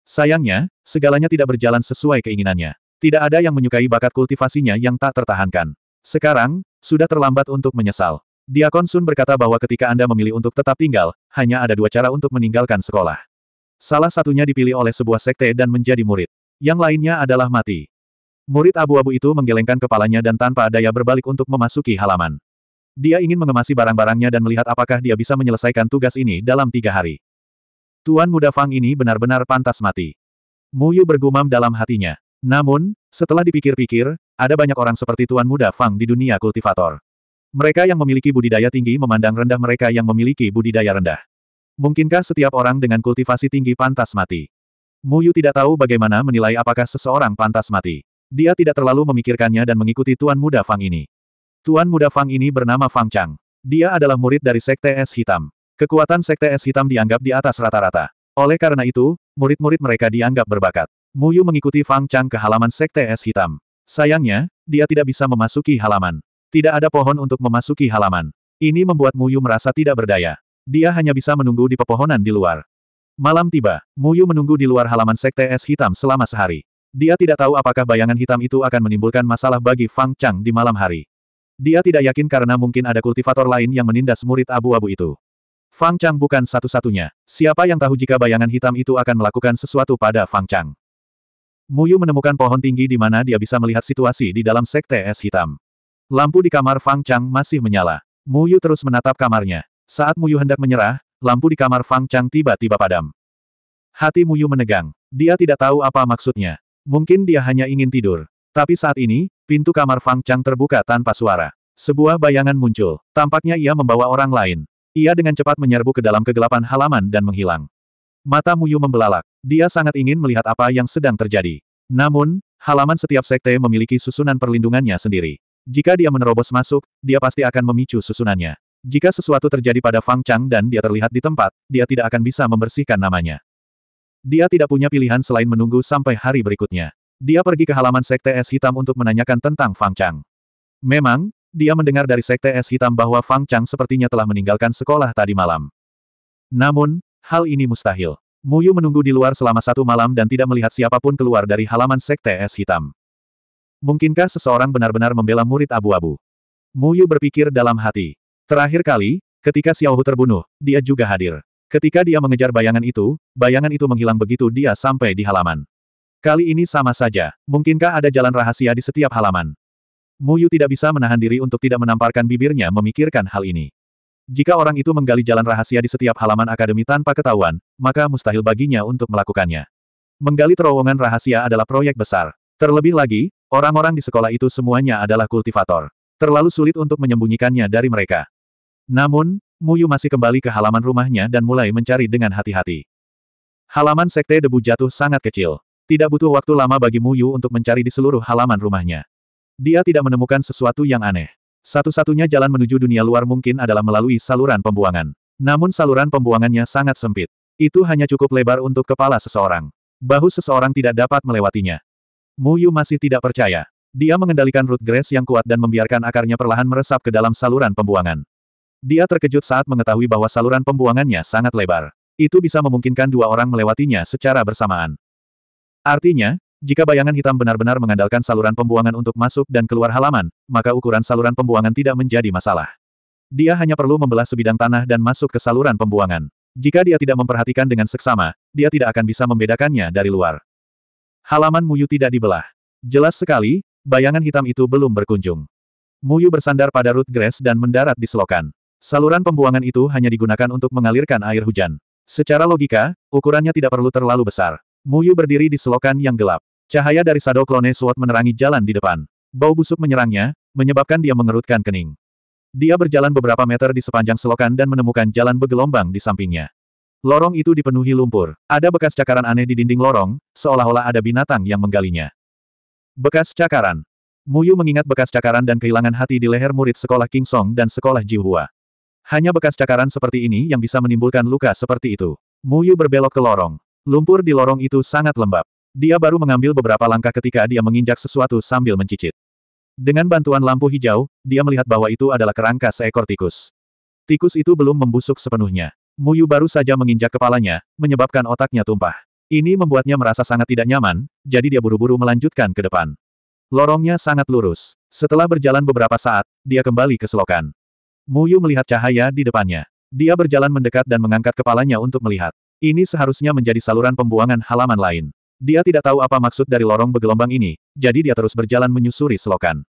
Sayangnya, segalanya tidak berjalan sesuai keinginannya. Tidak ada yang menyukai bakat kultivasinya yang tak tertahankan. Sekarang, sudah terlambat untuk menyesal. Dia Sun berkata bahwa ketika Anda memilih untuk tetap tinggal, hanya ada dua cara untuk meninggalkan sekolah. Salah satunya dipilih oleh sebuah sekte dan menjadi murid. Yang lainnya adalah mati. Murid abu-abu itu menggelengkan kepalanya dan tanpa daya berbalik untuk memasuki halaman. Dia ingin mengemasi barang-barangnya dan melihat apakah dia bisa menyelesaikan tugas ini dalam tiga hari. Tuan muda Fang ini benar-benar pantas mati. Muyu bergumam dalam hatinya. Namun, setelah dipikir-pikir, ada banyak orang seperti Tuan Muda Fang di dunia kultivator. Mereka yang memiliki budidaya tinggi memandang rendah mereka yang memiliki budidaya rendah. Mungkinkah setiap orang dengan kultivasi tinggi pantas mati? Mu Yu tidak tahu bagaimana menilai apakah seseorang pantas mati. Dia tidak terlalu memikirkannya dan mengikuti Tuan Muda Fang ini. Tuan Muda Fang ini bernama Fang Chang. Dia adalah murid dari Sekte Es Hitam. Kekuatan Sekte Es Hitam dianggap di atas rata-rata. Oleh karena itu, murid-murid mereka dianggap berbakat. Mu Yu mengikuti Fang Chang ke halaman Sekte Es Hitam. Sayangnya, dia tidak bisa memasuki halaman. Tidak ada pohon untuk memasuki halaman. Ini membuat Mu Yu merasa tidak berdaya. Dia hanya bisa menunggu di pepohonan di luar. Malam tiba, Muyu menunggu di luar halaman Sekte Es Hitam selama sehari. Dia tidak tahu apakah bayangan hitam itu akan menimbulkan masalah bagi Fang Chang di malam hari. Dia tidak yakin karena mungkin ada kultivator lain yang menindas murid abu-abu itu. Fang Chang bukan satu-satunya. Siapa yang tahu jika bayangan hitam itu akan melakukan sesuatu pada Fang Chang? Muyu menemukan pohon tinggi di mana dia bisa melihat situasi di dalam Sekte Es Hitam. Lampu di kamar Fang Chang masih menyala. Muyu terus menatap kamarnya. Saat Muyu hendak menyerah, lampu di kamar Fang Chang tiba-tiba padam. Hati Muyu menegang. Dia tidak tahu apa maksudnya. Mungkin dia hanya ingin tidur. Tapi saat ini, pintu kamar Fang Chang terbuka tanpa suara. Sebuah bayangan muncul. Tampaknya ia membawa orang lain. Ia dengan cepat menyerbu ke dalam kegelapan halaman dan menghilang. Mata Muyu membelalak. Dia sangat ingin melihat apa yang sedang terjadi. Namun, halaman setiap sekte memiliki susunan perlindungannya sendiri. Jika dia menerobos masuk, dia pasti akan memicu susunannya. Jika sesuatu terjadi pada Fang Chang dan dia terlihat di tempat, dia tidak akan bisa membersihkan namanya. Dia tidak punya pilihan selain menunggu sampai hari berikutnya. Dia pergi ke halaman Sekte Es Hitam untuk menanyakan tentang Fang Chang. Memang, dia mendengar dari Sekte Es Hitam bahwa Fang Chang sepertinya telah meninggalkan sekolah tadi malam. Namun, hal ini mustahil. Mu Yu menunggu di luar selama satu malam dan tidak melihat siapapun keluar dari halaman Sekte Es Hitam. Mungkinkah seseorang benar-benar membela murid abu-abu? Mu Yu berpikir dalam hati. Terakhir kali, ketika Xiao Hu terbunuh, dia juga hadir. Ketika dia mengejar bayangan itu, bayangan itu menghilang begitu dia sampai di halaman. Kali ini sama saja, mungkinkah ada jalan rahasia di setiap halaman? Mu Yu tidak bisa menahan diri untuk tidak menamparkan bibirnya memikirkan hal ini. Jika orang itu menggali jalan rahasia di setiap halaman akademi tanpa ketahuan, maka mustahil baginya untuk melakukannya. Menggali terowongan rahasia adalah proyek besar. Terlebih lagi, orang-orang di sekolah itu semuanya adalah kultivator. Terlalu sulit untuk menyembunyikannya dari mereka. Namun, Muyu masih kembali ke halaman rumahnya dan mulai mencari dengan hati-hati. Halaman sekte debu jatuh sangat kecil. Tidak butuh waktu lama bagi Muyu untuk mencari di seluruh halaman rumahnya. Dia tidak menemukan sesuatu yang aneh. Satu-satunya jalan menuju dunia luar mungkin adalah melalui saluran pembuangan. Namun saluran pembuangannya sangat sempit. Itu hanya cukup lebar untuk kepala seseorang. Bahu seseorang tidak dapat melewatinya. Muyu masih tidak percaya. Dia mengendalikan root grass yang kuat dan membiarkan akarnya perlahan meresap ke dalam saluran pembuangan. Dia terkejut saat mengetahui bahwa saluran pembuangannya sangat lebar. Itu bisa memungkinkan dua orang melewatinya secara bersamaan. Artinya, jika bayangan hitam benar-benar mengandalkan saluran pembuangan untuk masuk dan keluar halaman, maka ukuran saluran pembuangan tidak menjadi masalah. Dia hanya perlu membelah sebidang tanah dan masuk ke saluran pembuangan. Jika dia tidak memperhatikan dengan seksama, dia tidak akan bisa membedakannya dari luar. Halaman Muyu tidak dibelah. Jelas sekali, bayangan hitam itu belum berkunjung. Muyu bersandar pada root grass dan mendarat di selokan. Saluran pembuangan itu hanya digunakan untuk mengalirkan air hujan. Secara logika, ukurannya tidak perlu terlalu besar. Muyu berdiri di selokan yang gelap. Cahaya dari Sado Klone menerangi jalan di depan. Bau busuk menyerangnya, menyebabkan dia mengerutkan kening. Dia berjalan beberapa meter di sepanjang selokan dan menemukan jalan bergelombang di sampingnya. Lorong itu dipenuhi lumpur. Ada bekas cakaran aneh di dinding lorong, seolah-olah ada binatang yang menggalinya. Bekas cakaran. Muyu mengingat bekas cakaran dan kehilangan hati di leher murid sekolah King Song dan sekolah Jihua. Hanya bekas cakaran seperti ini yang bisa menimbulkan luka seperti itu. Muyu berbelok ke lorong. Lumpur di lorong itu sangat lembab. Dia baru mengambil beberapa langkah ketika dia menginjak sesuatu sambil mencicit. Dengan bantuan lampu hijau, dia melihat bahwa itu adalah kerangka seekor tikus. Tikus itu belum membusuk sepenuhnya. Muyu baru saja menginjak kepalanya, menyebabkan otaknya tumpah. Ini membuatnya merasa sangat tidak nyaman, jadi dia buru-buru melanjutkan ke depan. Lorongnya sangat lurus. Setelah berjalan beberapa saat, dia kembali ke selokan. Muyu melihat cahaya di depannya. Dia berjalan mendekat dan mengangkat kepalanya untuk melihat. Ini seharusnya menjadi saluran pembuangan halaman lain. Dia tidak tahu apa maksud dari lorong bergelombang ini, jadi dia terus berjalan menyusuri selokan.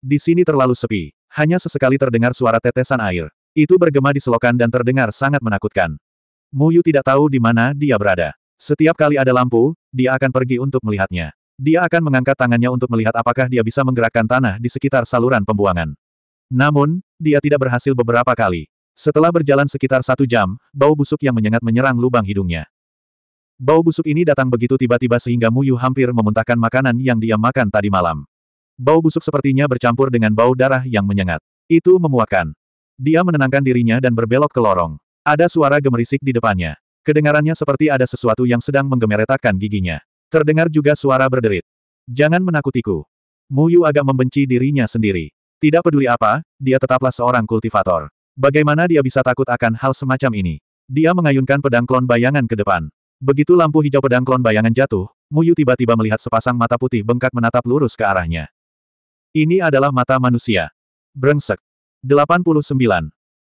Di sini terlalu sepi. Hanya sesekali terdengar suara tetesan air. Itu bergema di selokan dan terdengar sangat menakutkan. Muyu tidak tahu di mana dia berada. Setiap kali ada lampu, dia akan pergi untuk melihatnya. Dia akan mengangkat tangannya untuk melihat apakah dia bisa menggerakkan tanah di sekitar saluran pembuangan. Namun, dia tidak berhasil beberapa kali. Setelah berjalan sekitar satu jam, bau busuk yang menyengat menyerang lubang hidungnya. Bau busuk ini datang begitu tiba-tiba sehingga Muyu hampir memuntahkan makanan yang dia makan tadi malam. Bau busuk sepertinya bercampur dengan bau darah yang menyengat. Itu memuakkan. Dia menenangkan dirinya dan berbelok ke lorong. Ada suara gemerisik di depannya. Kedengarannya seperti ada sesuatu yang sedang menggemeretakkan giginya. Terdengar juga suara berderit. Jangan menakutiku. Muyu agak membenci dirinya sendiri. Tidak peduli apa, dia tetaplah seorang kultivator. Bagaimana dia bisa takut akan hal semacam ini? Dia mengayunkan pedang klon bayangan ke depan. Begitu lampu hijau pedang klon bayangan jatuh, Muyu tiba-tiba melihat sepasang mata putih bengkak menatap lurus ke arahnya. Ini adalah mata manusia. Brengsek. 89.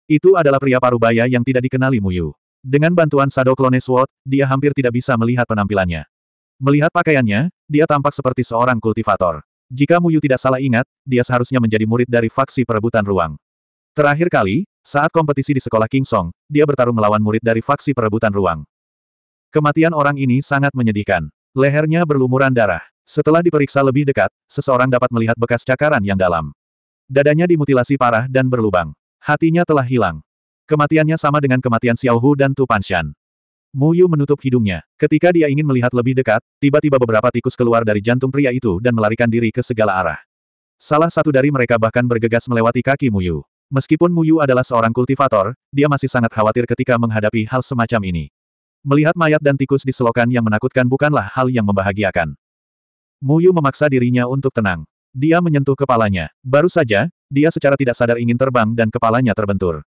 Itu adalah pria parubaya yang tidak dikenali Muyu. Dengan bantuan Sado Clone Sword, dia hampir tidak bisa melihat penampilannya. Melihat pakaiannya, dia tampak seperti seorang kultivator. Jika Muyu tidak salah ingat, dia seharusnya menjadi murid dari faksi perebutan ruang. Terakhir kali, saat kompetisi di sekolah King Song, dia bertarung melawan murid dari faksi perebutan ruang. Kematian orang ini sangat menyedihkan. Lehernya berlumuran darah. Setelah diperiksa lebih dekat, seseorang dapat melihat bekas cakaran yang dalam. Dadanya dimutilasi parah dan berlubang. Hatinya telah hilang. Kematiannya sama dengan kematian Xiao Hu dan Tu Panshan. Muyu menutup hidungnya. Ketika dia ingin melihat lebih dekat, tiba-tiba beberapa tikus keluar dari jantung pria itu dan melarikan diri ke segala arah. Salah satu dari mereka bahkan bergegas melewati kaki Muyu. Meskipun Muyu adalah seorang kultivator, dia masih sangat khawatir ketika menghadapi hal semacam ini. Melihat mayat dan tikus di selokan yang menakutkan bukanlah hal yang membahagiakan. Muyu memaksa dirinya untuk tenang. Dia menyentuh kepalanya. Baru saja, dia secara tidak sadar ingin terbang dan kepalanya terbentur.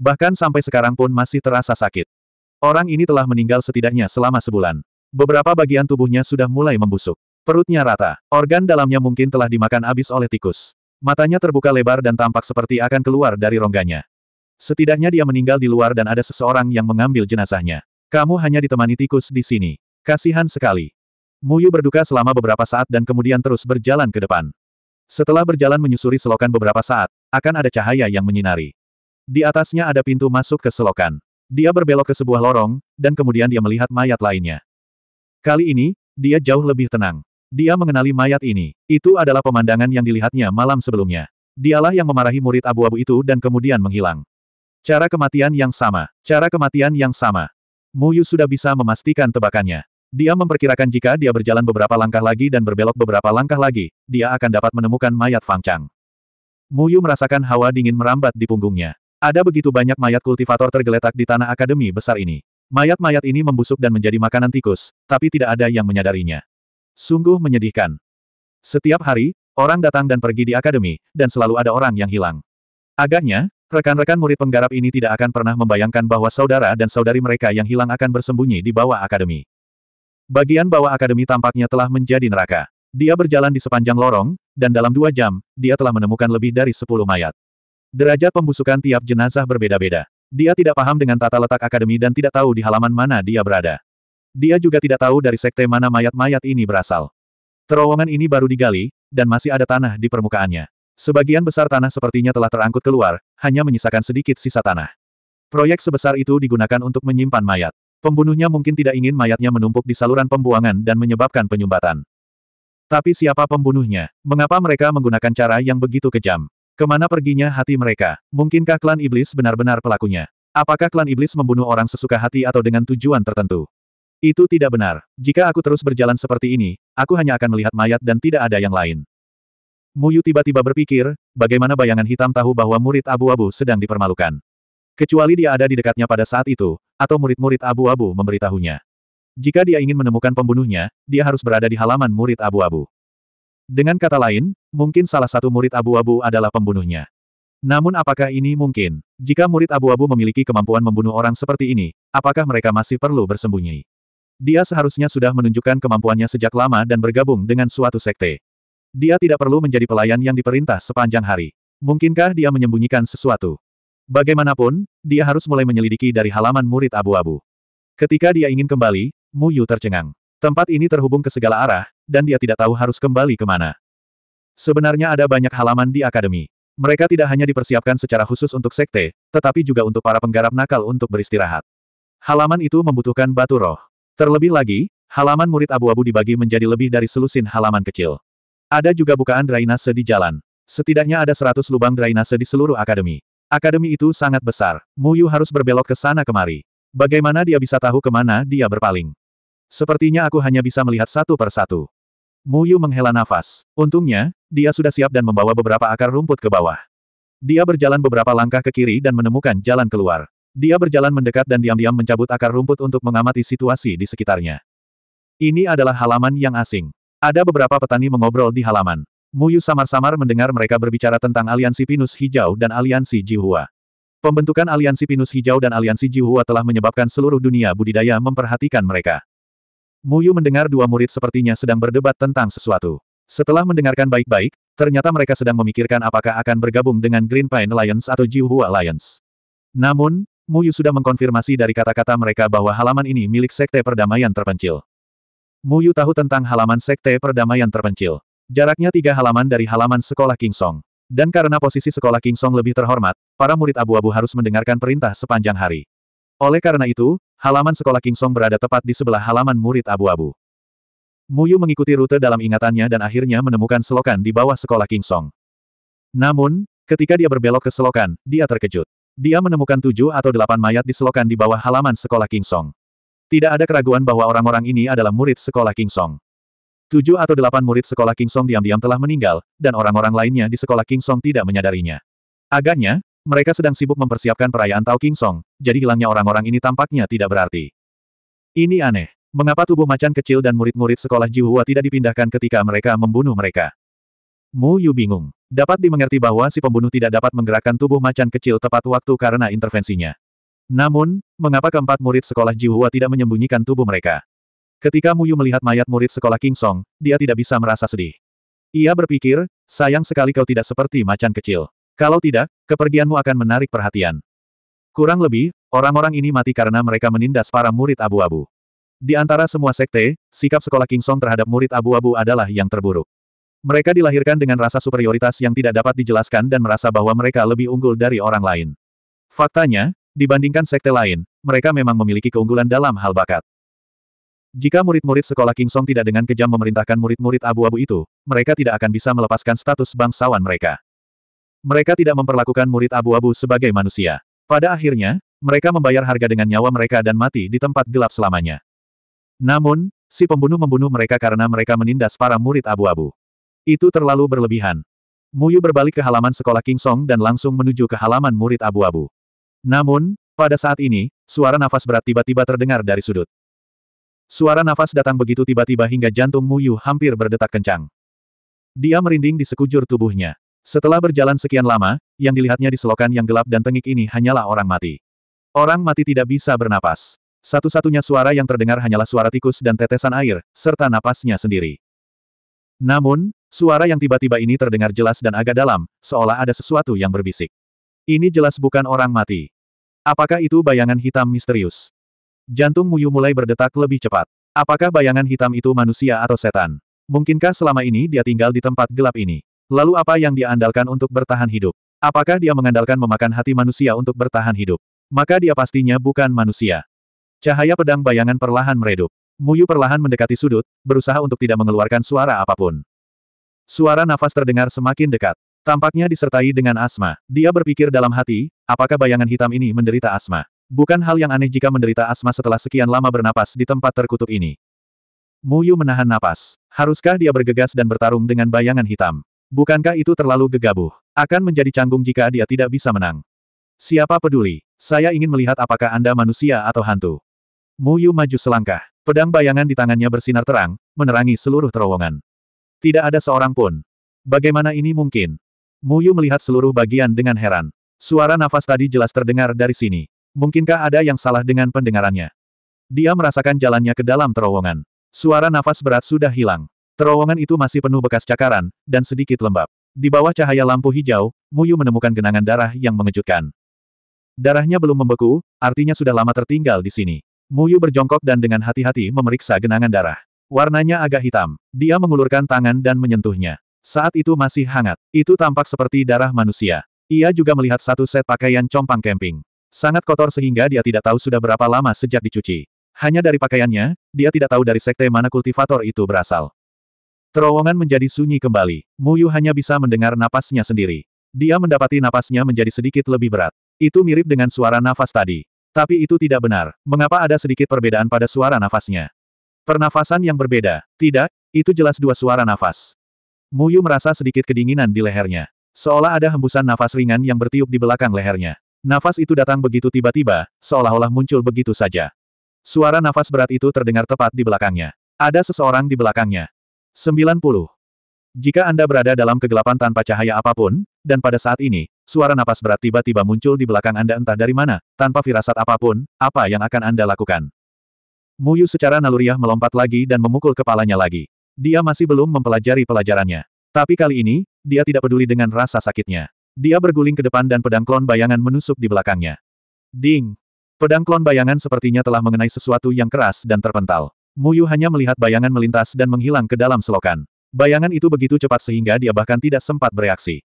Bahkan sampai sekarang pun masih terasa sakit. Orang ini telah meninggal setidaknya selama sebulan. Beberapa bagian tubuhnya sudah mulai membusuk. Perutnya rata. Organ dalamnya mungkin telah dimakan habis oleh tikus. Matanya terbuka lebar dan tampak seperti akan keluar dari rongganya. Setidaknya dia meninggal di luar dan ada seseorang yang mengambil jenazahnya. Kamu hanya ditemani tikus di sini. Kasihan sekali. Muyu berduka selama beberapa saat dan kemudian terus berjalan ke depan. Setelah berjalan menyusuri selokan beberapa saat, akan ada cahaya yang menyinari. Di atasnya ada pintu masuk ke selokan. Dia berbelok ke sebuah lorong, dan kemudian dia melihat mayat lainnya. Kali ini, dia jauh lebih tenang. Dia mengenali mayat ini. Itu adalah pemandangan yang dilihatnya malam sebelumnya. Dialah yang memarahi murid abu-abu itu dan kemudian menghilang. Cara kematian yang sama. Cara kematian yang sama. Muyu sudah bisa memastikan tebakannya. Dia memperkirakan jika dia berjalan beberapa langkah lagi dan berbelok beberapa langkah lagi, dia akan dapat menemukan mayat Fang Chang. Muyu merasakan hawa dingin merambat di punggungnya. Ada begitu banyak mayat kultivator tergeletak di tanah akademi besar ini. Mayat-mayat ini membusuk dan menjadi makanan tikus, tapi tidak ada yang menyadarinya. Sungguh menyedihkan. Setiap hari, orang datang dan pergi di akademi, dan selalu ada orang yang hilang. Agaknya, rekan-rekan murid penggarap ini tidak akan pernah membayangkan bahwa saudara dan saudari mereka yang hilang akan bersembunyi di bawah akademi. Bagian bawah akademi tampaknya telah menjadi neraka. Dia berjalan di sepanjang lorong, dan dalam dua jam, dia telah menemukan lebih dari sepuluh mayat. Derajat pembusukan tiap jenazah berbeda-beda. Dia tidak paham dengan tata letak akademi dan tidak tahu di halaman mana dia berada. Dia juga tidak tahu dari sekte mana mayat-mayat ini berasal. Terowongan ini baru digali, dan masih ada tanah di permukaannya. Sebagian besar tanah sepertinya telah terangkut keluar, hanya menyisakan sedikit sisa tanah. Proyek sebesar itu digunakan untuk menyimpan mayat. Pembunuhnya mungkin tidak ingin mayatnya menumpuk di saluran pembuangan dan menyebabkan penyumbatan. Tapi siapa pembunuhnya? Mengapa mereka menggunakan cara yang begitu kejam? Kemana perginya hati mereka? Mungkinkah klan iblis benar-benar pelakunya? Apakah klan iblis membunuh orang sesuka hati atau dengan tujuan tertentu? Itu tidak benar. Jika aku terus berjalan seperti ini, aku hanya akan melihat mayat dan tidak ada yang lain. Muyu tiba-tiba berpikir, bagaimana bayangan hitam tahu bahwa murid abu-abu sedang dipermalukan. Kecuali dia ada di dekatnya pada saat itu, atau murid-murid abu-abu memberitahunya. Jika dia ingin menemukan pembunuhnya, dia harus berada di halaman murid abu-abu. Dengan kata lain, mungkin salah satu murid abu-abu adalah pembunuhnya. Namun apakah ini mungkin? Jika murid abu-abu memiliki kemampuan membunuh orang seperti ini, apakah mereka masih perlu bersembunyi? Dia seharusnya sudah menunjukkan kemampuannya sejak lama dan bergabung dengan suatu sekte. Dia tidak perlu menjadi pelayan yang diperintah sepanjang hari. Mungkinkah dia menyembunyikan sesuatu? Bagaimanapun, dia harus mulai menyelidiki dari halaman murid abu-abu. Ketika dia ingin kembali, Mu Yu tercengang. Tempat ini terhubung ke segala arah, dan dia tidak tahu harus kembali ke mana. Sebenarnya ada banyak halaman di akademi. Mereka tidak hanya dipersiapkan secara khusus untuk sekte, tetapi juga untuk para penggarap nakal untuk beristirahat. Halaman itu membutuhkan batu roh. Terlebih lagi, halaman murid abu-abu dibagi menjadi lebih dari selusin halaman kecil. Ada juga bukaan drainase di jalan. Setidaknya ada 100 lubang drainase di seluruh akademi. Akademi itu sangat besar. Muyu harus berbelok ke sana kemari. Bagaimana dia bisa tahu kemana dia berpaling? Sepertinya aku hanya bisa melihat satu per satu. Yu menghela nafas. Untungnya, dia sudah siap dan membawa beberapa akar rumput ke bawah. Dia berjalan beberapa langkah ke kiri dan menemukan jalan keluar. Dia berjalan mendekat dan diam-diam mencabut akar rumput untuk mengamati situasi di sekitarnya. Ini adalah halaman yang asing. Ada beberapa petani mengobrol di halaman. Mu Yu samar-samar mendengar mereka berbicara tentang aliansi pinus hijau dan aliansi Jihua. Pembentukan aliansi pinus hijau dan aliansi Jihua telah menyebabkan seluruh dunia budidaya memperhatikan mereka. Mu Yu mendengar dua murid sepertinya sedang berdebat tentang sesuatu. Setelah mendengarkan baik-baik, ternyata mereka sedang memikirkan apakah akan bergabung dengan Green Pine Alliance atau Jiuhua Alliance. Namun, Mu Yu sudah mengkonfirmasi dari kata-kata mereka bahwa halaman ini milik Sekte Perdamaian Terpencil. Mu Yu tahu tentang halaman Sekte Perdamaian Terpencil. Jaraknya tiga halaman dari halaman sekolah King Song. Dan karena posisi sekolah King Song lebih terhormat, para murid abu-abu harus mendengarkan perintah sepanjang hari. Oleh karena itu, Halaman sekolah King Song berada tepat di sebelah halaman murid abu-abu. Muyu mengikuti rute dalam ingatannya dan akhirnya menemukan selokan di bawah sekolah King Song. Namun, ketika dia berbelok ke selokan, dia terkejut. Dia menemukan tujuh atau delapan mayat di selokan di bawah halaman sekolah King Song. Tidak ada keraguan bahwa orang-orang ini adalah murid sekolah King Song. Tujuh atau delapan murid sekolah King Song diam-diam telah meninggal, dan orang-orang lainnya di sekolah King Song tidak menyadarinya. Agaknya, mereka sedang sibuk mempersiapkan perayaan Tao King Song, jadi hilangnya orang-orang ini tampaknya tidak berarti. Ini aneh. Mengapa tubuh macan kecil dan murid-murid sekolah Jiwua tidak dipindahkan ketika mereka membunuh mereka? Mu Yu bingung. Dapat dimengerti bahwa si pembunuh tidak dapat menggerakkan tubuh macan kecil tepat waktu karena intervensinya. Namun, mengapa keempat murid sekolah Jiwua tidak menyembunyikan tubuh mereka? Ketika Mu Yu melihat mayat murid sekolah King Song, dia tidak bisa merasa sedih. Ia berpikir, sayang sekali kau tidak seperti macan kecil. Kalau tidak, kepergianmu akan menarik perhatian. Kurang lebih, orang-orang ini mati karena mereka menindas para murid abu-abu. Di antara semua sekte, sikap sekolah King Song terhadap murid abu-abu adalah yang terburuk. Mereka dilahirkan dengan rasa superioritas yang tidak dapat dijelaskan dan merasa bahwa mereka lebih unggul dari orang lain. Faktanya, dibandingkan sekte lain, mereka memang memiliki keunggulan dalam hal bakat. Jika murid-murid sekolah King Song tidak dengan kejam memerintahkan murid-murid abu-abu itu, mereka tidak akan bisa melepaskan status bangsawan mereka. Mereka tidak memperlakukan murid abu-abu sebagai manusia. Pada akhirnya, mereka membayar harga dengan nyawa mereka dan mati di tempat gelap selamanya. Namun, si pembunuh membunuh mereka karena mereka menindas para murid abu-abu. Itu terlalu berlebihan. Muyu berbalik ke halaman sekolah King Song dan langsung menuju ke halaman murid abu-abu. Namun, pada saat ini, suara nafas berat tiba-tiba terdengar dari sudut. Suara nafas datang begitu tiba-tiba hingga jantung Muyu hampir berdetak kencang. Dia merinding di sekujur tubuhnya. Setelah berjalan sekian lama, yang dilihatnya di selokan yang gelap dan tengik ini hanyalah orang mati. Orang mati tidak bisa bernapas. Satu-satunya suara yang terdengar hanyalah suara tikus dan tetesan air, serta napasnya sendiri. Namun, suara yang tiba-tiba ini terdengar jelas dan agak dalam, seolah ada sesuatu yang berbisik. Ini jelas bukan orang mati. Apakah itu bayangan hitam misterius? Jantung Muyu mulai berdetak lebih cepat. Apakah bayangan hitam itu manusia atau setan? Mungkinkah selama ini dia tinggal di tempat gelap ini? Lalu apa yang dia andalkan untuk bertahan hidup? Apakah dia mengandalkan memakan hati manusia untuk bertahan hidup? Maka dia pastinya bukan manusia. Cahaya pedang bayangan perlahan meredup. Muyu perlahan mendekati sudut, berusaha untuk tidak mengeluarkan suara apapun. Suara nafas terdengar semakin dekat. Tampaknya disertai dengan asma. Dia berpikir dalam hati, apakah bayangan hitam ini menderita asma? Bukan hal yang aneh jika menderita asma setelah sekian lama bernapas di tempat terkutuk ini. Muyu menahan napas. Haruskah dia bergegas dan bertarung dengan bayangan hitam? Bukankah itu terlalu gegabah? Akan menjadi canggung jika dia tidak bisa menang. Siapa peduli? Saya ingin melihat apakah Anda manusia atau hantu. Mu Yu maju selangkah. Pedang bayangan di tangannya bersinar terang, menerangi seluruh terowongan. Tidak ada seorang pun. Bagaimana ini mungkin? Mu Yu melihat seluruh bagian dengan heran. Suara nafas tadi jelas terdengar dari sini. Mungkinkah ada yang salah dengan pendengarannya? Dia merasakan jalannya ke dalam terowongan. Suara nafas berat sudah hilang. Terowongan itu masih penuh bekas cakaran, dan sedikit lembab. Di bawah cahaya lampu hijau, Muyu menemukan genangan darah yang mengejutkan. Darahnya belum membeku, artinya sudah lama tertinggal di sini. Muyu berjongkok dan dengan hati-hati memeriksa genangan darah. Warnanya agak hitam. Dia mengulurkan tangan dan menyentuhnya. Saat itu masih hangat. Itu tampak seperti darah manusia. Ia juga melihat satu set pakaian compang camping. Sangat kotor sehingga dia tidak tahu sudah berapa lama sejak dicuci. Hanya dari pakaiannya, dia tidak tahu dari sekte mana kultivator itu berasal. Terowongan menjadi sunyi kembali. Muyu hanya bisa mendengar napasnya sendiri. Dia mendapati napasnya menjadi sedikit lebih berat. Itu mirip dengan suara nafas tadi. Tapi itu tidak benar. Mengapa ada sedikit perbedaan pada suara nafasnya? Pernafasan yang berbeda. Tidak, itu jelas dua suara nafas. Muyu merasa sedikit kedinginan di lehernya. Seolah ada hembusan nafas ringan yang bertiup di belakang lehernya. Nafas itu datang begitu tiba-tiba, seolah-olah muncul begitu saja. Suara nafas berat itu terdengar tepat di belakangnya. Ada seseorang di belakangnya. 90. Jika Anda berada dalam kegelapan tanpa cahaya apapun, dan pada saat ini, suara napas berat tiba-tiba muncul di belakang Anda entah dari mana, tanpa firasat apapun, apa yang akan Anda lakukan? Muyu secara naluriah melompat lagi dan memukul kepalanya lagi. Dia masih belum mempelajari pelajarannya. Tapi kali ini, dia tidak peduli dengan rasa sakitnya. Dia berguling ke depan dan pedang klon bayangan menusuk di belakangnya. Ding! Pedang klon bayangan sepertinya telah mengenai sesuatu yang keras dan terpental. Muyu hanya melihat bayangan melintas dan menghilang ke dalam selokan. Bayangan itu begitu cepat sehingga dia bahkan tidak sempat bereaksi.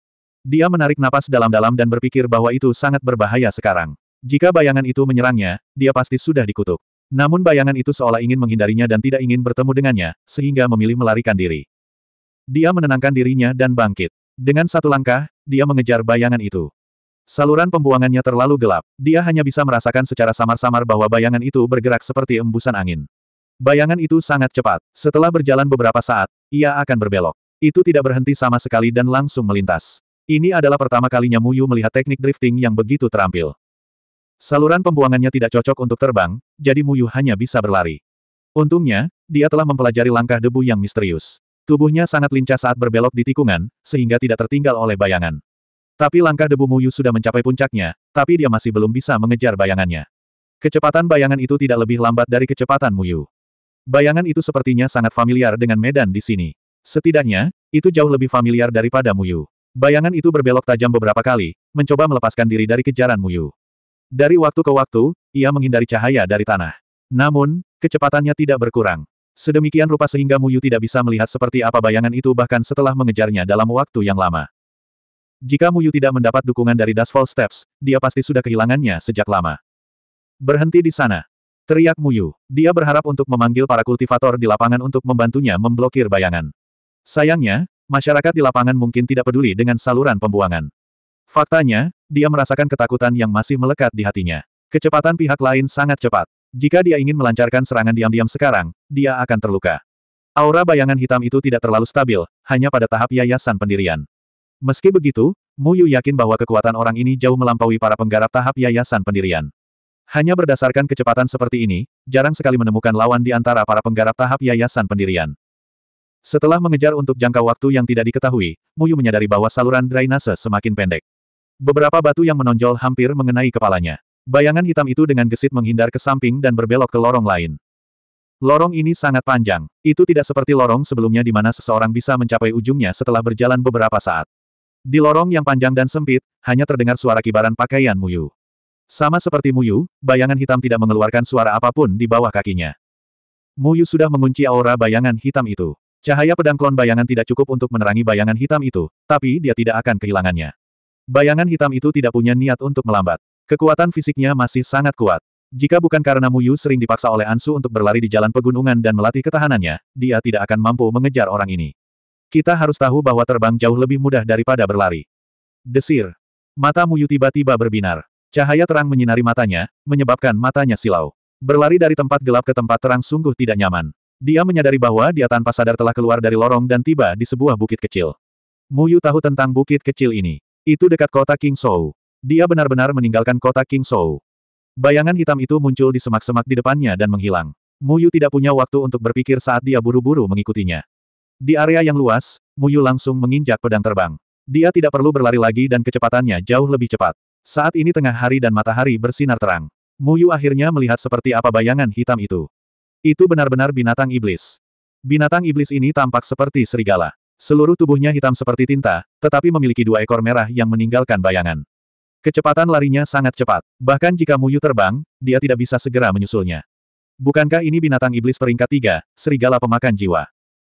Dia menarik napas dalam-dalam dan berpikir bahwa itu sangat berbahaya sekarang. Jika bayangan itu menyerangnya, dia pasti sudah dikutuk. Namun bayangan itu seolah ingin menghindarinya dan tidak ingin bertemu dengannya, sehingga memilih melarikan diri. Dia menenangkan dirinya dan bangkit. Dengan satu langkah, dia mengejar bayangan itu. Saluran pembuangannya terlalu gelap, dia hanya bisa merasakan secara samar-samar bahwa bayangan itu bergerak seperti embusan angin. Bayangan itu sangat cepat. Setelah berjalan beberapa saat, ia akan berbelok. Itu tidak berhenti sama sekali dan langsung melintas. Ini adalah pertama kalinya Muyu melihat teknik drifting yang begitu terampil. Saluran pembuangannya tidak cocok untuk terbang, jadi Muyu hanya bisa berlari. Untungnya, dia telah mempelajari langkah debu yang misterius. Tubuhnya sangat lincah saat berbelok di tikungan, sehingga tidak tertinggal oleh bayangan. Tapi langkah debu Muyu sudah mencapai puncaknya, tapi dia masih belum bisa mengejar bayangannya. Kecepatan bayangan itu tidak lebih lambat dari kecepatan Muyu. Bayangan itu sepertinya sangat familiar dengan medan di sini. Setidaknya, itu jauh lebih familiar daripada Muyu. Bayangan itu berbelok tajam beberapa kali, mencoba melepaskan diri dari kejaran Muyu. Dari waktu ke waktu, ia menghindari cahaya dari tanah. Namun, kecepatannya tidak berkurang. Sedemikian rupa sehingga Muyu tidak bisa melihat seperti apa bayangan itu bahkan setelah mengejarnya dalam waktu yang lama. Jika Muyu tidak mendapat dukungan dari Dashfall Steps, dia pasti sudah kehilangannya sejak lama. Berhenti di sana. Teriak Muyu. Dia berharap untuk memanggil para kultivator di lapangan untuk membantunya memblokir bayangan. Sayangnya, masyarakat di lapangan mungkin tidak peduli dengan saluran pembuangan. Faktanya, dia merasakan ketakutan yang masih melekat di hatinya. Kecepatan pihak lain sangat cepat. Jika dia ingin melancarkan serangan diam-diam sekarang, dia akan terluka. Aura bayangan hitam itu tidak terlalu stabil, hanya pada tahap yayasan pendirian. Meski begitu, Muyu yakin bahwa kekuatan orang ini jauh melampaui para penggarap tahap yayasan pendirian. Hanya berdasarkan kecepatan seperti ini, jarang sekali menemukan lawan di antara para penggarap tahap yayasan pendirian. Setelah mengejar untuk jangka waktu yang tidak diketahui, Muyu menyadari bahwa saluran drainase semakin pendek. Beberapa batu yang menonjol hampir mengenai kepalanya. Bayangan hitam itu dengan gesit menghindar ke samping dan berbelok ke lorong lain. Lorong ini sangat panjang. Itu tidak seperti lorong sebelumnya di mana seseorang bisa mencapai ujungnya setelah berjalan beberapa saat. Di lorong yang panjang dan sempit, hanya terdengar suara kibaran pakaian Muyu. Sama seperti Muyu, bayangan hitam tidak mengeluarkan suara apapun di bawah kakinya. Muyu sudah mengunci aura bayangan hitam itu. Cahaya pedang klon bayangan tidak cukup untuk menerangi bayangan hitam itu, tapi dia tidak akan kehilangannya. Bayangan hitam itu tidak punya niat untuk melambat. Kekuatan fisiknya masih sangat kuat. Jika bukan karena Muyu sering dipaksa oleh Ansu untuk berlari di jalan pegunungan dan melatih ketahanannya, dia tidak akan mampu mengejar orang ini. Kita harus tahu bahwa terbang jauh lebih mudah daripada berlari. Desir. Mata Muyu tiba-tiba berbinar. Cahaya terang menyinari matanya, menyebabkan matanya silau. Berlari dari tempat gelap ke tempat terang sungguh tidak nyaman. Dia menyadari bahwa dia tanpa sadar telah keluar dari lorong dan tiba di sebuah bukit kecil. Muyu tahu tentang bukit kecil ini. Itu dekat kota King Shou. Dia benar-benar meninggalkan kota King Shou. Bayangan hitam itu muncul di semak-semak di depannya dan menghilang. Muyu tidak punya waktu untuk berpikir saat dia buru-buru mengikutinya. Di area yang luas, Muyu langsung menginjak pedang terbang. Dia tidak perlu berlari lagi dan kecepatannya jauh lebih cepat. Saat ini tengah hari dan matahari bersinar terang. Muyu akhirnya melihat seperti apa bayangan hitam itu. Itu benar-benar binatang iblis. Binatang iblis ini tampak seperti serigala. Seluruh tubuhnya hitam seperti tinta, tetapi memiliki dua ekor merah yang meninggalkan bayangan. Kecepatan larinya sangat cepat, bahkan jika Muyu terbang, dia tidak bisa segera menyusulnya. Bukankah ini binatang iblis peringkat tiga, serigala pemakan jiwa?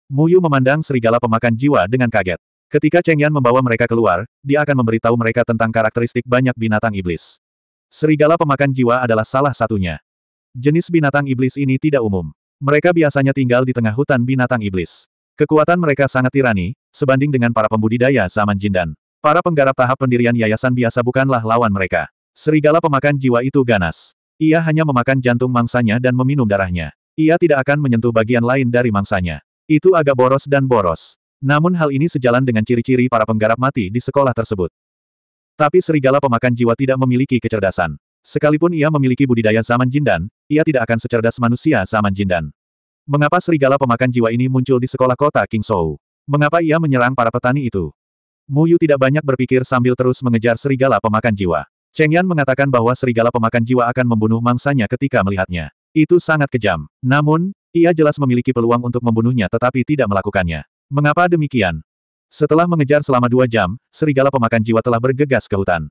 Muyu memandang serigala pemakan jiwa dengan kaget. Ketika Cheng Yan membawa mereka keluar, dia akan memberitahu mereka tentang karakteristik banyak binatang iblis. Serigala pemakan jiwa adalah salah satunya. Jenis binatang iblis ini tidak umum. Mereka biasanya tinggal di tengah hutan binatang iblis. Kekuatan mereka sangat tirani, sebanding dengan para pembudidaya zaman Jindan. Para penggarap tahap pendirian yayasan biasa bukanlah lawan mereka. Serigala pemakan jiwa itu ganas. Ia hanya memakan jantung mangsanya dan meminum darahnya. Ia tidak akan menyentuh bagian lain dari mangsanya. Itu agak boros dan boros. Namun hal ini sejalan dengan ciri-ciri para penggarap mati di sekolah tersebut. Tapi serigala pemakan jiwa tidak memiliki kecerdasan. Sekalipun ia memiliki budidaya zaman jindan, ia tidak akan secerdas manusia zaman jindan. Mengapa serigala pemakan jiwa ini muncul di sekolah kota King Sou? Mengapa ia menyerang para petani itu? Mu Yu tidak banyak berpikir sambil terus mengejar serigala pemakan jiwa. Cheng Yan mengatakan bahwa serigala pemakan jiwa akan membunuh mangsanya ketika melihatnya. Itu sangat kejam. Namun, ia jelas memiliki peluang untuk membunuhnya tetapi tidak melakukannya. Mengapa demikian? Setelah mengejar selama dua jam, serigala pemakan jiwa telah bergegas ke hutan.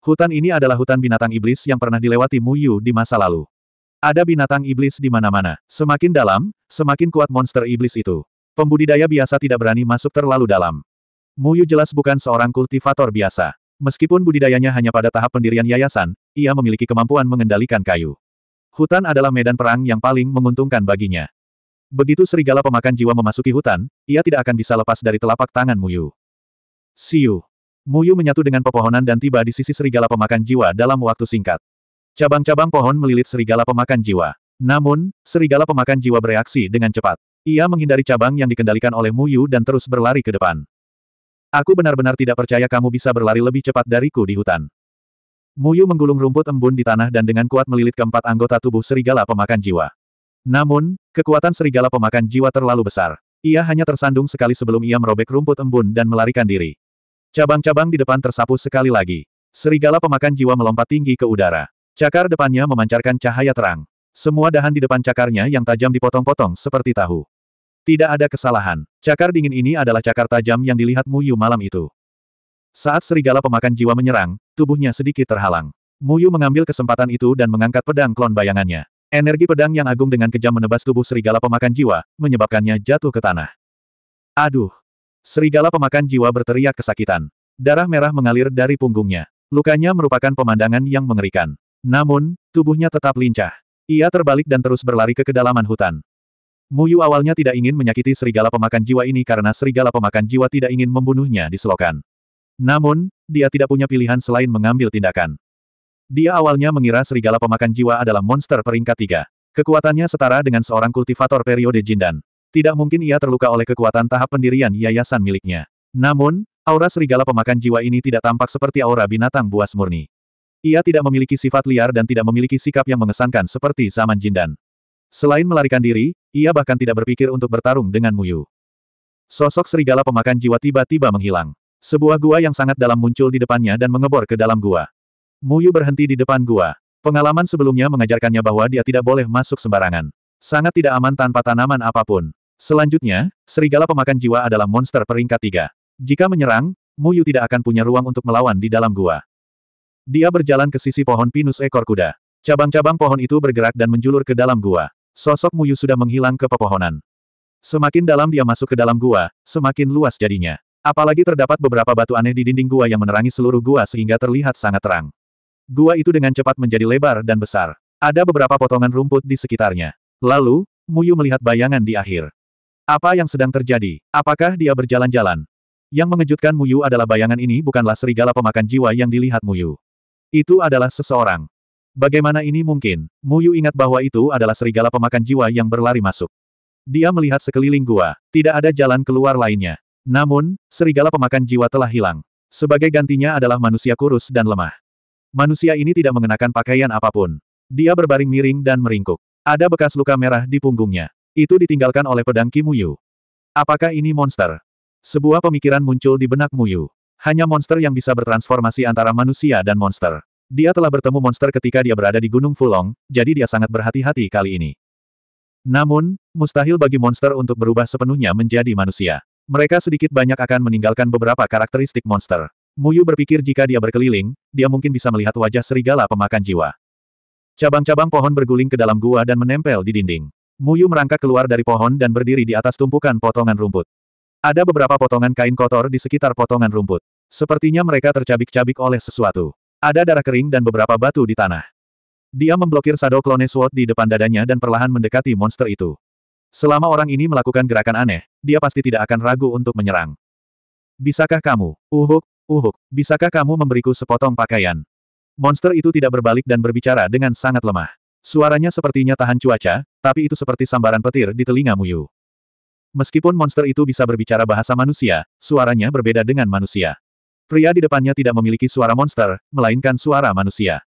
Hutan ini adalah hutan binatang iblis yang pernah dilewati Mu Yu di masa lalu. Ada binatang iblis di mana-mana. Semakin dalam, semakin kuat monster iblis itu. Pembudidaya biasa tidak berani masuk terlalu dalam. Mu Yu jelas bukan seorang kultivator biasa. Meskipun budidayanya hanya pada tahap pendirian yayasan, ia memiliki kemampuan mengendalikan kayu. Hutan adalah medan perang yang paling menguntungkan baginya. Begitu serigala pemakan jiwa memasuki hutan, ia tidak akan bisa lepas dari telapak tangan Muyu. Siu. Muyu menyatu dengan pepohonan dan tiba di sisi serigala pemakan jiwa dalam waktu singkat. Cabang-cabang pohon melilit serigala pemakan jiwa. Namun, serigala pemakan jiwa bereaksi dengan cepat. Ia menghindari cabang yang dikendalikan oleh Muyu dan terus berlari ke depan. Aku benar-benar tidak percaya kamu bisa berlari lebih cepat dariku di hutan. Muyu menggulung rumput embun di tanah dan dengan kuat melilit keempat anggota tubuh serigala pemakan jiwa. Namun, kekuatan serigala pemakan jiwa terlalu besar. Ia hanya tersandung sekali sebelum ia merobek rumput embun dan melarikan diri. Cabang-cabang di depan tersapu sekali lagi. Serigala pemakan jiwa melompat tinggi ke udara. Cakar depannya memancarkan cahaya terang. Semua dahan di depan cakarnya yang tajam dipotong-potong seperti tahu. Tidak ada kesalahan. Cakar dingin ini adalah cakar tajam yang dilihat Muyu malam itu. Saat serigala pemakan jiwa menyerang, tubuhnya sedikit terhalang. Muyu mengambil kesempatan itu dan mengangkat pedang klon bayangannya. Energi pedang yang agung dengan kejam menebas tubuh serigala pemakan jiwa, menyebabkannya jatuh ke tanah. Aduh! Serigala pemakan jiwa berteriak kesakitan. Darah merah mengalir dari punggungnya. Lukanya merupakan pemandangan yang mengerikan. Namun, tubuhnya tetap lincah. Ia terbalik dan terus berlari ke kedalaman hutan. Muyu awalnya tidak ingin menyakiti serigala pemakan jiwa ini karena serigala pemakan jiwa tidak ingin membunuhnya di selokan. Namun, dia tidak punya pilihan selain mengambil tindakan. Dia awalnya mengira serigala pemakan jiwa adalah monster peringkat tiga. Kekuatannya setara dengan seorang kultivator periode Jindan. Tidak mungkin ia terluka oleh kekuatan tahap pendirian yayasan miliknya. Namun, aura serigala pemakan jiwa ini tidak tampak seperti aura binatang buas murni. Ia tidak memiliki sifat liar dan tidak memiliki sikap yang mengesankan seperti zaman Jindan. Selain melarikan diri, ia bahkan tidak berpikir untuk bertarung dengan Muyu. Sosok serigala pemakan jiwa tiba-tiba menghilang. Sebuah gua yang sangat dalam muncul di depannya dan mengebor ke dalam gua. Muyu berhenti di depan gua. Pengalaman sebelumnya mengajarkannya bahwa dia tidak boleh masuk sembarangan. Sangat tidak aman tanpa tanaman apapun. Selanjutnya, serigala pemakan jiwa adalah monster peringkat tiga. Jika menyerang, Muyu tidak akan punya ruang untuk melawan di dalam gua. Dia berjalan ke sisi pohon pinus ekor kuda. Cabang-cabang pohon itu bergerak dan menjulur ke dalam gua. Sosok Muyu sudah menghilang ke pepohonan. Semakin dalam dia masuk ke dalam gua, semakin luas jadinya. Apalagi terdapat beberapa batu aneh di dinding gua yang menerangi seluruh gua sehingga terlihat sangat terang. Gua itu dengan cepat menjadi lebar dan besar. Ada beberapa potongan rumput di sekitarnya. Lalu, Muyu melihat bayangan di akhir. Apa yang sedang terjadi? Apakah dia berjalan-jalan? Yang mengejutkan Muyu adalah bayangan ini bukanlah serigala pemakan jiwa yang dilihat Muyu. Itu adalah seseorang. Bagaimana ini mungkin? Muyu ingat bahwa itu adalah serigala pemakan jiwa yang berlari masuk. Dia melihat sekeliling gua, tidak ada jalan keluar lainnya. Namun, serigala pemakan jiwa telah hilang. Sebagai gantinya adalah manusia kurus dan lemah. Manusia ini tidak mengenakan pakaian apapun. Dia berbaring miring dan meringkuk. Ada bekas luka merah di punggungnya. Itu ditinggalkan oleh pedang Kimuyu. Apakah ini monster? Sebuah pemikiran muncul di benak Muyu. Hanya monster yang bisa bertransformasi antara manusia dan monster. Dia telah bertemu monster ketika dia berada di Gunung Fulong, jadi dia sangat berhati-hati kali ini. Namun, mustahil bagi monster untuk berubah sepenuhnya menjadi manusia. Mereka sedikit banyak akan meninggalkan beberapa karakteristik monster. Muyu berpikir jika dia berkeliling, dia mungkin bisa melihat wajah serigala pemakan jiwa. Cabang-cabang pohon berguling ke dalam gua dan menempel di dinding. Muyu merangkak keluar dari pohon dan berdiri di atas tumpukan potongan rumput. Ada beberapa potongan kain kotor di sekitar potongan rumput. Sepertinya mereka tercabik-cabik oleh sesuatu. Ada darah kering dan beberapa batu di tanah. Dia memblokir Shadow Clone Sword di depan dadanya dan perlahan mendekati monster itu. Selama orang ini melakukan gerakan aneh, dia pasti tidak akan ragu untuk menyerang. Bisakah kamu? Uhuk, Uhuk, bisakah kamu memberiku sepotong pakaian? Monster itu tidak berbalik dan berbicara dengan sangat lemah. Suaranya sepertinya tahan cuaca, tapi itu seperti sambaran petir di telinga Muyu. Meskipun monster itu bisa berbicara bahasa manusia, suaranya berbeda dengan manusia. Pria di depannya tidak memiliki suara monster, melainkan suara manusia.